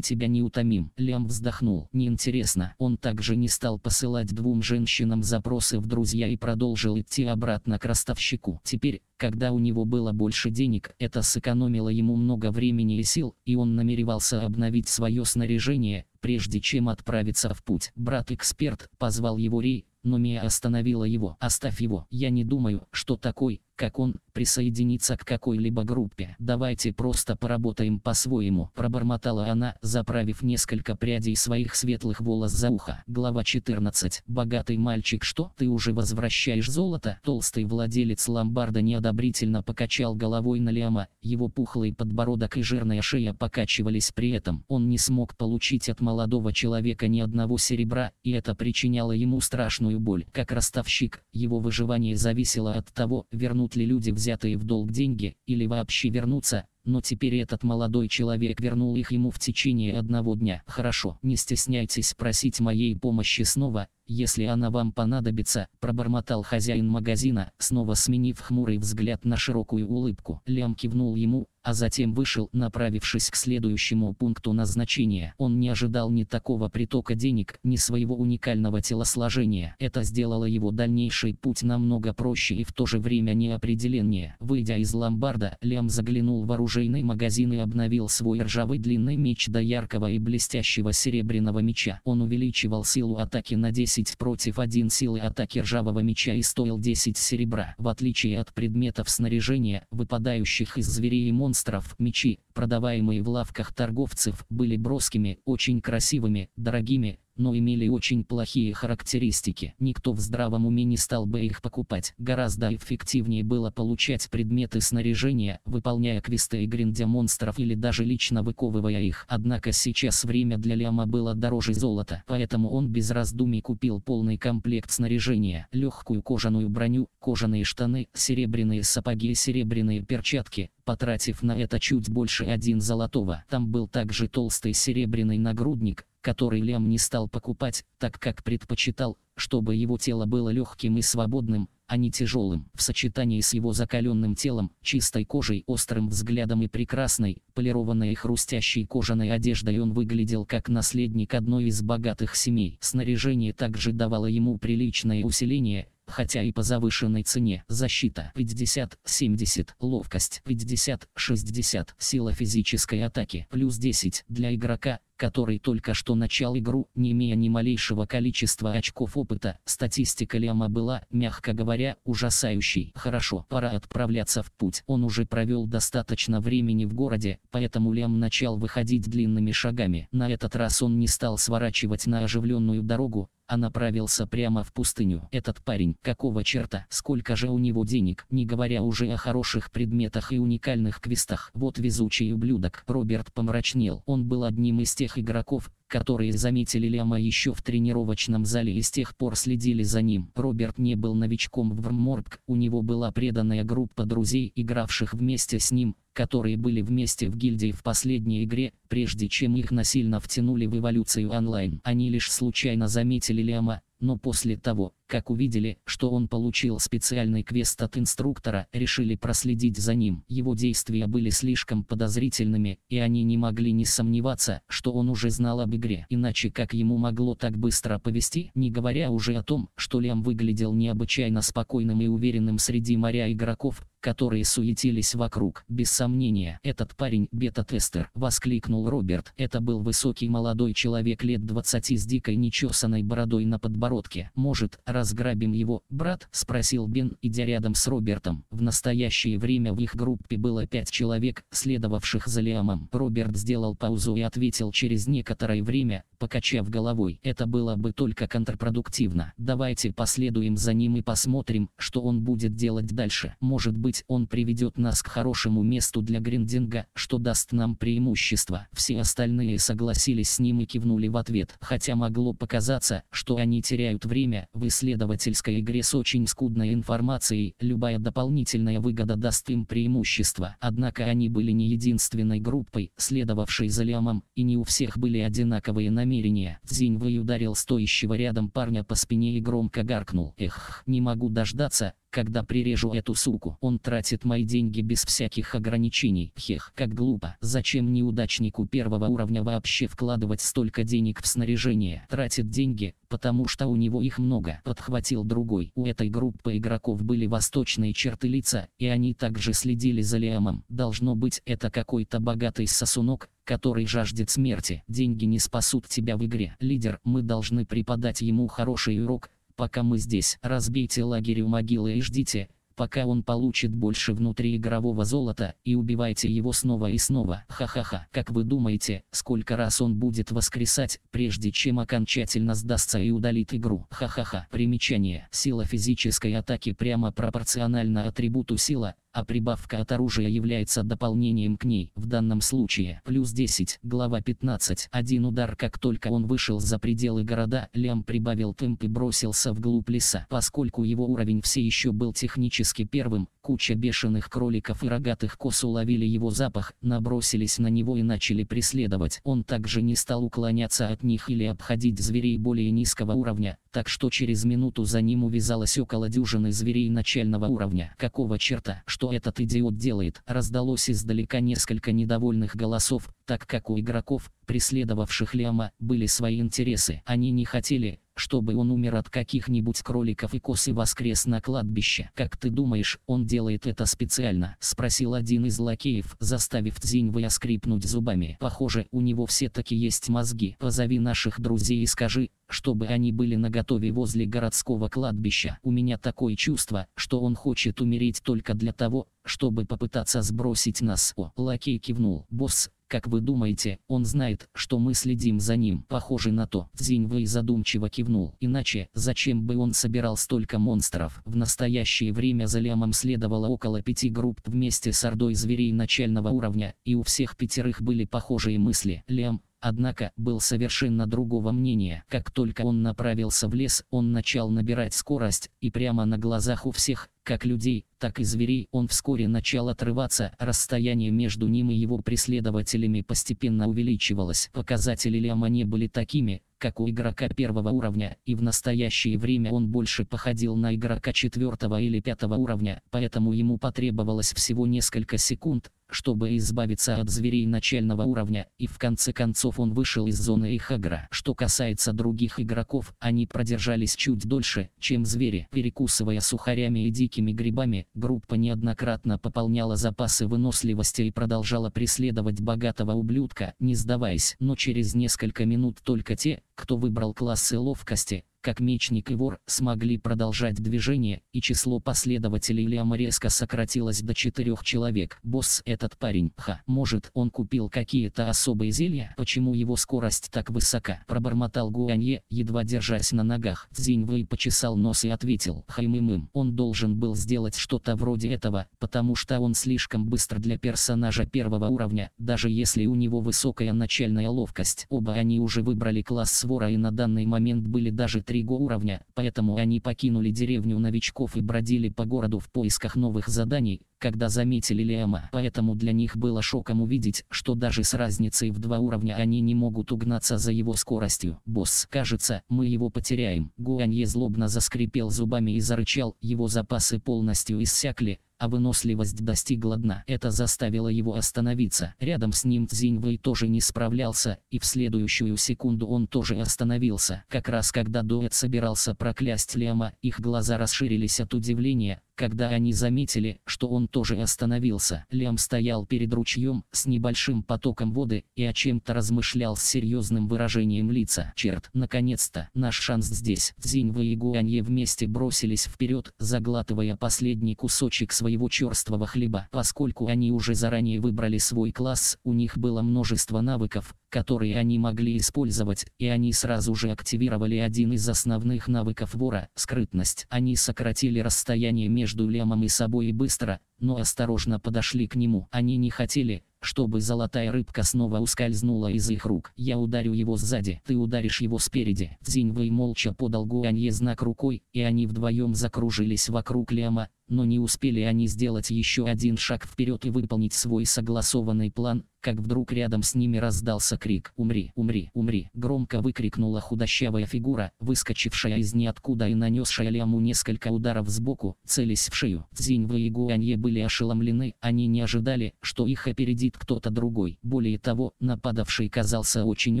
тебя не утомим. Лям вздохнул. Неинтересно. Он также не стал посылать двум женщинам запросы в друзья и продолжил идти обратно к ростовщику. Теперь, когда у него было больше денег, это сэкономило ему много времени и сил, и он намеревался обновить свое снаряжение, прежде чем отправиться в путь. Брат-эксперт позвал его Рей, но Мия остановила его. «Оставь его. Я не думаю, что такой, как он, присоединиться к какой-либо группе. «Давайте просто поработаем по-своему», – пробормотала она, заправив несколько прядей своих светлых волос за ухо. Глава 14. «Богатый мальчик, что? Ты уже возвращаешь золото?» Толстый владелец ломбарда неодобрительно покачал головой на Лиама, его пухлый подбородок и жирная шея покачивались при этом. Он не смог получить от молодого человека ни одного серебра, и это причиняло ему страшную боль. Как ростовщик, его выживание зависело от того, вернуть вернут ли люди взятые в долг деньги, или вообще вернутся, но теперь этот молодой человек вернул их ему в течение одного дня. Хорошо, не стесняйтесь просить моей помощи снова, если она вам понадобится», – пробормотал хозяин магазина, снова сменив хмурый взгляд на широкую улыбку. Лям кивнул ему, а затем вышел, направившись к следующему пункту назначения. Он не ожидал ни такого притока денег, ни своего уникального телосложения. Это сделало его дальнейший путь намного проще и в то же время неопределеннее. Выйдя из ломбарда, Лям заглянул в оружейный магазин и обновил свой ржавый длинный меч до яркого и блестящего серебряного меча. Он увеличивал силу атаки на 10 10 против 1 силы атаки ржавого меча и стоил 10 серебра. В отличие от предметов снаряжения, выпадающих из зверей и монстров, мечи, продаваемые в лавках торговцев, были броскими, очень красивыми, дорогими, но имели очень плохие характеристики. Никто в здравом уме не стал бы их покупать. Гораздо эффективнее было получать предметы снаряжения, выполняя квесты и гриндя монстров или даже лично выковывая их. Однако сейчас время для Ляма было дороже золота, поэтому он без раздумий купил полный комплект снаряжения. Легкую кожаную броню, кожаные штаны, серебряные сапоги и серебряные перчатки, потратив на это чуть больше один золотого. Там был также толстый серебряный нагрудник, который Лем не стал покупать, так как предпочитал, чтобы его тело было легким и свободным, а не тяжелым. В сочетании с его закаленным телом, чистой кожей, острым взглядом и прекрасной, полированной и хрустящей кожаной одеждой он выглядел как наследник одной из богатых семей. Снаряжение также давало ему приличное усиление, хотя и по завышенной цене. Защита 50-70, ловкость 50-60, сила физической атаки плюс 10 для игрока, который только что начал игру, не имея ни малейшего количества очков опыта, статистика Лема была, мягко говоря, ужасающей. Хорошо, пора отправляться в путь. Он уже провел достаточно времени в городе, поэтому Лем начал выходить длинными шагами. На этот раз он не стал сворачивать на оживленную дорогу, а направился прямо в пустыню. Этот парень, какого черта, сколько же у него денег, не говоря уже о хороших предметах и уникальных квестах. Вот везучий ублюдок. Роберт помрачнел. Он был одним из тех игроков, которые заметили Ляма еще в тренировочном зале и с тех пор следили за ним. Роберт не был новичком в Врморг, у него была преданная группа друзей, игравших вместе с ним, которые были вместе в гильдии в последней игре, прежде чем их насильно втянули в эволюцию онлайн. Они лишь случайно заметили Лиама, но после того, как увидели, что он получил специальный квест от инструктора, решили проследить за ним. Его действия были слишком подозрительными, и они не могли не сомневаться, что он уже знал об игре. Иначе как ему могло так быстро повести, не говоря уже о том, что Лям выглядел необычайно спокойным и уверенным среди моря игроков, которые суетились вокруг. Без сомнения, этот парень – бета-тестер, воскликнул Роберт. Это был высокий молодой человек лет 20 с дикой нечесанной бородой на подбородке. Может, разграбим его, брат? – спросил Бен, идя рядом с Робертом. В настоящее время в их группе было пять человек, следовавших за Лиамом. Роберт сделал паузу и ответил через некоторое время, покачав головой. Это было бы только контрпродуктивно. Давайте последуем за ним и посмотрим, что он будет делать дальше. Может быть, быть он приведет нас к хорошему месту для гриндинга, что даст нам преимущество. Все остальные согласились с ним и кивнули в ответ, хотя могло показаться, что они теряют время. В исследовательской игре с очень скудной информацией, любая дополнительная выгода даст им преимущество. Однако они были не единственной группой, следовавшей за Лиамом, и не у всех были одинаковые намерения. Зинь ударил стоящего рядом парня по спине и громко гаркнул. «Эх, не могу дождаться, когда прирежу эту суку. Он тратит мои деньги без всяких ограничений. Хех, как глупо. Зачем неудачнику первого уровня вообще вкладывать столько денег в снаряжение? Тратит деньги, потому что у него их много. Подхватил другой. У этой группы игроков были восточные черты лица, и они также следили за Лиамом. Должно быть это какой-то богатый сосунок, который жаждет смерти. Деньги не спасут тебя в игре. Лидер, мы должны преподать ему хороший урок, Пока мы здесь, разбейте лагерь у могилы и ждите, пока он получит больше внутриигрового золота, и убивайте его снова и снова. Ха-ха-ха. Как вы думаете, сколько раз он будет воскресать, прежде чем окончательно сдастся и удалит игру? Ха-ха-ха. Примечание. Сила физической атаки прямо пропорциональна атрибуту сила, а прибавка от оружия является дополнением к ней, в данном случае плюс 10, глава 15. Один удар как только он вышел за пределы города, Лям прибавил темп и бросился вглубь леса. Поскольку его уровень все еще был технически первым, Куча бешеных кроликов и рогатых кос уловили его запах, набросились на него и начали преследовать. Он также не стал уклоняться от них или обходить зверей более низкого уровня, так что через минуту за ним увязалось около дюжины зверей начального уровня. Какого черта, что этот идиот делает? Раздалось издалека несколько недовольных голосов, так как у игроков, преследовавших Лиама, были свои интересы. Они не хотели, чтобы он умер от каких-нибудь кроликов и косы воскрес на кладбище. «Как ты думаешь, он делает это специально?» – спросил один из лакеев, заставив Дзиньвая скрипнуть зубами. «Похоже, у него все-таки есть мозги. Позови наших друзей и скажи, чтобы они были наготове возле городского кладбища. У меня такое чувство, что он хочет умереть только для того, чтобы попытаться сбросить нас». О, лакей кивнул. «Босс, как вы думаете, он знает, что мы следим за ним? Похоже на то. Цзиньвэй задумчиво кивнул. Иначе, зачем бы он собирал столько монстров? В настоящее время за Лямом следовало около пяти групп вместе с ордой зверей начального уровня, и у всех пятерых были похожие мысли. Лям, однако, был совершенно другого мнения. Как только он направился в лес, он начал набирать скорость, и прямо на глазах у всех, как людей, так и зверей, он вскоре начал отрываться, расстояние между ним и его преследователями постепенно увеличивалось. Показатели Лиама были такими, как у игрока первого уровня, и в настоящее время он больше походил на игрока четвертого или пятого уровня, поэтому ему потребовалось всего несколько секунд, чтобы избавиться от зверей начального уровня, и в конце концов он вышел из зоны их агро. Что касается других игроков, они продержались чуть дольше, чем звери. Перекусывая сухарями и дикими грибами, группа неоднократно пополняла запасы выносливости и продолжала преследовать богатого ублюдка, не сдаваясь. Но через несколько минут только те, кто выбрал классы ловкости, как мечник и вор смогли продолжать движение, и число последователей Лиама резко сократилось до четырех человек. Босс этот парень, ха, может он купил какие-то особые зелья? Почему его скорость так высока? Пробормотал Гуанье, едва держась на ногах. Цзиньвэй почесал нос и ответил, хаймымым. Он должен был сделать что-то вроде этого, потому что он слишком быстро для персонажа первого уровня, даже если у него высокая начальная ловкость. Оба они уже выбрали класс свора и на данный момент были даже три интригу уровня, поэтому они покинули деревню новичков и бродили по городу в поисках новых заданий, когда заметили Лиама. Поэтому для них было шоком увидеть, что даже с разницей в два уровня они не могут угнаться за его скоростью. Босс, кажется, мы его потеряем. Гуанье злобно заскрипел зубами и зарычал, его запасы полностью иссякли, а выносливость достигла дна. Это заставило его остановиться. Рядом с ним Цзиньвэй тоже не справлялся, и в следующую секунду он тоже остановился. Как раз когда Дуэт собирался проклясть Лиама, их глаза расширились от удивления, когда они заметили, что он тоже остановился, Лям стоял перед ручьем с небольшим потоком воды и о чем-то размышлял с серьезным выражением лица. Черт, наконец-то, наш шанс здесь. Зиньва и Гуанье вместе бросились вперед, заглатывая последний кусочек своего черствого хлеба. Поскольку они уже заранее выбрали свой класс, у них было множество навыков, которые они могли использовать, и они сразу же активировали один из основных навыков вора – скрытность. Они сократили расстояние между Лемом и собой быстро, но осторожно подошли к нему. Они не хотели, чтобы золотая рыбка снова ускользнула из их рук. Я ударю его сзади, ты ударишь его спереди. Цзиньвэй молча подал Гуанье знак рукой, и они вдвоем закружились вокруг Лема, но не успели они сделать еще один шаг вперед и выполнить свой согласованный план, как вдруг рядом с ними раздался крик «Умри! Умри! Умри!» Громко выкрикнула худощавая фигура, выскочившая из ниоткуда и нанесшая Ляму несколько ударов сбоку, целясь в шею. Цзиньвэй и Гуанье были ошеломлены, они не ожидали, что их опередили сидит кто-то другой. Более того, нападавший казался очень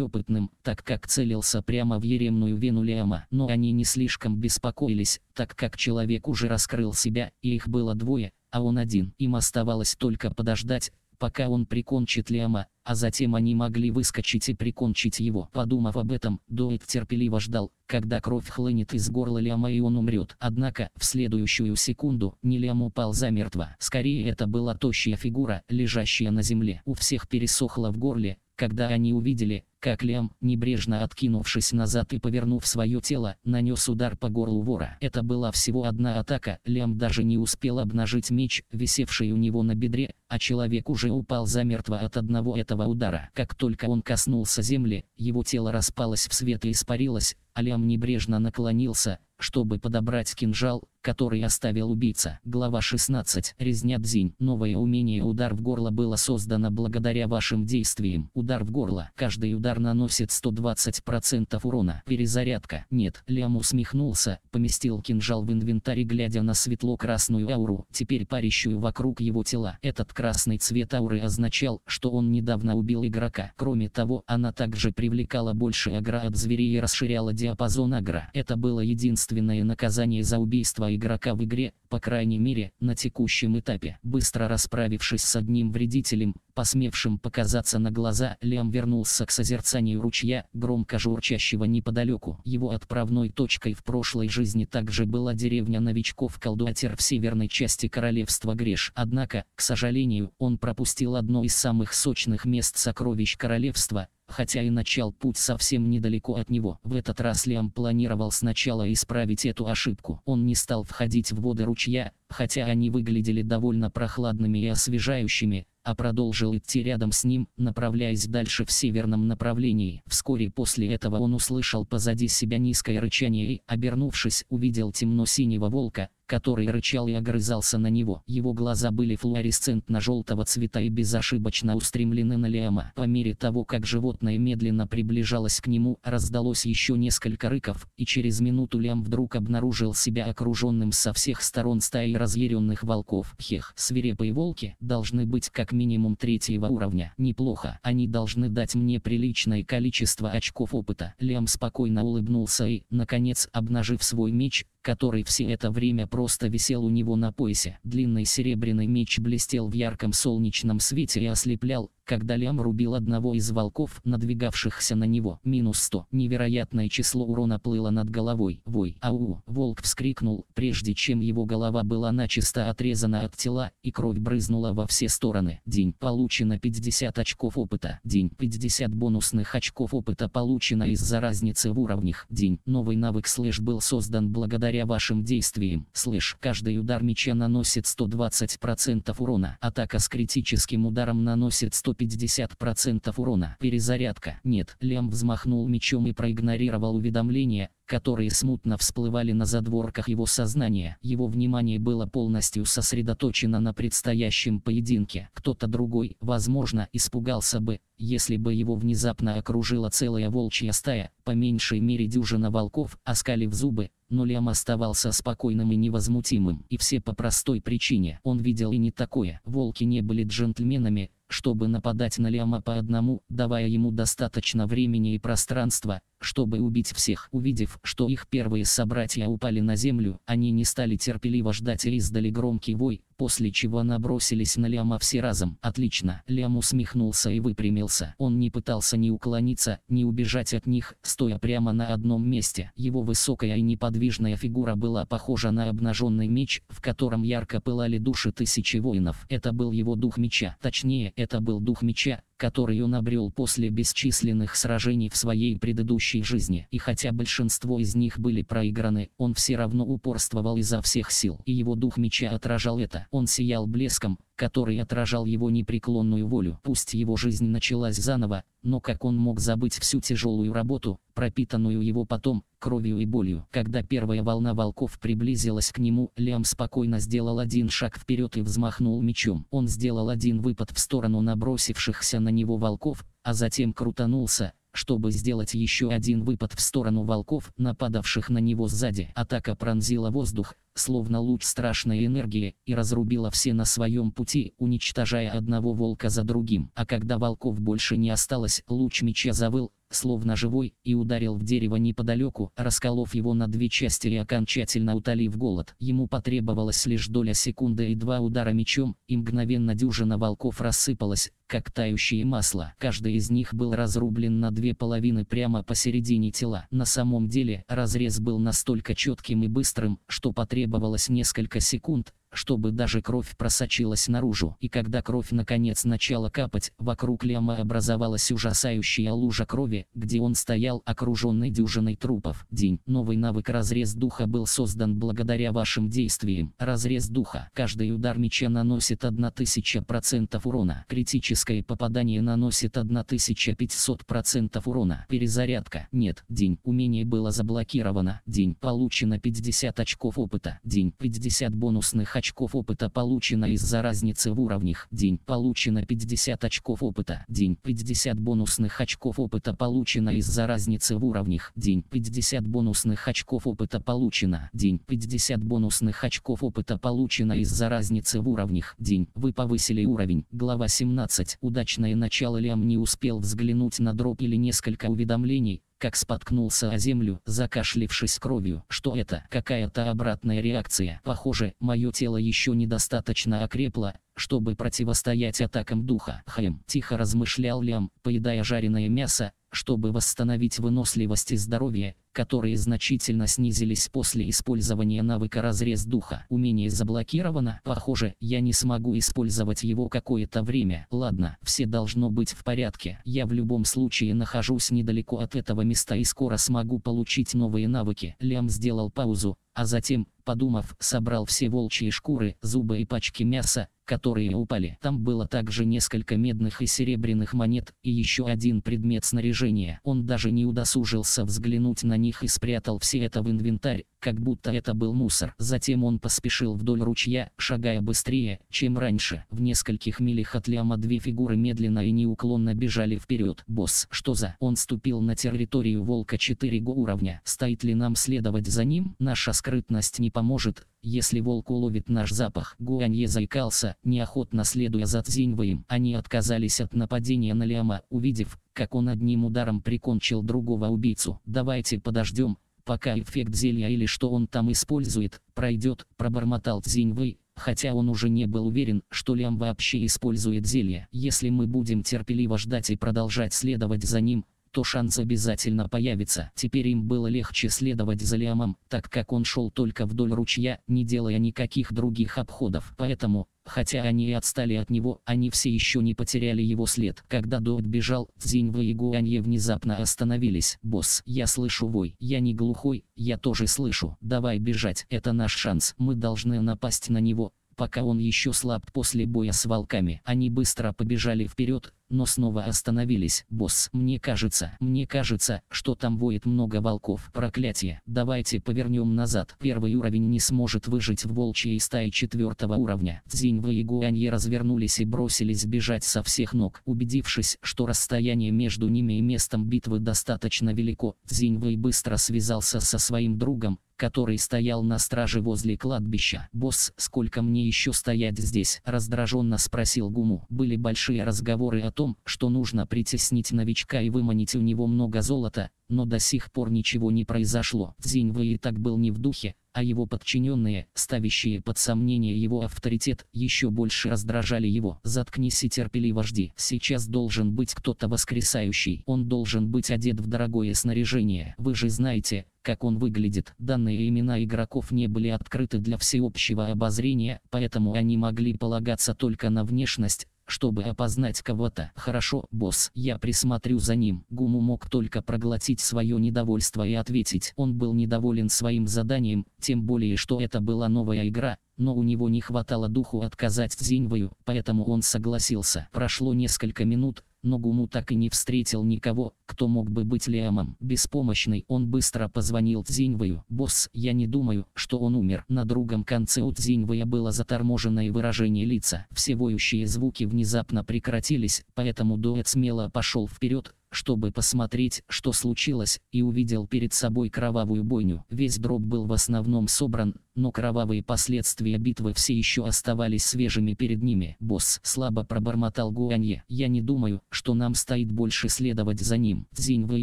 опытным, так как целился прямо в еремную вену Лиама. Но они не слишком беспокоились, так как человек уже раскрыл себя, и их было двое, а он один. Им оставалось только подождать, пока он прикончит Лиама, а затем они могли выскочить и прикончить его. Подумав об этом, Дуэт терпеливо ждал, когда кровь хлынет из горла Лиама и он умрет. Однако, в следующую секунду, не Лиам упал замертво. Скорее это была тощая фигура, лежащая на земле. У всех пересохло в горле, когда они увидели, как Лем, небрежно откинувшись назад и повернув свое тело, нанес удар по горлу вора. Это была всего одна атака, Лем даже не успел обнажить меч, висевший у него на бедре, а человек уже упал замертво от одного этого удара. Как только он коснулся земли, его тело распалось в свет и испарилось, а Лем небрежно наклонился, чтобы подобрать кинжал, который оставил убийца. Глава 16. Резня Дзинь. Новое умение «Удар в горло» было создано благодаря вашим действиям. Удар в горло. Каждый удар наносит 120% урона. Перезарядка. Нет. Лям усмехнулся, поместил кинжал в инвентарь, глядя на светло-красную ауру, теперь парящую вокруг его тела. Этот красный цвет ауры означал, что он недавно убил игрока. Кроме того, она также привлекала больше агра от зверей и расширяла диапазон агра. Это было единственное наказание за убийство игрока в игре, по крайней мере, на текущем этапе. Быстро расправившись с одним вредителем, посмевшим показаться на глаза, Лем вернулся к созерцанию ручья, громко журчащего неподалеку. Его отправной точкой в прошлой жизни также была деревня новичков Колдуатер в северной части королевства Греш. Однако, к сожалению, он пропустил одно из самых сочных мест сокровищ королевства – хотя и начал путь совсем недалеко от него. В этот раз Лиам планировал сначала исправить эту ошибку. Он не стал входить в воды ручья, хотя они выглядели довольно прохладными и освежающими, а продолжил идти рядом с ним, направляясь дальше в северном направлении. Вскоре после этого он услышал позади себя низкое рычание и, обернувшись, увидел темно-синего волка, который рычал и огрызался на него. Его глаза были флуоресцентно-желтого цвета и безошибочно устремлены на Лиама. По мере того, как животное медленно приближалось к нему, раздалось еще несколько рыков, и через минуту Лиам вдруг обнаружил себя окруженным со всех сторон стаи разъяренных волков. Хех, свирепые волки, должны быть как минимум третьего уровня. Неплохо, они должны дать мне приличное количество очков опыта. Лиам спокойно улыбнулся и, наконец, обнажив свой меч, который все это время просто висел у него на поясе. Длинный серебряный меч блестел в ярком солнечном свете и ослеплял, когда Лям рубил одного из волков, надвигавшихся на него. Минус 100. Невероятное число урона плыло над головой. Вой. Ау. Волк вскрикнул, прежде чем его голова была начисто отрезана от тела, и кровь брызнула во все стороны. День. Получено 50 очков опыта. День. 50 бонусных очков опыта получено из-за разницы в уровнях. День. Новый навык слэш был создан благодаря вашим действиям. Слэш. Каждый удар меча наносит 120% урона. Атака с критическим ударом наносит 100 150% урона. Перезарядка. Нет, Лем взмахнул мечом и проигнорировал уведомления, которые смутно всплывали на задворках его сознания. Его внимание было полностью сосредоточено на предстоящем поединке. Кто-то другой, возможно, испугался бы, если бы его внезапно окружила целая волчья стая, по меньшей мере дюжина волков, оскалив зубы, но Лем оставался спокойным и невозмутимым. И все по простой причине. Он видел и не такое. Волки не были джентльменами, чтобы нападать на Лиама по одному, давая ему достаточно времени и пространства, чтобы убить всех. Увидев, что их первые собратья упали на землю, они не стали терпеливо ждать и издали громкий вой, после чего набросились на Лиама все разом. Отлично. Лиам усмехнулся и выпрямился. Он не пытался ни уклониться, ни убежать от них, стоя прямо на одном месте. Его высокая и неподвижная фигура была похожа на обнаженный меч, в котором ярко пылали души тысячи воинов. Это был его дух меча. Точнее, это был дух меча, который он обрел после бесчисленных сражений в своей предыдущей жизни. И хотя большинство из них были проиграны, он все равно упорствовал изо всех сил. И его дух меча отражал это. Он сиял блеском, который отражал его непреклонную волю. Пусть его жизнь началась заново, но как он мог забыть всю тяжелую работу, пропитанную его потом, кровью и болью. Когда первая волна волков приблизилась к нему, Лиам спокойно сделал один шаг вперед и взмахнул мечом. Он сделал один выпад в сторону набросившихся на него волков, а затем крутанулся, чтобы сделать еще один выпад в сторону волков, нападавших на него сзади. Атака пронзила воздух, словно луч страшной энергии, и разрубила все на своем пути, уничтожая одного волка за другим. А когда волков больше не осталось, луч меча завыл, словно живой, и ударил в дерево неподалеку, расколов его на две части и окончательно утолив голод. Ему потребовалась лишь доля секунды и два удара мечом, и мгновенно дюжина волков рассыпалась, как тающее масло. Каждый из них был разрублен на две половины прямо посередине тела. На самом деле, разрез был настолько четким и быстрым, что потребовалось потребовалось несколько секунд, чтобы даже кровь просочилась наружу. И когда кровь наконец начала капать, вокруг Лема образовалась ужасающая лужа крови, где он стоял окруженный дюжиной трупов. День. Новый навык разрез духа был создан благодаря вашим действиям. Разрез духа. Каждый удар меча наносит 1000% урона. Критическое попадание наносит 1500% урона. Перезарядка. Нет. День. Умение было заблокировано. День. Получено 50 очков опыта. День. 50 бонусных очков очков опыта получено из-за разницы в уровнях. День получено 50 очков опыта. День 50 бонусных очков опыта получено из-за разницы в уровнях. День 50 бонусных очков опыта получено. День 50 бонусных очков опыта получено из-за разницы в уровнях. День вы повысили уровень. Глава 17. Удачное начало Лям не успел взглянуть на дроп или несколько уведомлений, как споткнулся о землю, закашлившись кровью, что это какая-то обратная реакция. Похоже, мое тело еще недостаточно окрепло, чтобы противостоять атакам духа. Хэм, тихо размышлял Лям, поедая жареное мясо, чтобы восстановить выносливость и здоровье, которые значительно снизились после использования навыка разрез духа. Умение заблокировано, похоже, я не смогу использовать его какое-то время. Ладно, все должно быть в порядке. Я в любом случае нахожусь недалеко от этого места и скоро смогу получить новые навыки. Лям сделал паузу, а затем, подумав, собрал все волчьи шкуры, зубы и пачки мяса, которые упали. Там было также несколько медных и серебряных монет и еще один предмет снаряжения. Он даже не удосужился взглянуть на них и спрятал все это в инвентарь, как будто это был мусор. Затем он поспешил вдоль ручья, шагая быстрее, чем раньше. В нескольких милях от Лиама две фигуры медленно и неуклонно бежали вперед. Босс, что за? Он ступил на территорию волка 4 го уровня. Стоит ли нам следовать за ним? Наша скрытность не поможет, если волк уловит наш запах. Гуанье заикался, неохотно следуя за Цзиньвэем. Они отказались от нападения на Лиама, увидев, как он одним ударом прикончил другого убийцу. «Давайте подождем, пока эффект зелья или что он там использует, пройдет, пробормотал Цзиньвэй, хотя он уже не был уверен, что Лям вообще использует зелье. Если мы будем терпеливо ждать и продолжать следовать за ним, то шанс обязательно появится. Теперь им было легче следовать за Лиамом, так как он шел только вдоль ручья, не делая никаких других обходов. Поэтому, Хотя они и отстали от него, они все еще не потеряли его след. Когда Доот бежал, Цзиньва и Гуанье внезапно остановились. «Босс, я слышу вой. Я не глухой, я тоже слышу. Давай бежать, это наш шанс. Мы должны напасть на него, пока он еще слаб после боя с волками. Они быстро побежали вперед, но снова остановились. Босс, мне кажется, мне кажется, что там воет много волков. Проклятие. Давайте повернем назад. Первый уровень не сможет выжить в волчьей стае четвертого уровня. Дзиньва и Гуанье развернулись и бросились бежать со всех ног. Убедившись, что расстояние между ними и местом битвы достаточно велико, Дзиньвэй быстро связался со своим другом, который стоял на страже возле кладбища. «Босс, сколько мне еще стоять здесь?» – раздраженно спросил Гуму. Были большие разговоры о том, что нужно притеснить новичка и выманить у него много золота, но до сих пор ничего не произошло. Дзиньвэ и так был не в духе, а его подчиненные, ставящие под сомнение его авторитет, еще больше раздражали его. «Заткнись и терпеливо жди. Сейчас должен быть кто-то воскресающий. Он должен быть одет в дорогое снаряжение. Вы же знаете, как он выглядит. Данные имена игроков не были открыты для всеобщего обозрения, поэтому они могли полагаться только на внешность, чтобы опознать кого-то. Хорошо, босс, я присмотрю за ним. Гуму мог только проглотить свое недовольство и ответить. Он был недоволен своим заданием, тем более, что это была новая игра, но у него не хватало духу отказать Цзиньвою, поэтому он согласился. Прошло несколько минут, но Гуму так и не встретил никого, кто мог бы быть Лиамом. Беспомощный он быстро позвонил Цзиньвэю. «Босс, я не думаю, что он умер». На другом конце у Цзиньвэя было заторможенное выражение лица. Все воющие звуки внезапно прекратились, поэтому дуэт смело пошел вперед, чтобы посмотреть, что случилось, и увидел перед собой кровавую бойню. Весь дроп был в основном собран, но кровавые последствия битвы все еще оставались свежими перед ними. «Босс», — слабо пробормотал Гуанье, — «я не думаю, что нам стоит больше следовать за ним». Цзиньвэй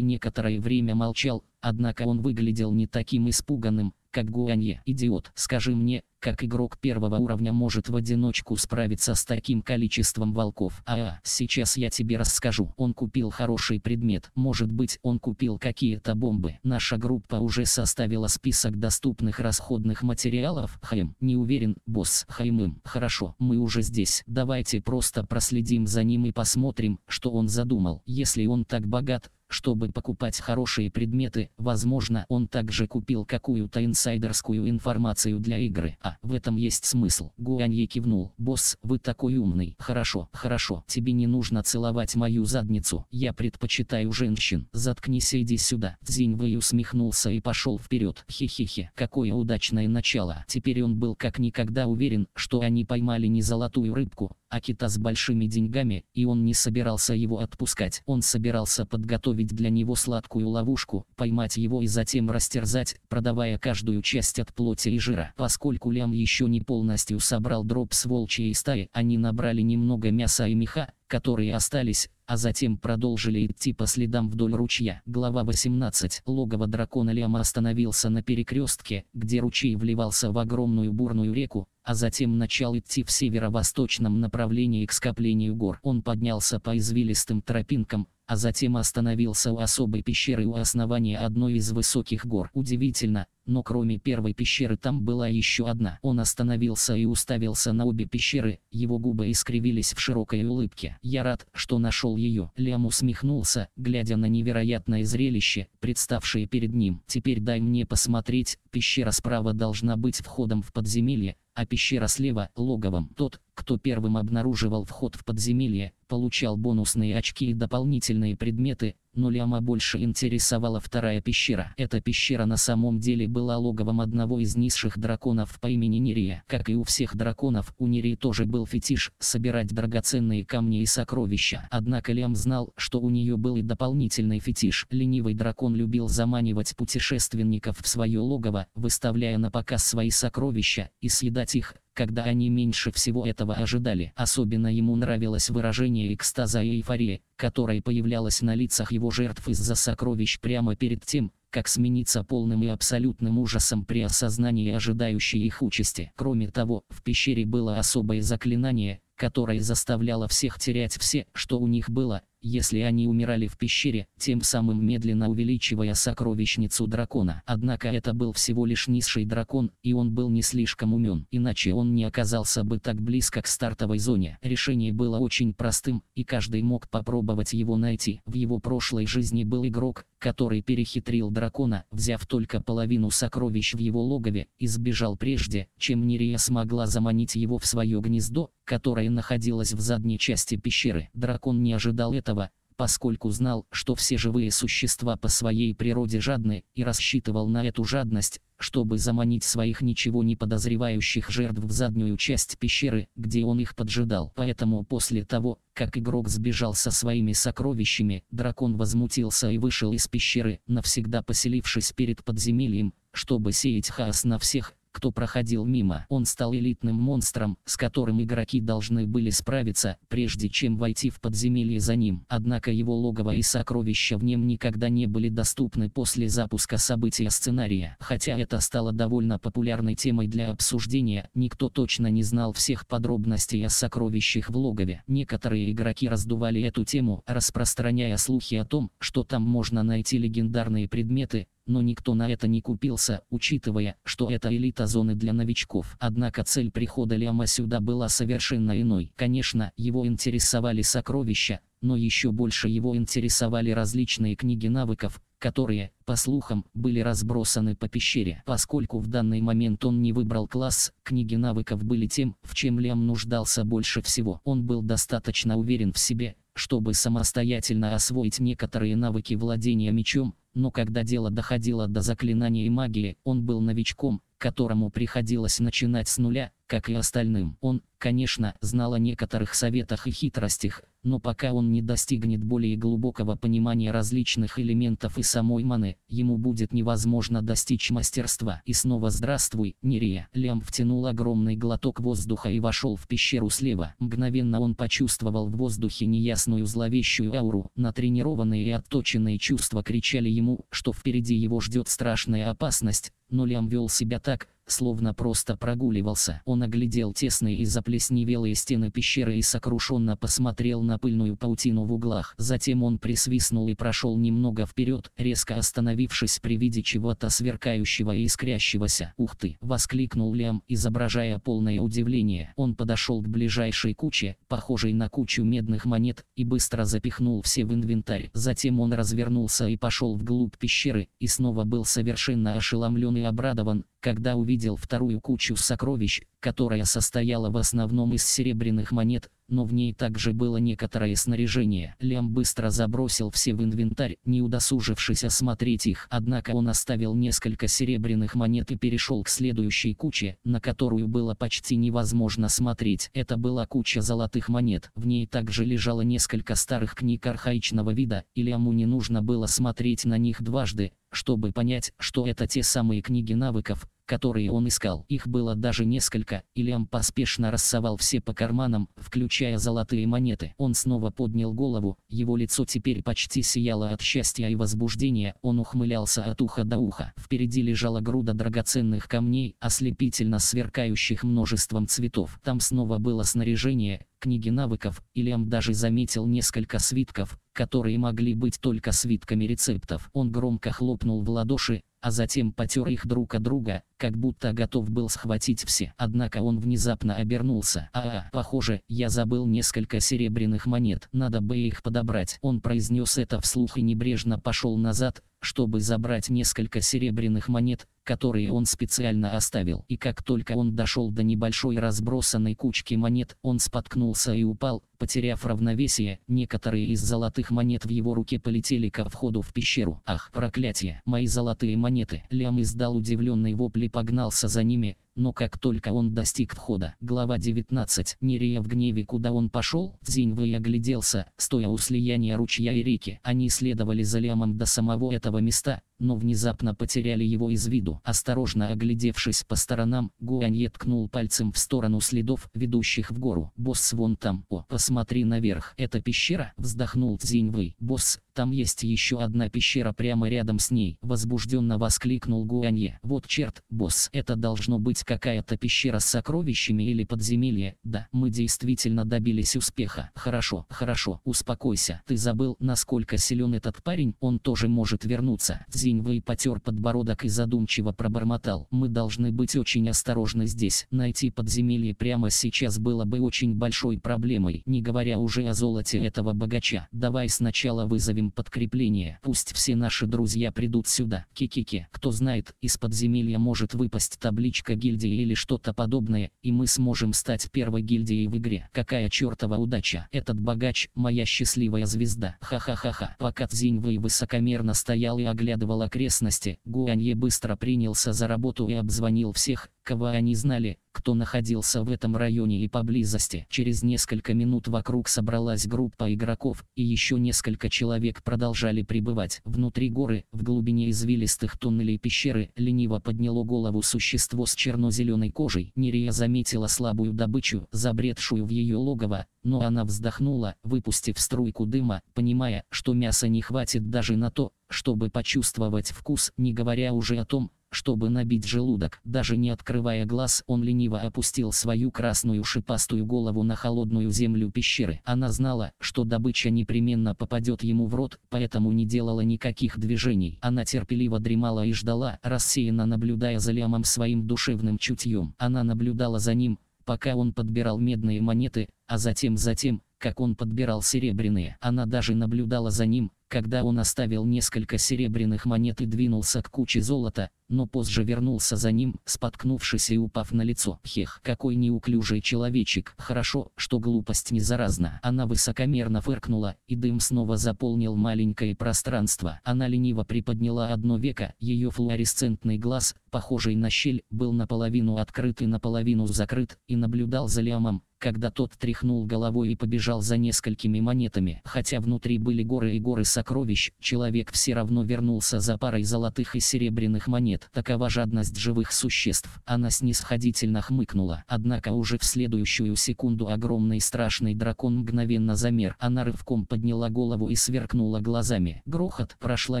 некоторое время молчал, однако он выглядел не таким испуганным, как Гуанье. «Идиот, скажи мне, как игрок первого уровня может в одиночку справиться с таким количеством волков. А, а сейчас я тебе расскажу. Он купил хороший предмет, может быть он купил какие-то бомбы. Наша группа уже составила список доступных расходных материалов. Хайм, не уверен, босс. Хаймым, эм, хорошо, мы уже здесь. Давайте просто проследим за ним и посмотрим, что он задумал. Если он так богат, чтобы покупать хорошие предметы, возможно он также купил какую-то инсайдерскую информацию для игры. А, в этом есть смысл. Гуанье кивнул. Босс, вы такой умный. Хорошо, хорошо, тебе не нужно целовать мою задницу, я предпочитаю женщин. Заткнись и иди сюда. Цзинь Вэй усмехнулся и пошел вперед. Хи-хи-хи, какое удачное начало. Теперь он был как никогда уверен, что они поймали не золотую рыбку, а кита с большими деньгами, и он не собирался его отпускать. Он собирался подготовить приготовить для него сладкую ловушку, поймать его и затем растерзать, продавая каждую часть от плоти и жира. Поскольку Лям еще не полностью собрал дроп с волчьей стаи, они набрали немного мяса и меха, которые остались, а затем продолжили идти по следам вдоль ручья. Глава 18. Логово дракона Лиама остановился на перекрестке, где ручей вливался в огромную бурную реку, а затем начал идти в северо-восточном направлении к скоплению гор. Он поднялся по извилистым тропинкам, а затем остановился у особой пещеры у основания одной из высоких гор. Удивительно, но кроме первой пещеры там была еще одна. Он остановился и уставился на обе пещеры, его губы искривились в широкой улыбке. «Я рад, что нашел ее». Лям усмехнулся, глядя на невероятное зрелище, представшее перед ним. «Теперь дай мне посмотреть, пещера справа должна быть входом в подземелье, а пещера слева – логовом. Тот, кто первым обнаруживал вход в подземелье, получал бонусные очки и дополнительные предметы, но Ляма больше интересовала вторая пещера. Эта пещера на самом деле была логовом одного из низших драконов по имени Нерия. Как и у всех драконов, у Нерии тоже был фетиш – собирать драгоценные камни и сокровища. Однако Лям знал, что у нее был и дополнительный фетиш. Ленивый дракон любил заманивать путешественников в свое логово, выставляя на показ свои сокровища, и съедать их, когда они меньше всего этого ожидали. Особенно ему нравилось выражение экстаза и эйфории, которое появлялось на лицах его жертв из-за сокровищ прямо перед тем, как смениться полным и абсолютным ужасом при осознании ожидающей их участи. Кроме того, в пещере было особое заклинание, которое заставляло всех терять все, что у них было, если они умирали в пещере, тем самым медленно увеличивая сокровищницу дракона. Однако это был всего лишь низший дракон, и он был не слишком умен, иначе он не оказался бы так близко к стартовой зоне. Решение было очень простым, и каждый мог попробовать его найти. В его прошлой жизни был игрок, который перехитрил дракона, взяв только половину сокровищ в его логове, и сбежал прежде, чем Нерия смогла заманить его в свое гнездо, которое находилось в задней части пещеры. Дракон не ожидал этого этого, поскольку знал, что все живые существа по своей природе жадны, и рассчитывал на эту жадность, чтобы заманить своих ничего не подозревающих жертв в заднюю часть пещеры, где он их поджидал. Поэтому после того, как игрок сбежал со своими сокровищами, дракон возмутился и вышел из пещеры, навсегда поселившись перед подземельем, чтобы сеять хаос на всех, кто проходил мимо. Он стал элитным монстром, с которым игроки должны были справиться, прежде чем войти в подземелье за ним. Однако его логово и сокровища в нем никогда не были доступны после запуска события сценария. Хотя это стало довольно популярной темой для обсуждения, никто точно не знал всех подробностей о сокровищах в логове. Некоторые игроки раздували эту тему, распространяя слухи о том, что там можно найти легендарные предметы, но никто на это не купился, учитывая, что это элита зоны для новичков. Однако цель прихода Лиама сюда была совершенно иной. Конечно, его интересовали сокровища, но еще больше его интересовали различные книги навыков, которые, по слухам, были разбросаны по пещере. Поскольку в данный момент он не выбрал класс, книги навыков были тем, в чем Лиам нуждался больше всего. Он был достаточно уверен в себе, чтобы самостоятельно освоить некоторые навыки владения мечом, но когда дело доходило до заклинаний и магии, он был новичком, которому приходилось начинать с нуля, как и остальным. Он, конечно, знал о некоторых советах и хитростях, но пока он не достигнет более глубокого понимания различных элементов и самой маны, ему будет невозможно достичь мастерства. И снова здравствуй, Нерия. Лям втянул огромный глоток воздуха и вошел в пещеру слева. Мгновенно он почувствовал в воздухе неясную зловещую ауру. Натренированные и отточенные чувства кричали ему, что впереди его ждет страшная опасность, но Лям вел себя так, словно просто прогуливался. Он оглядел тесные и заплесневелые стены пещеры и сокрушенно посмотрел на пыльную паутину в углах. Затем он присвистнул и прошел немного вперед, резко остановившись при виде чего-то сверкающего и искрящегося. «Ух ты!» – воскликнул Лем, изображая полное удивление. Он подошел к ближайшей куче, похожей на кучу медных монет, и быстро запихнул все в инвентарь. Затем он развернулся и пошел вглубь пещеры, и снова был совершенно ошеломлен и обрадован, когда увидел вторую кучу сокровищ, которая состояла в основном из серебряных монет, но в ней также было некоторое снаряжение. Лям быстро забросил все в инвентарь, не удосужившись осмотреть их. Однако он оставил несколько серебряных монет и перешел к следующей куче, на которую было почти невозможно смотреть. Это была куча золотых монет. В ней также лежало несколько старых книг архаичного вида, и Ляму не нужно было смотреть на них дважды, чтобы понять, что это те самые книги навыков, которые он искал. Их было даже несколько, и Лиам поспешно рассовал все по карманам, включая золотые монеты. Он снова поднял голову, его лицо теперь почти сияло от счастья и возбуждения, он ухмылялся от уха до уха. Впереди лежала груда драгоценных камней, ослепительно сверкающих множеством цветов. Там снова было снаряжение, книги навыков, и Лиам даже заметил несколько свитков, которые могли быть только свитками рецептов. Он громко хлопнул в ладоши, а затем потер их друг от друга, как будто готов был схватить все. Однако он внезапно обернулся. «А, -а похоже, я забыл несколько серебряных монет, надо бы их подобрать». Он произнес это вслух и небрежно пошел назад, чтобы забрать несколько серебряных монет, которые он специально оставил. И как только он дошел до небольшой разбросанной кучки монет, он споткнулся и упал, потеряв равновесие, некоторые из золотых монет в его руке полетели ко входу в пещеру. Ах, проклятие, мои золотые монеты. Лям издал удивленный вопль и погнался за ними, но как только он достиг входа. Глава 19. Нерия в гневе куда он пошел, Дзиньвэй огляделся, стоя у слияния ручья и реки. Они следовали за Лямом до самого этого места, но внезапно потеряли его из виду. Осторожно оглядевшись по сторонам, Гуанье ткнул пальцем в сторону следов, ведущих в гору. «Босс, вон там, о, посмотри наверх, это пещера?» Вздохнул Цзиньвэй. «Босс, там есть еще одна пещера прямо рядом с ней, возбужденно воскликнул Гуанье. Вот черт, босс, это должно быть какая-то пещера с сокровищами или подземелье. Да, мы действительно добились успеха. Хорошо, хорошо, успокойся. Ты забыл, насколько силен этот парень, он тоже может вернуться. Цзиньвэй потер подбородок и задумчиво пробормотал. Мы должны быть очень осторожны здесь. Найти подземелье прямо сейчас было бы очень большой проблемой, не говоря уже о золоте этого богача. Давай сначала вызовем им подкрепление. Пусть все наши друзья придут сюда. Кикики. Кто знает, из подземелья может выпасть табличка гильдии или что-то подобное, и мы сможем стать первой гильдией в игре. Какая чертова удача. Этот богач, моя счастливая звезда. Ха-ха-ха-ха. Пока Цзиньвэй высокомерно стоял и оглядывал окрестности, Гуанье быстро принялся за работу и обзвонил всех, кого они знали, кто находился в этом районе и поблизости. Через несколько минут вокруг собралась группа игроков, и еще несколько человек продолжали пребывать. Внутри горы, в глубине извилистых туннелей пещеры, лениво подняло голову существо с черно-зеленой кожей. Нерия заметила слабую добычу, забредшую в ее логово, но она вздохнула, выпустив струйку дыма, понимая, что мяса не хватит даже на то, чтобы почувствовать вкус, не говоря уже о том, чтобы набить желудок, даже не открывая глаз, он лениво опустил свою красную шипастую голову на холодную землю пещеры. Она знала, что добыча непременно попадет ему в рот, поэтому не делала никаких движений. Она терпеливо дремала и ждала, рассеянно наблюдая за Лямом своим душевным чутьем. Она наблюдала за ним, пока он подбирал медные монеты, а затем затем, как он подбирал серебряные. Она даже наблюдала за ним, когда он оставил несколько серебряных монет и двинулся к куче золота, но позже вернулся за ним, споткнувшись и упав на лицо. Хех, какой неуклюжий человечек. Хорошо, что глупость не заразна. Она высокомерно фыркнула, и дым снова заполнил маленькое пространство. Она лениво приподняла одно веко, ее флуоресцентный глаз, похожий на щель, был наполовину открыт и наполовину закрыт, и наблюдал за Лиамом, когда тот тряхнул головой и побежал за несколькими монетами. Хотя внутри были горы и горы сокровищ, человек все равно вернулся за парой золотых и серебряных монет. Такова жадность живых существ. Она снисходительно хмыкнула. Однако уже в следующую секунду огромный страшный дракон мгновенно замер. Она рывком подняла голову и сверкнула глазами. Грохот. Прошла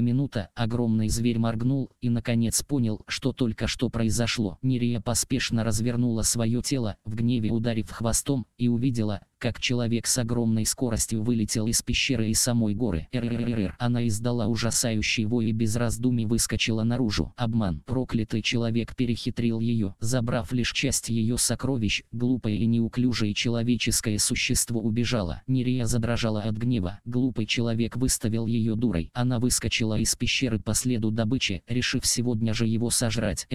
минута, огромный зверь моргнул и наконец понял, что только что произошло. Нерия поспешно развернула свое тело, в гневе ударив хвост мостом и увидела, как человек с огромной скоростью вылетел из пещеры и самой горы. Она издала ужасающий вой и без раздумий выскочила наружу. Обман. Проклятый человек перехитрил ее, забрав лишь часть ее сокровищ. Глупое и неуклюжее человеческое существо убежало. Нерия задрожала от гнева. Глупый человек выставил ее дурой. Она выскочила из пещеры по следу добычи, решив сегодня же его сожрать.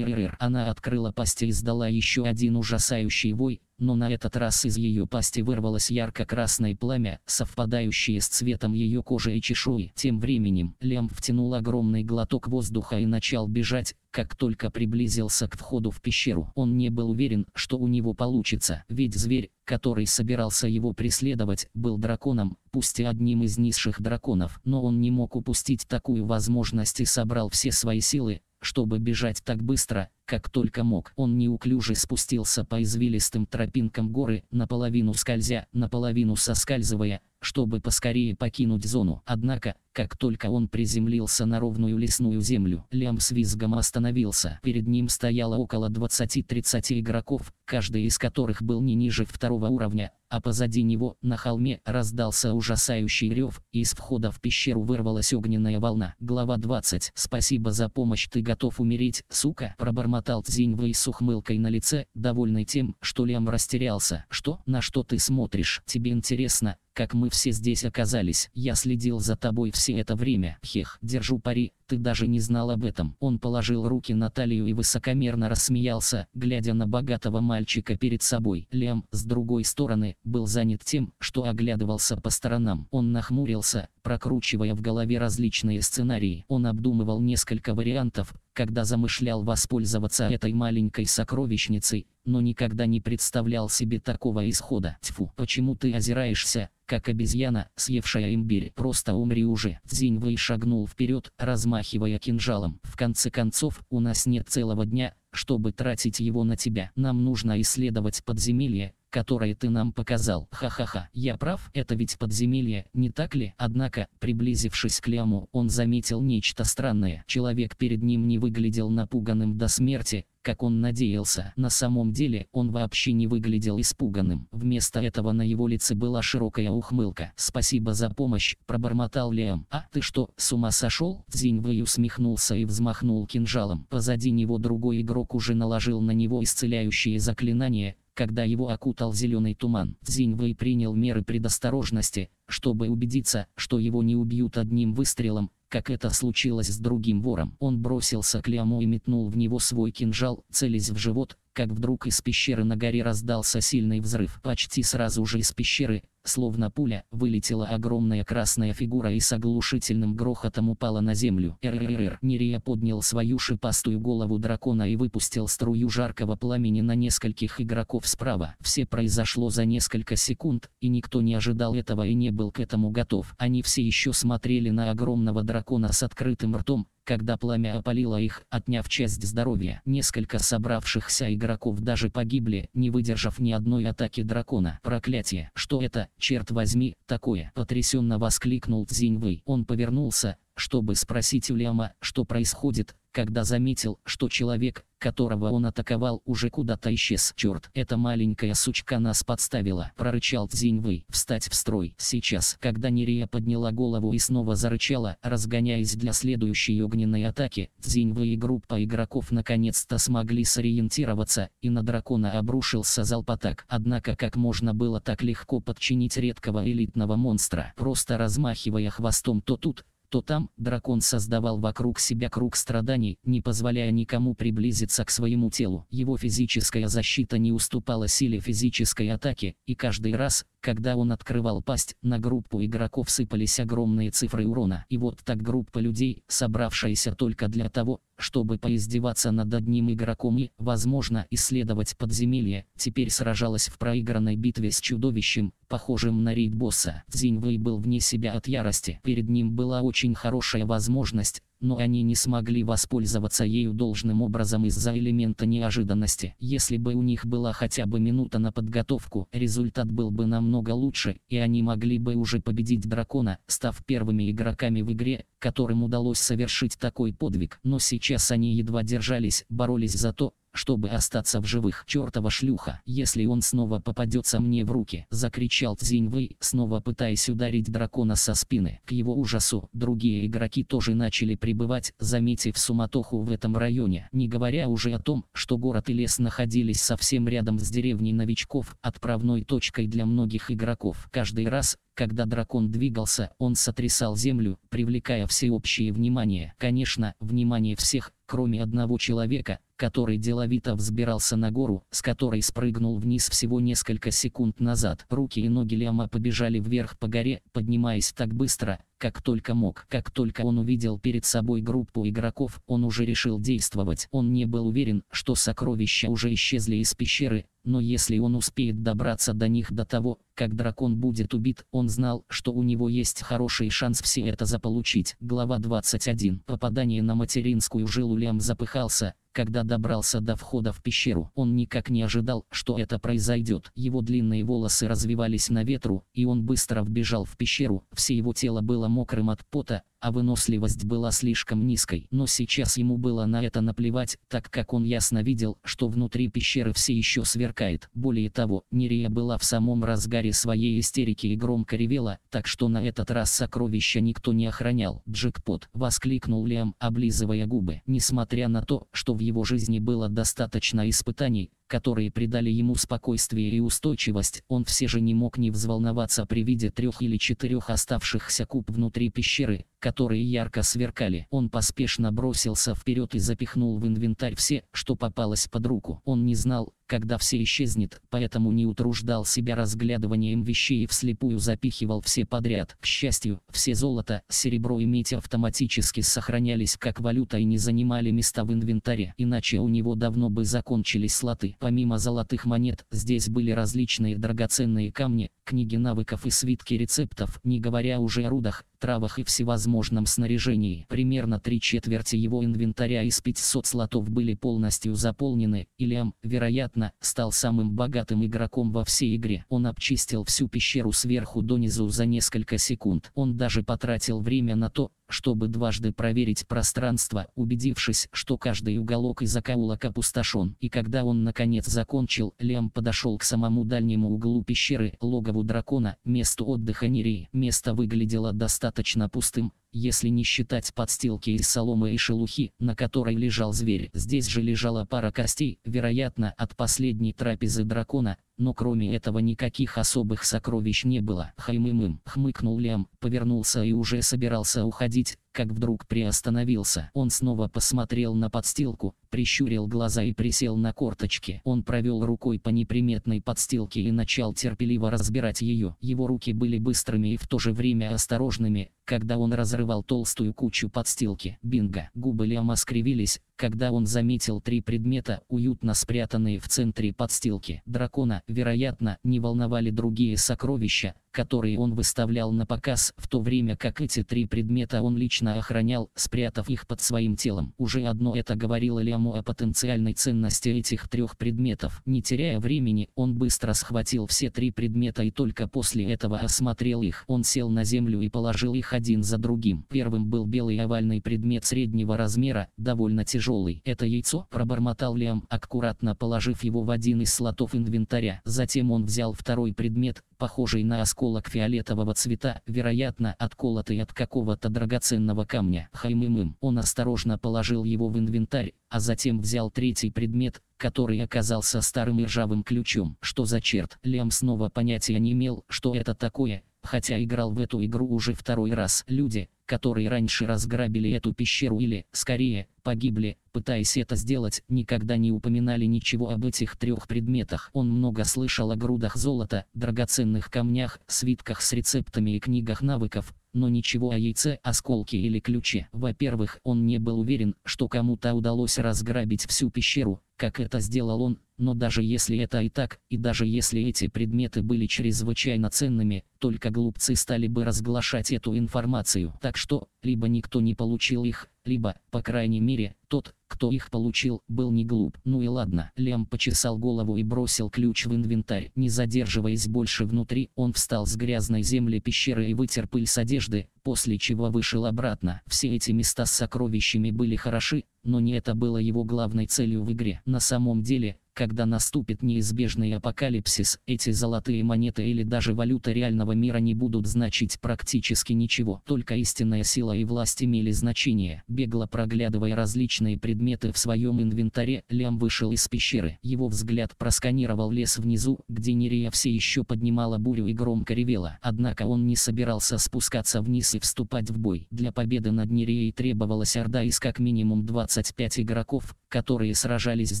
Она открыла пасть и издала еще один ужасающий вой, но на этот раз из ее пасти вырвалась вырвалось ярко-красное пламя, совпадающее с цветом ее кожи и чешуи. Тем временем, Лем втянул огромный глоток воздуха и начал бежать, как только приблизился к входу в пещеру. Он не был уверен, что у него получится, ведь зверь, который собирался его преследовать, был драконом, пусть и одним из низших драконов, но он не мог упустить такую возможность и собрал все свои силы, чтобы бежать так быстро, как только мог. Он неуклюже спустился по извилистым тропинкам горы, наполовину скользя, наполовину соскальзывая, чтобы поскорее покинуть зону. Однако, как только он приземлился на ровную лесную землю, Лям с визгом остановился. Перед ним стояло около 20-30 игроков, каждый из которых был не ниже второго уровня, а позади него, на холме, раздался ужасающий рев, и из входа в пещеру вырвалась огненная волна. Глава 20. «Спасибо за помощь, ты готов умереть, сука!» Пробормотал пробормотал Цзиньвэй с ухмылкой на лице, довольный тем, что Лям растерялся. «Что? На что ты смотришь? Тебе интересно, как мы все здесь оказались. Я следил за тобой все это время. Хех, держу пари, ты даже не знал об этом. Он положил руки на талию и высокомерно рассмеялся, глядя на богатого мальчика перед собой. Лем, с другой стороны, был занят тем, что оглядывался по сторонам. Он нахмурился, прокручивая в голове различные сценарии. Он обдумывал несколько вариантов, когда замышлял воспользоваться этой маленькой сокровищницей, но никогда не представлял себе такого исхода. Тьфу, почему ты озираешься, как обезьяна, съевшая имбирь? Просто умри уже. Дзинь Вэй шагнул вперед, размахивая кинжалом. В конце концов, у нас нет целого дня, чтобы тратить его на тебя. Нам нужно исследовать подземелье, которое ты нам показал. Ха-ха-ха, я прав, это ведь подземелье, не так ли? Однако, приблизившись к Ляму, он заметил нечто странное. Человек перед ним не выглядел напуганным до смерти, как он надеялся. На самом деле, он вообще не выглядел испуганным. Вместо этого на его лице была широкая ухмылка. «Спасибо за помощь», – пробормотал Лиам. «А ты что, с ума сошел?» Дзиньвэй усмехнулся и взмахнул кинжалом. Позади него другой игрок уже наложил на него исцеляющие заклинания, когда его окутал зеленый туман. Дзиньвэй принял меры предосторожности, чтобы убедиться, что его не убьют одним выстрелом, как это случилось с другим вором. Он бросился к Лиаму и метнул в него свой кинжал, целясь в живот, как вдруг из пещеры на горе раздался сильный взрыв. Почти сразу же из пещеры, Словно пуля, вылетела огромная красная фигура и с оглушительным грохотом упала на землю. РРР. Нерия поднял свою шипастую голову дракона и выпустил струю жаркого пламени на нескольких игроков справа. Все произошло за несколько секунд, и никто не ожидал этого и не был к этому готов. Они все еще смотрели на огромного дракона с открытым ртом, когда пламя опалило их, отняв часть здоровья. Несколько собравшихся игроков даже погибли, не выдержав ни одной атаки дракона. Проклятие. Что это? «Черт возьми, такое!» – потрясенно воскликнул Цзиньвэй. Он повернулся, чтобы спросить у что происходит, когда заметил, что человек, которого он атаковал, уже куда-то исчез. «Черт, эта маленькая сучка нас подставила!» – прорычал Цзиньвэй. «Встать в строй! Сейчас!» Когда Нерия подняла голову и снова зарычала, разгоняясь для следующей огненной атаки, Цзиньвэй и группа игроков наконец-то смогли сориентироваться, и на дракона обрушился залп атак. Однако как можно было так легко подчинить редкого элитного монстра, просто размахивая хвостом то тут, то там дракон создавал вокруг себя круг страданий, не позволяя никому приблизиться к своему телу. Его физическая защита не уступала силе физической атаки, и каждый раз, когда он открывал пасть, на группу игроков сыпались огромные цифры урона. И вот так группа людей, собравшаяся только для того, чтобы поиздеваться над одним игроком и, возможно, исследовать подземелье, теперь сражалась в проигранной битве с чудовищем, похожим на рейд босса. Цзиньвэй был вне себя от ярости. Перед ним была очень хорошая возможность, но они не смогли воспользоваться ею должным образом из-за элемента неожиданности. Если бы у них была хотя бы минута на подготовку, результат был бы намного лучше, и они могли бы уже победить дракона, став первыми игроками в игре, которым удалось совершить такой подвиг. Но сейчас они едва держались, боролись за то, чтобы остаться в живых. Чертова шлюха, если он снова попадется мне в руки, закричал Цзиньвэй, снова пытаясь ударить дракона со спины. К его ужасу, другие игроки тоже начали прибывать, заметив суматоху в этом районе. Не говоря уже о том, что город и лес находились совсем рядом с деревней новичков, отправной точкой для многих игроков. Каждый раз, когда дракон двигался, он сотрясал землю, привлекая всеобщее внимание. Конечно, внимание всех, кроме одного человека, который деловито взбирался на гору, с которой спрыгнул вниз всего несколько секунд назад. Руки и ноги Ляма побежали вверх по горе, поднимаясь так быстро, как только мог. Как только он увидел перед собой группу игроков, он уже решил действовать. Он не был уверен, что сокровища уже исчезли из пещеры, но если он успеет добраться до них до того, как дракон будет убит, он знал, что у него есть хороший шанс все это заполучить. Глава 21. Попадание на материнскую жилу Лям запыхался, когда добрался до входа в пещеру, он никак не ожидал, что это произойдет. Его длинные волосы развивались на ветру, и он быстро вбежал в пещеру, все его тело было мокрым от пота, а выносливость была слишком низкой. Но сейчас ему было на это наплевать, так как он ясно видел, что внутри пещеры все еще сверкает. Более того, Нерия была в самом разгаре своей истерики и громко ревела, так что на этот раз сокровища никто не охранял. «Джекпот!» – воскликнул Лиам, облизывая губы. Несмотря на то, что в его жизни было достаточно испытаний, которые придали ему спокойствие и устойчивость, он все же не мог не взволноваться при виде трех или четырех оставшихся куб внутри пещеры, которые ярко сверкали. Он поспешно бросился вперед и запихнул в инвентарь все, что попалось под руку. Он не знал, когда все исчезнет, поэтому не утруждал себя разглядыванием вещей и вслепую запихивал все подряд. К счастью, все золото, серебро и медь автоматически сохранялись как валюта и не занимали места в инвентаре, иначе у него давно бы закончились слоты. Помимо золотых монет, здесь были различные драгоценные камни, книги навыков и свитки рецептов, не говоря уже о рудах, травах и всевозможном снаряжении. Примерно три четверти его инвентаря из 500 слотов были полностью заполнены, и Лиам, вероятно, стал самым богатым игроком во всей игре. Он обчистил всю пещеру сверху донизу за несколько секунд. Он даже потратил время на то, чтобы дважды проверить пространство, убедившись, что каждый уголок и закаулок опустошен. И когда он наконец закончил, Лем подошел к самому дальнему углу пещеры, логову дракона, месту отдыха Нерии. Место выглядело достаточно пустым, если не считать подстилки из соломы и шелухи, на которой лежал зверь. Здесь же лежала пара костей, вероятно, от последней трапезы дракона, но кроме этого никаких особых сокровищ не было. Хаймымым, хмыкнул Лям, повернулся и уже собирался уходить, как вдруг приостановился. Он снова посмотрел на подстилку, прищурил глаза и присел на корточки. Он провел рукой по неприметной подстилке и начал терпеливо разбирать ее. Его руки были быстрыми и в то же время осторожными, когда он разрывал толстую кучу подстилки. Бинго! Губы Ляма скривились, когда он заметил три предмета, уютно спрятанные в центре подстилки. Дракона, вероятно, не волновали другие сокровища, которые он выставлял на показ, в то время как эти три предмета он лично охранял, спрятав их под своим телом. Уже одно это говорило Лему о потенциальной ценности этих трех предметов. Не теряя времени, он быстро схватил все три предмета и только после этого осмотрел их. Он сел на землю и положил их один за другим. Первым был белый овальный предмет среднего размера, довольно тяжелый. Это яйцо, пробормотал Лем, аккуратно положив его в один из слотов инвентаря. Затем он взял второй предмет, похожий на осколок фиолетового цвета, вероятно, отколотый от какого-то драгоценного камня. Хаймимым. Он осторожно положил его в инвентарь, а затем взял третий предмет, который оказался старым ржавым ключом. Что за черт? Лиам снова понятия не имел, что это такое, хотя играл в эту игру уже второй раз. Люди, которые раньше разграбили эту пещеру или, скорее, погибли, пытаясь это сделать, никогда не упоминали ничего об этих трех предметах. Он много слышал о грудах золота, драгоценных камнях, свитках с рецептами и книгах навыков, но ничего о яйце, осколке или ключе. Во-первых, он не был уверен, что кому-то удалось разграбить всю пещеру, как это сделал он, но даже если это и так, и даже если эти предметы были чрезвычайно ценными, только глупцы стали бы разглашать эту информацию. Так что, либо никто не получил их, либо, по крайней мере, тот, кто их получил, был не глуп. Ну и ладно, Лем почесал голову и бросил ключ в инвентарь. Не задерживаясь больше внутри, он встал с грязной земли пещеры и вытер пыль с одежды, после чего вышел обратно. Все эти места с сокровищами были хороши, но не это было его главной целью в игре. На самом деле, когда наступит неизбежный апокалипсис, эти золотые монеты или даже валюта реального мира не будут значить практически ничего. Только истинная сила и власть имели значение. Бегло проглядывая различные предметы в своем инвентаре, Лям вышел из пещеры. Его взгляд просканировал лес внизу, где Нерея все еще поднимала бурю и громко ревела. Однако он не собирался спускаться вниз и вступать в бой. Для победы над Нереей требовалась орда из как минимум 25 игроков, которые сражались с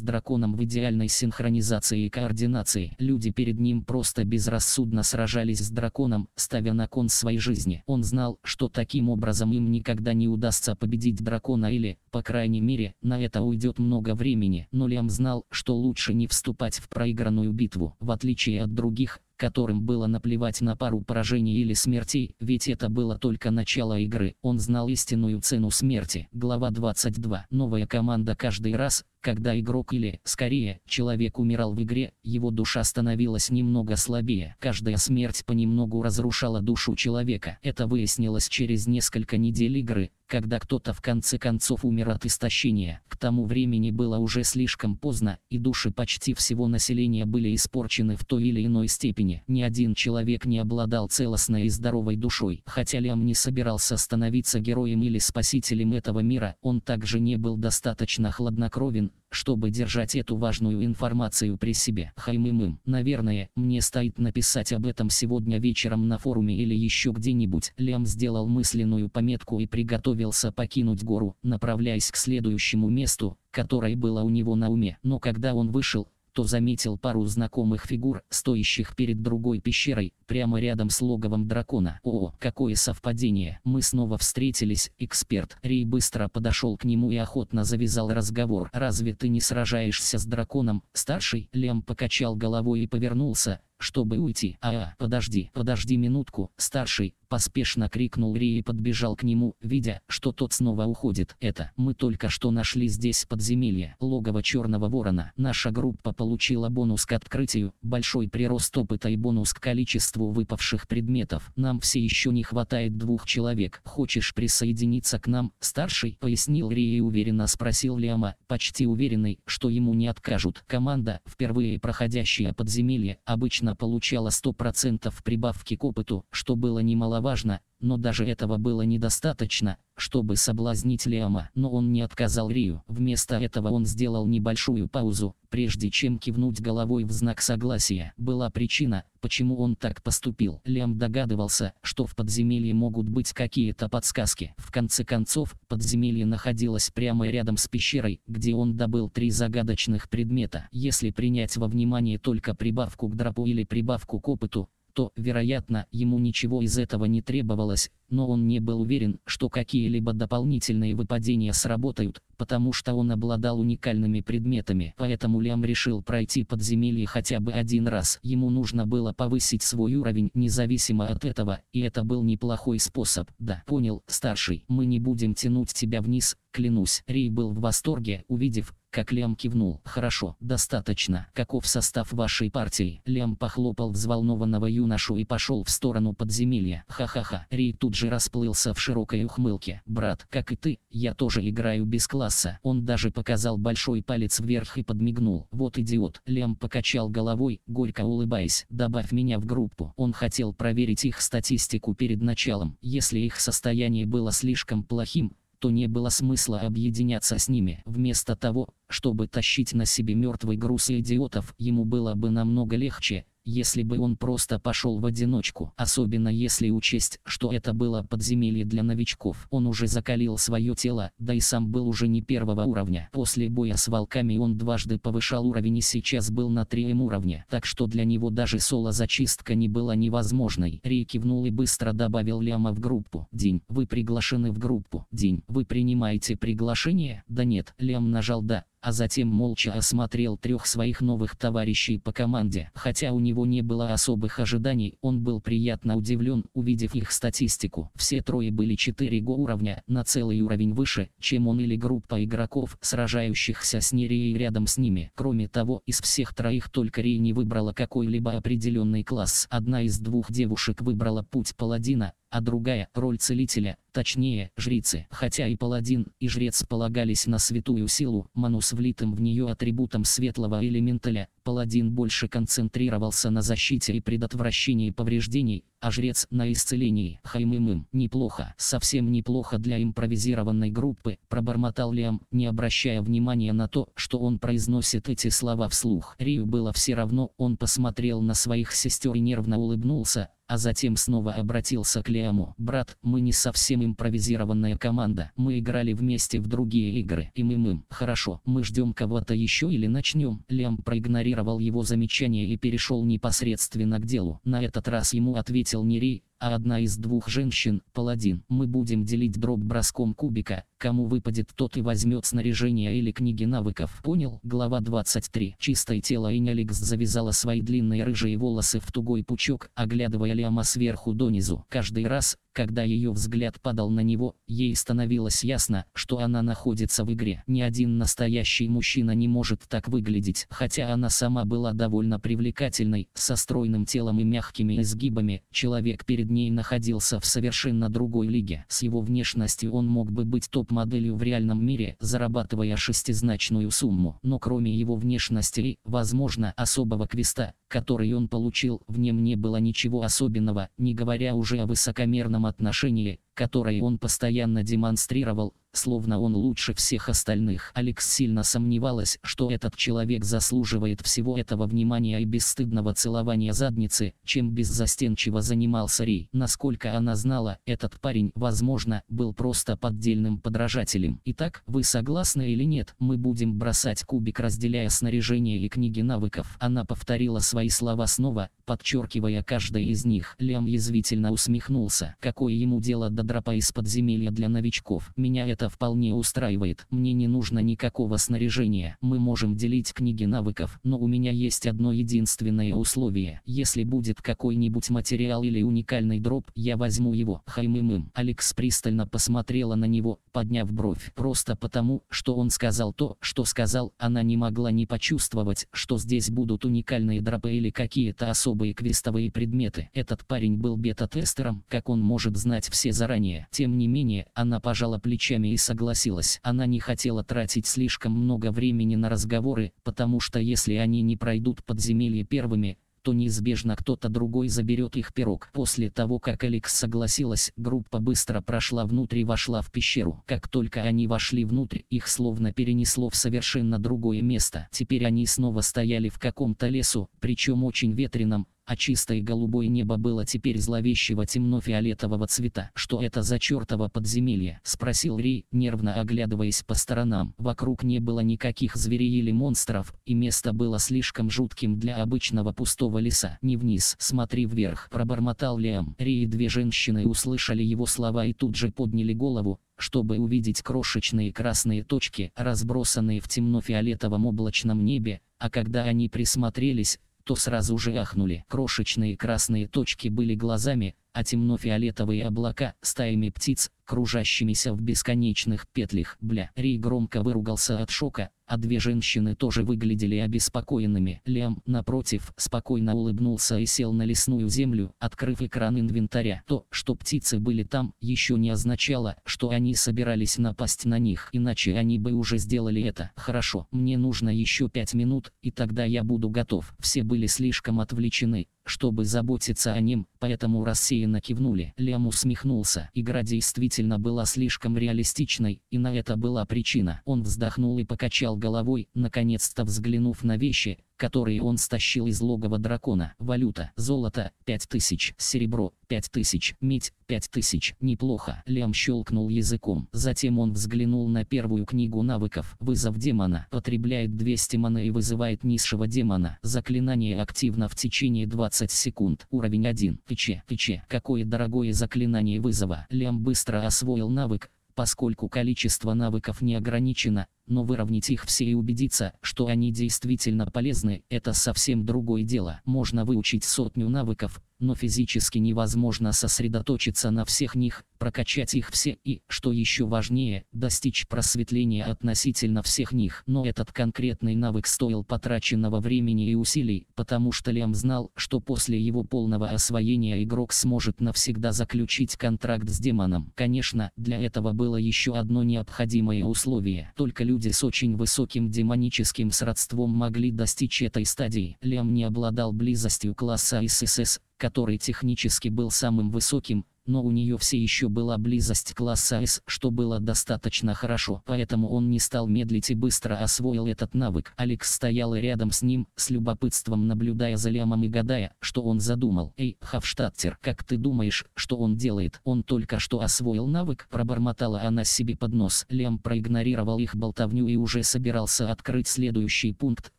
драконом в идеальной синхронизации и координации. Люди перед ним просто безрассудно сражались с драконом, ставя на кон своей жизни. Он знал, что таким образом им никогда не удастся победить дракона или, по крайней мере, на это уйдет много времени. Но Лиам знал, что лучше не вступать в проигранную битву. В отличие от других, которым было наплевать на пару поражений или смертей, ведь это было только начало игры. Он знал истинную цену смерти. Глава 22. Новая команда каждый раз, когда игрок или, скорее, человек умирал в игре, его душа становилась немного слабее. Каждая смерть понемногу разрушала душу человека. Это выяснилось через несколько недель игры, когда кто-то в конце концов умер от истощения. К тому времени было уже слишком поздно, и души почти всего населения были испорчены в той или иной степени. Ни один человек не обладал целостной и здоровой душой. Хотя Лиам не собирался становиться героем или спасителем этого мира, он также не был достаточно хладнокровен, чтобы держать эту важную информацию при себе. Хаймимым, наверное, мне стоит написать об этом сегодня вечером на форуме или еще где-нибудь. Лям сделал мысленную пометку и приготовился покинуть гору, направляясь к следующему месту, которое было у него на уме. Но когда он вышел, то заметил пару знакомых фигур, стоящих перед другой пещерой, прямо рядом с логовом дракона. О, какое совпадение! Мы снова встретились, эксперт. Рей быстро подошел к нему и охотно завязал разговор. Разве ты не сражаешься с драконом, старший? Лем покачал головой и повернулся, чтобы уйти. «А, а подожди, подожди минутку, старший!» – поспешно крикнул Ри и подбежал к нему, видя, что тот снова уходит. «Это, мы только что нашли здесь подземелье, логово Черного Ворона. Наша группа получила бонус к открытию, большой прирост опыта и бонус к количеству выпавших предметов. Нам все еще не хватает двух человек. Хочешь присоединиться к нам, старший?» – пояснил Ри и уверенно спросил Лиама, почти уверенный, что ему не откажут. Команда, впервые проходящая подземелье, обычно получала 100% прибавки к опыту, что было немаловажно, но даже этого было недостаточно, чтобы соблазнить Лиама. Но он не отказал Рию. Вместо этого он сделал небольшую паузу, прежде чем кивнуть головой в знак согласия. Была причина, почему он так поступил. Лиам догадывался, что в подземелье могут быть какие-то подсказки. В конце концов, подземелье находилось прямо рядом с пещерой, где он добыл три загадочных предмета. Если принять во внимание только прибавку к дропу или прибавку к опыту, что, вероятно, ему ничего из этого не требовалось, но он не был уверен, что какие-либо дополнительные выпадения сработают, потому что он обладал уникальными предметами. Поэтому Лям решил пройти подземелье хотя бы один раз. Ему нужно было повысить свой уровень независимо от этого, и это был неплохой способ. Да, понял, старший, мы не будем тянуть тебя вниз, клянусь. Рей был в восторге, увидев, как Лем кивнул. «Хорошо, достаточно. Каков состав вашей партии?» Лем похлопал взволнованного юношу и пошел в сторону подземелья. «Ха-ха-ха». Ри тут же расплылся в широкой ухмылке. «Брат, как и ты, я тоже играю без класса». Он даже показал большой палец вверх и подмигнул. «Вот идиот». Лем покачал головой, горько улыбаясь. «Добавь меня в группу». Он хотел проверить их статистику перед началом. Если их состояние было слишком плохим, то не было смысла объединяться с ними. Вместо того, чтобы тащить на себе мертвый груз идиотов, ему было бы намного легче, если бы он просто пошел в одиночку. Особенно если учесть, что это было подземелье для новичков. Он уже закалил свое тело, да и сам был уже не первого уровня. После боя с волками он дважды повышал уровень и сейчас был на третьем уровне. Так что для него даже соло-зачистка не была невозможной. Рей кивнул и быстро добавил Ляма в группу. День, вы приглашены в группу. День, вы принимаете приглашение? Да нет. Лям нажал «Да» а затем молча осмотрел трех своих новых товарищей по команде. Хотя у него не было особых ожиданий, он был приятно удивлен, увидев их статистику. Все трое были 4 го уровня, на целый уровень выше, чем он или группа игроков, сражающихся с Нереей рядом с ними. Кроме того, из всех троих только Рей не выбрала какой-либо определенный класс. Одна из двух девушек выбрала путь паладина, а другая – роль целителя, точнее, жрицы. Хотя и паладин, и жрец полагались на святую силу, Манус влитым в нее атрибутом светлого элементаля, паладин больше концентрировался на защите и предотвращении повреждений, а жрец – на исцелении. Хаймымым. Неплохо. Совсем неплохо для импровизированной группы, пробормотал Лиам, не обращая внимания на то, что он произносит эти слова вслух. Рию было все равно, он посмотрел на своих сестер и нервно улыбнулся, а затем снова обратился к Лиаму. «Брат, мы не совсем импровизированная команда. Мы играли вместе в другие игры. И мы мым, Хорошо, мы ждем кого-то еще или начнем?» Лиам проигнорировал его замечание и перешел непосредственно к делу. На этот раз ему ответил Нерей, а одна из двух женщин – паладин. Мы будем делить дробь броском кубика, кому выпадет тот и возьмет снаряжение или книги навыков. Понял? Глава 23. Чистое тело Энеликс завязала свои длинные рыжие волосы в тугой пучок, оглядывая Лиама сверху донизу. Каждый раз, когда ее взгляд падал на него, ей становилось ясно, что она находится в игре. Ни один настоящий мужчина не может так выглядеть, хотя она сама была довольно привлекательной, со стройным телом и мягкими изгибами, человек перед дней находился в совершенно другой лиге. С его внешностью он мог бы быть топ-моделью в реальном мире, зарабатывая шестизначную сумму. Но кроме его внешности и, возможно, особого квеста, который он получил, в нем не было ничего особенного, не говоря уже о высокомерном отношении, которое он постоянно демонстрировал, словно он лучше всех остальных. Алекс сильно сомневалась, что этот человек заслуживает всего этого внимания и бесстыдного целования задницы, чем беззастенчиво занимался Рей. Насколько она знала, этот парень, возможно, был просто поддельным подражателем. Итак, вы согласны или нет, мы будем бросать кубик, разделяя снаряжение и книги навыков. Она повторила свои мои слова снова, подчеркивая каждое из них. Лям язвительно усмехнулся. Какое ему дело до дропа из подземелья для новичков? Меня это вполне устраивает. Мне не нужно никакого снаряжения. Мы можем делить книги навыков, но у меня есть одно единственное условие. Если будет какой-нибудь материал или уникальный дроп, я возьму его. Хаймымым. Алекс пристально посмотрела на него, подняв бровь. Просто потому, что он сказал то, что сказал, она не могла не почувствовать, что здесь будут уникальные дропы либо или какие-то особые квестовые предметы. Этот парень был бета-тестером, как он может знать все заранее. Тем не менее, она пожала плечами и согласилась. Она не хотела тратить слишком много времени на разговоры, потому что если они не пройдут подземелье первыми, то неизбежно кто-то другой заберет их пирог. После того, как Алекс согласилась, группа быстро прошла внутрь и вошла в пещеру. Как только они вошли внутрь, их словно перенесло в совершенно другое место. Теперь они снова стояли в каком-то лесу, причем очень ветреном, а чистое голубое небо было теперь зловещего темно-фиолетового цвета. «Что это за чертово подземелье?» – спросил Ри, нервно оглядываясь по сторонам. Вокруг не было никаких зверей или монстров, и место было слишком жутким для обычного пустого леса. «Не вниз, смотри вверх», – пробормотал Лиам. Ри и две женщины услышали его слова и тут же подняли голову, чтобы увидеть крошечные красные точки, разбросанные в темно-фиолетовом облачном небе, а когда они присмотрелись, то сразу же ахнули. Крошечные красные точки были глазами, а темно-фиолетовые облака – стаями птиц, кружащимися в бесконечных петлях. Бля, Ри громко выругался от шока, а две женщины тоже выглядели обеспокоенными. Лиам, напротив, спокойно улыбнулся и сел на лесную землю, открыв экран инвентаря. То, что птицы были там, еще не означало, что они собирались напасть на них, иначе они бы уже сделали это. Хорошо, мне нужно еще пять минут, и тогда я буду готов. Все были слишком отвлечены, чтобы заботиться о нем, поэтому рассеянно кивнули. Лиам усмехнулся. Игра действительно действительно была слишком реалистичной, и на это была причина. Он вздохнул и покачал головой, наконец-то взглянув на вещи, которые он стащил из логова дракона. Валюта, золото, 5000, серебро, 5000, медь, 5000, неплохо. Лям щелкнул языком. Затем он взглянул на первую книгу навыков. Вызов демона. Потребляет 200 мана и вызывает низшего демона. Заклинание активно в течение 20 секунд. Уровень 1. Тыче, тыче. Какое дорогое заклинание вызова. Лям быстро освоил навык, поскольку количество навыков не ограничено, но выровнять их все и убедиться, что они действительно полезны, это совсем другое дело. Можно выучить сотню навыков, но физически невозможно сосредоточиться на всех них, прокачать их все и, что еще важнее, достичь просветления относительно всех них. Но этот конкретный навык стоил потраченного времени и усилий, потому что Лем знал, что после его полного освоения игрок сможет навсегда заключить контракт с демоном. Конечно, для этого было еще одно необходимое условие. Только люди люди с очень высоким демоническим сродством могли достичь этой стадии. Лем не обладал близостью класса ССС, который технически был самым высоким, но у нее все еще была близость класса S, что было достаточно хорошо, поэтому он не стал медлить и быстро освоил этот навык. Алекс стояла рядом с ним, с любопытством наблюдая за Лемом и гадая, что он задумал. «Эй, Хавштаттер, как ты думаешь, что он делает? Он только что освоил навык?» Пробормотала она себе под нос. Лем проигнорировал их болтовню и уже собирался открыть следующий пункт,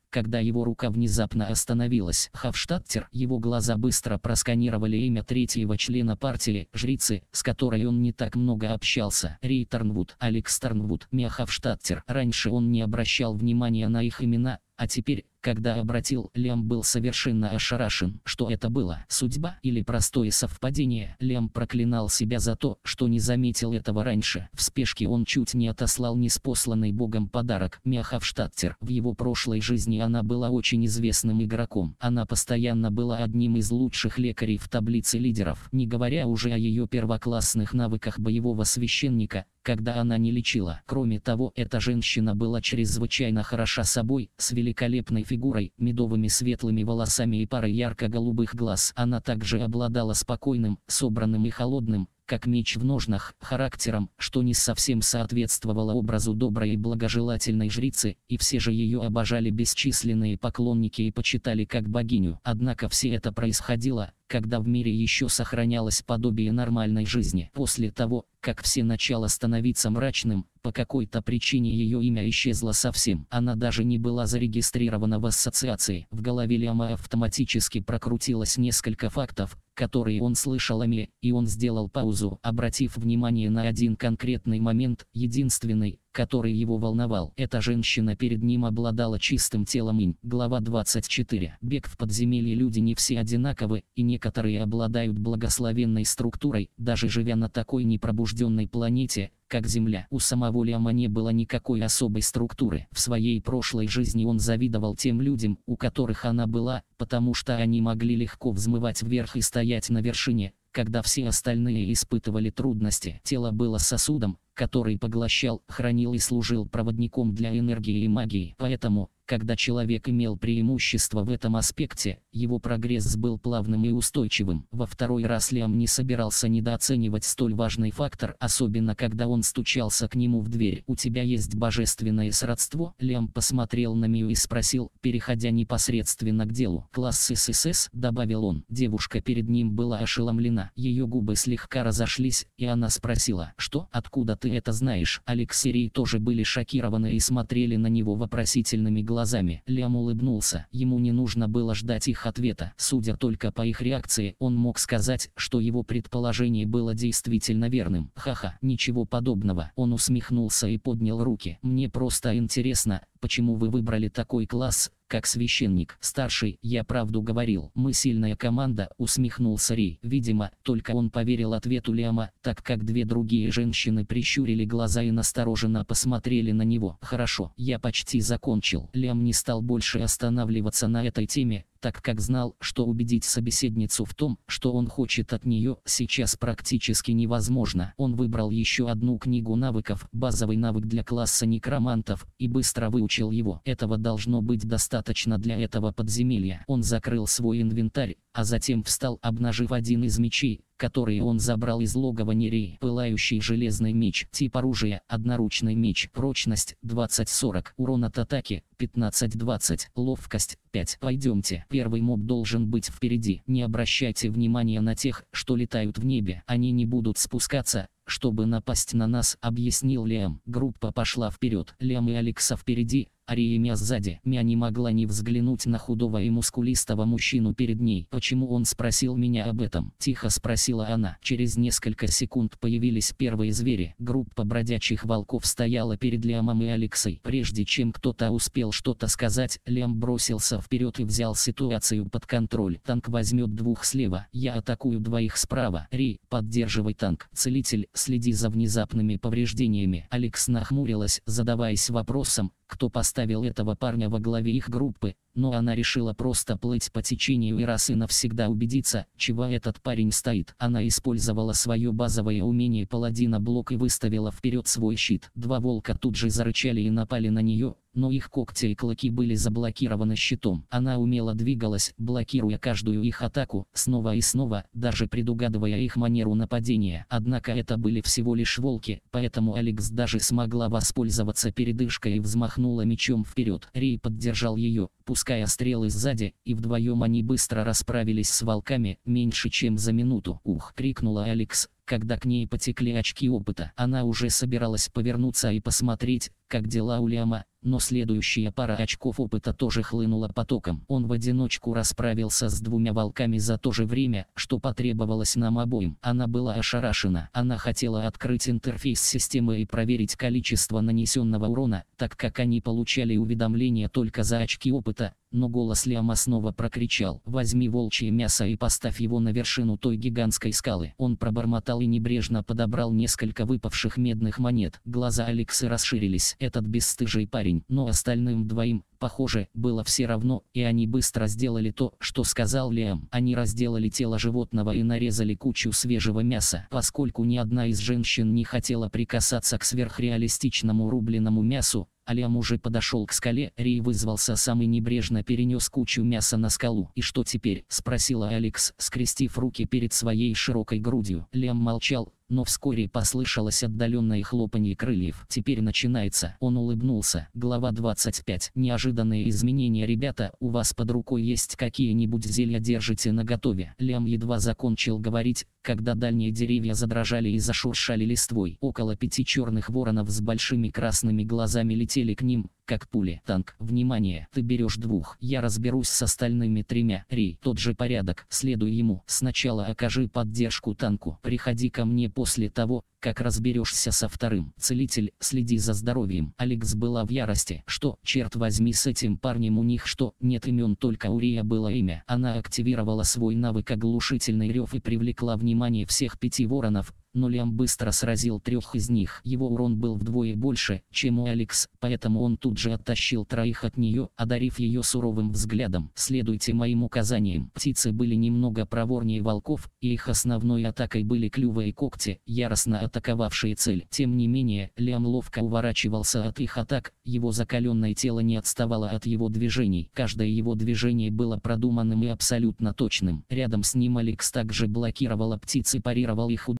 когда его рука внезапно остановилась. Хавштаттер, его глаза быстро просканировали имя третьего члена партии, жрицы, с которой он не так много общался. Рей Тарнвуд, Алекс Тарнвуд, Мия Хавштаттер. Раньше он не обращал внимания на их имена, а теперь когда обратил, Лем был совершенно ошарашен, что это было, судьба или простое совпадение. Лем проклинал себя за то, что не заметил этого раньше. В спешке он чуть не отослал неспосланный богом подарок Мяховштаттер. В его прошлой жизни она была очень известным игроком. Она постоянно была одним из лучших лекарей в таблице лидеров, не говоря уже о ее первоклассных навыках боевого священника, когда она не лечила. Кроме того, эта женщина была чрезвычайно хороша собой, с великолепной фигурой фигурой, медовыми светлыми волосами и парой ярко-голубых глаз. Она также обладала спокойным, собранным и холодным, как меч в ножнах, характером, что не совсем соответствовало образу доброй и благожелательной жрицы, и все же ее обожали бесчисленные поклонники и почитали как богиню. Однако все это происходило, когда в мире еще сохранялось подобие нормальной жизни. После того, как все начало становиться мрачным, по какой-то причине ее имя исчезло совсем. Она даже не была зарегистрирована в ассоциации. В голове Лиама автоматически прокрутилось несколько фактов, которые он слышал о Ме, и он сделал паузу, обратив внимание на один конкретный момент, единственный, который его волновал. Эта женщина перед ним обладала чистым телом инь. Глава 24. Бег в подземелье люди не все одинаковы, и некоторые обладают благословенной структурой, даже живя на такой непробужденной рожденной планете, как Земля. У самого Лиама не было никакой особой структуры. В своей прошлой жизни он завидовал тем людям, у которых она была, потому что они могли легко взмывать вверх и стоять на вершине, когда все остальные испытывали трудности. Тело было сосудом, который поглощал, хранил и служил проводником для энергии и магии. Поэтому, когда человек имел преимущество в этом аспекте, его прогресс был плавным и устойчивым. Во второй раз Лиам не собирался недооценивать столь важный фактор, особенно когда он стучался к нему в дверь. «У тебя есть божественное сродство?» Лиам посмотрел на Мию и спросил, переходя непосредственно к делу. «Класс ССС», — добавил он. Девушка перед ним была ошеломлена. Ее губы слегка разошлись, и она спросила, «Что? Откуда ты это знаешь?» Алексерии тоже были шокированы и смотрели на него вопросительными глазами глазами. Лям улыбнулся. Ему не нужно было ждать их ответа. Судя только по их реакции, он мог сказать, что его предположение было действительно верным. Ха-ха, ничего подобного. Он усмехнулся и поднял руки. Мне просто интересно, почему вы выбрали такой класс, как священник, старший, я правду говорил, мы сильная команда, усмехнулся Ри. Видимо, только он поверил ответу Лиама, так как две другие женщины прищурили глаза и настороженно посмотрели на него. Хорошо, я почти закончил. Лиам не стал больше останавливаться на этой теме, так как знал, что убедить собеседницу в том, что он хочет от нее, сейчас практически невозможно. Он выбрал еще одну книгу навыков, базовый навык для класса некромантов, и быстро выучил его. Этого должно быть достаточно для этого подземелья. Он закрыл свой инвентарь, а затем встал, обнажив один из мечей, который он забрал из логова Нереи. Пылающий железный меч, тип оружия, одноручный меч, прочность 20-40, урон от атаки 15-20, ловкость 5. Пойдемте, первый моб должен быть впереди. Не обращайте внимания на тех, что летают в небе, они не будут спускаться, чтобы напасть на нас, объяснил Лиам. Группа пошла вперед, Лиам и Алекса впереди, Ариемия сзади. Мя не могла не взглянуть на худого и мускулистого мужчину перед ней. «Почему он спросил меня об этом?» Тихо спросила она. Через несколько секунд появились первые звери. Группа бродячих волков стояла перед Лиамом и Алексой. Прежде чем кто-то успел что-то сказать, Лиам бросился вперед и взял ситуацию под контроль. Танк возьмет двух слева. Я атакую двоих справа. Ри, поддерживай танк. Целитель, следи за внезапными повреждениями. Алекс нахмурилась, задаваясь вопросом, кто поставил поставил этого парня во главе их группы, но она решила просто плыть по течению и раз и навсегда убедиться, чего этот парень стоит. Она использовала свое базовое умение паладина блок и выставила вперед свой щит. Два волка тут же зарычали и напали на нее, но их когти и клыки были заблокированы щитом. Она умело двигалась, блокируя каждую их атаку, снова и снова, даже предугадывая их манеру нападения. Однако это были всего лишь волки, поэтому Алекс даже смогла воспользоваться передышкой и взмахнула мечом вперед. Ри поддержал ее, пуская стрелы сзади, и вдвоем они быстро расправились с волками, меньше чем за минуту. «Ух!» — крикнула Алекс, когда к ней потекли очки опыта. Она уже собиралась повернуться и посмотреть, как дела у Лиама, но следующая пара очков опыта тоже хлынула потоком. Он в одиночку расправился с двумя волками за то же время, что потребовалось нам обоим. Она была ошарашена. Она хотела открыть интерфейс системы и проверить количество нанесенного урона, так как они получали уведомления только за очки опыта, но голос Лиама снова прокричал «Возьми волчье мясо и поставь его на вершину той гигантской скалы». Он пробормотал и небрежно подобрал несколько выпавших медных монет. Глаза Алексы расширились этот бесстыжий парень, но остальным двоим, похоже, было все равно, и они быстро сделали то, что сказал Лиам. Они разделали тело животного и нарезали кучу свежего мяса. Поскольку ни одна из женщин не хотела прикасаться к сверхреалистичному рубленому мясу, Алям уже подошел к скале, Ри вызвался сам и небрежно перенес кучу мяса на скалу. «И что теперь?» – спросила Алекс, скрестив руки перед своей широкой грудью. Лям молчал, но вскоре послышалось отдаленное хлопанье крыльев. Теперь начинается. Он улыбнулся. Глава 25. Неожиданные изменения, ребята, у вас под рукой есть какие-нибудь зелья, держите наготове. Лям едва закончил говорить, когда дальние деревья задрожали и зашуршали листвой. Около пяти черных воронов с большими красными глазами летели к ним, как пули. Танк, внимание, ты берешь двух, я разберусь с остальными тремя. Ри, тот же порядок, следуй ему. Сначала окажи поддержку танку. Приходи ко мне после того, как разберешься со вторым. Целитель, следи за здоровьем. Алекс была в ярости. Что, черт возьми, с этим парнем у них что, нет имен, только Урия было имя. Она активировала свой навык оглушительный рев и привлекла внимание всех пяти воронов, но Лиам быстро сразил трех из них. Его урон был вдвое больше, чем у Алекс, поэтому он тут же оттащил троих от нее, одарив ее суровым взглядом. Следуйте моим указаниям. Птицы были немного проворнее волков, и их основной атакой были клювы и когти, яростно атаковавшие цель. Тем не менее, Лиам ловко уворачивался от их атак, его закаленное тело не отставало от его движений. Каждое его движение было продуманным и абсолютно точным. Рядом с ним Алекс также блокировала птицы и парировал их ударом.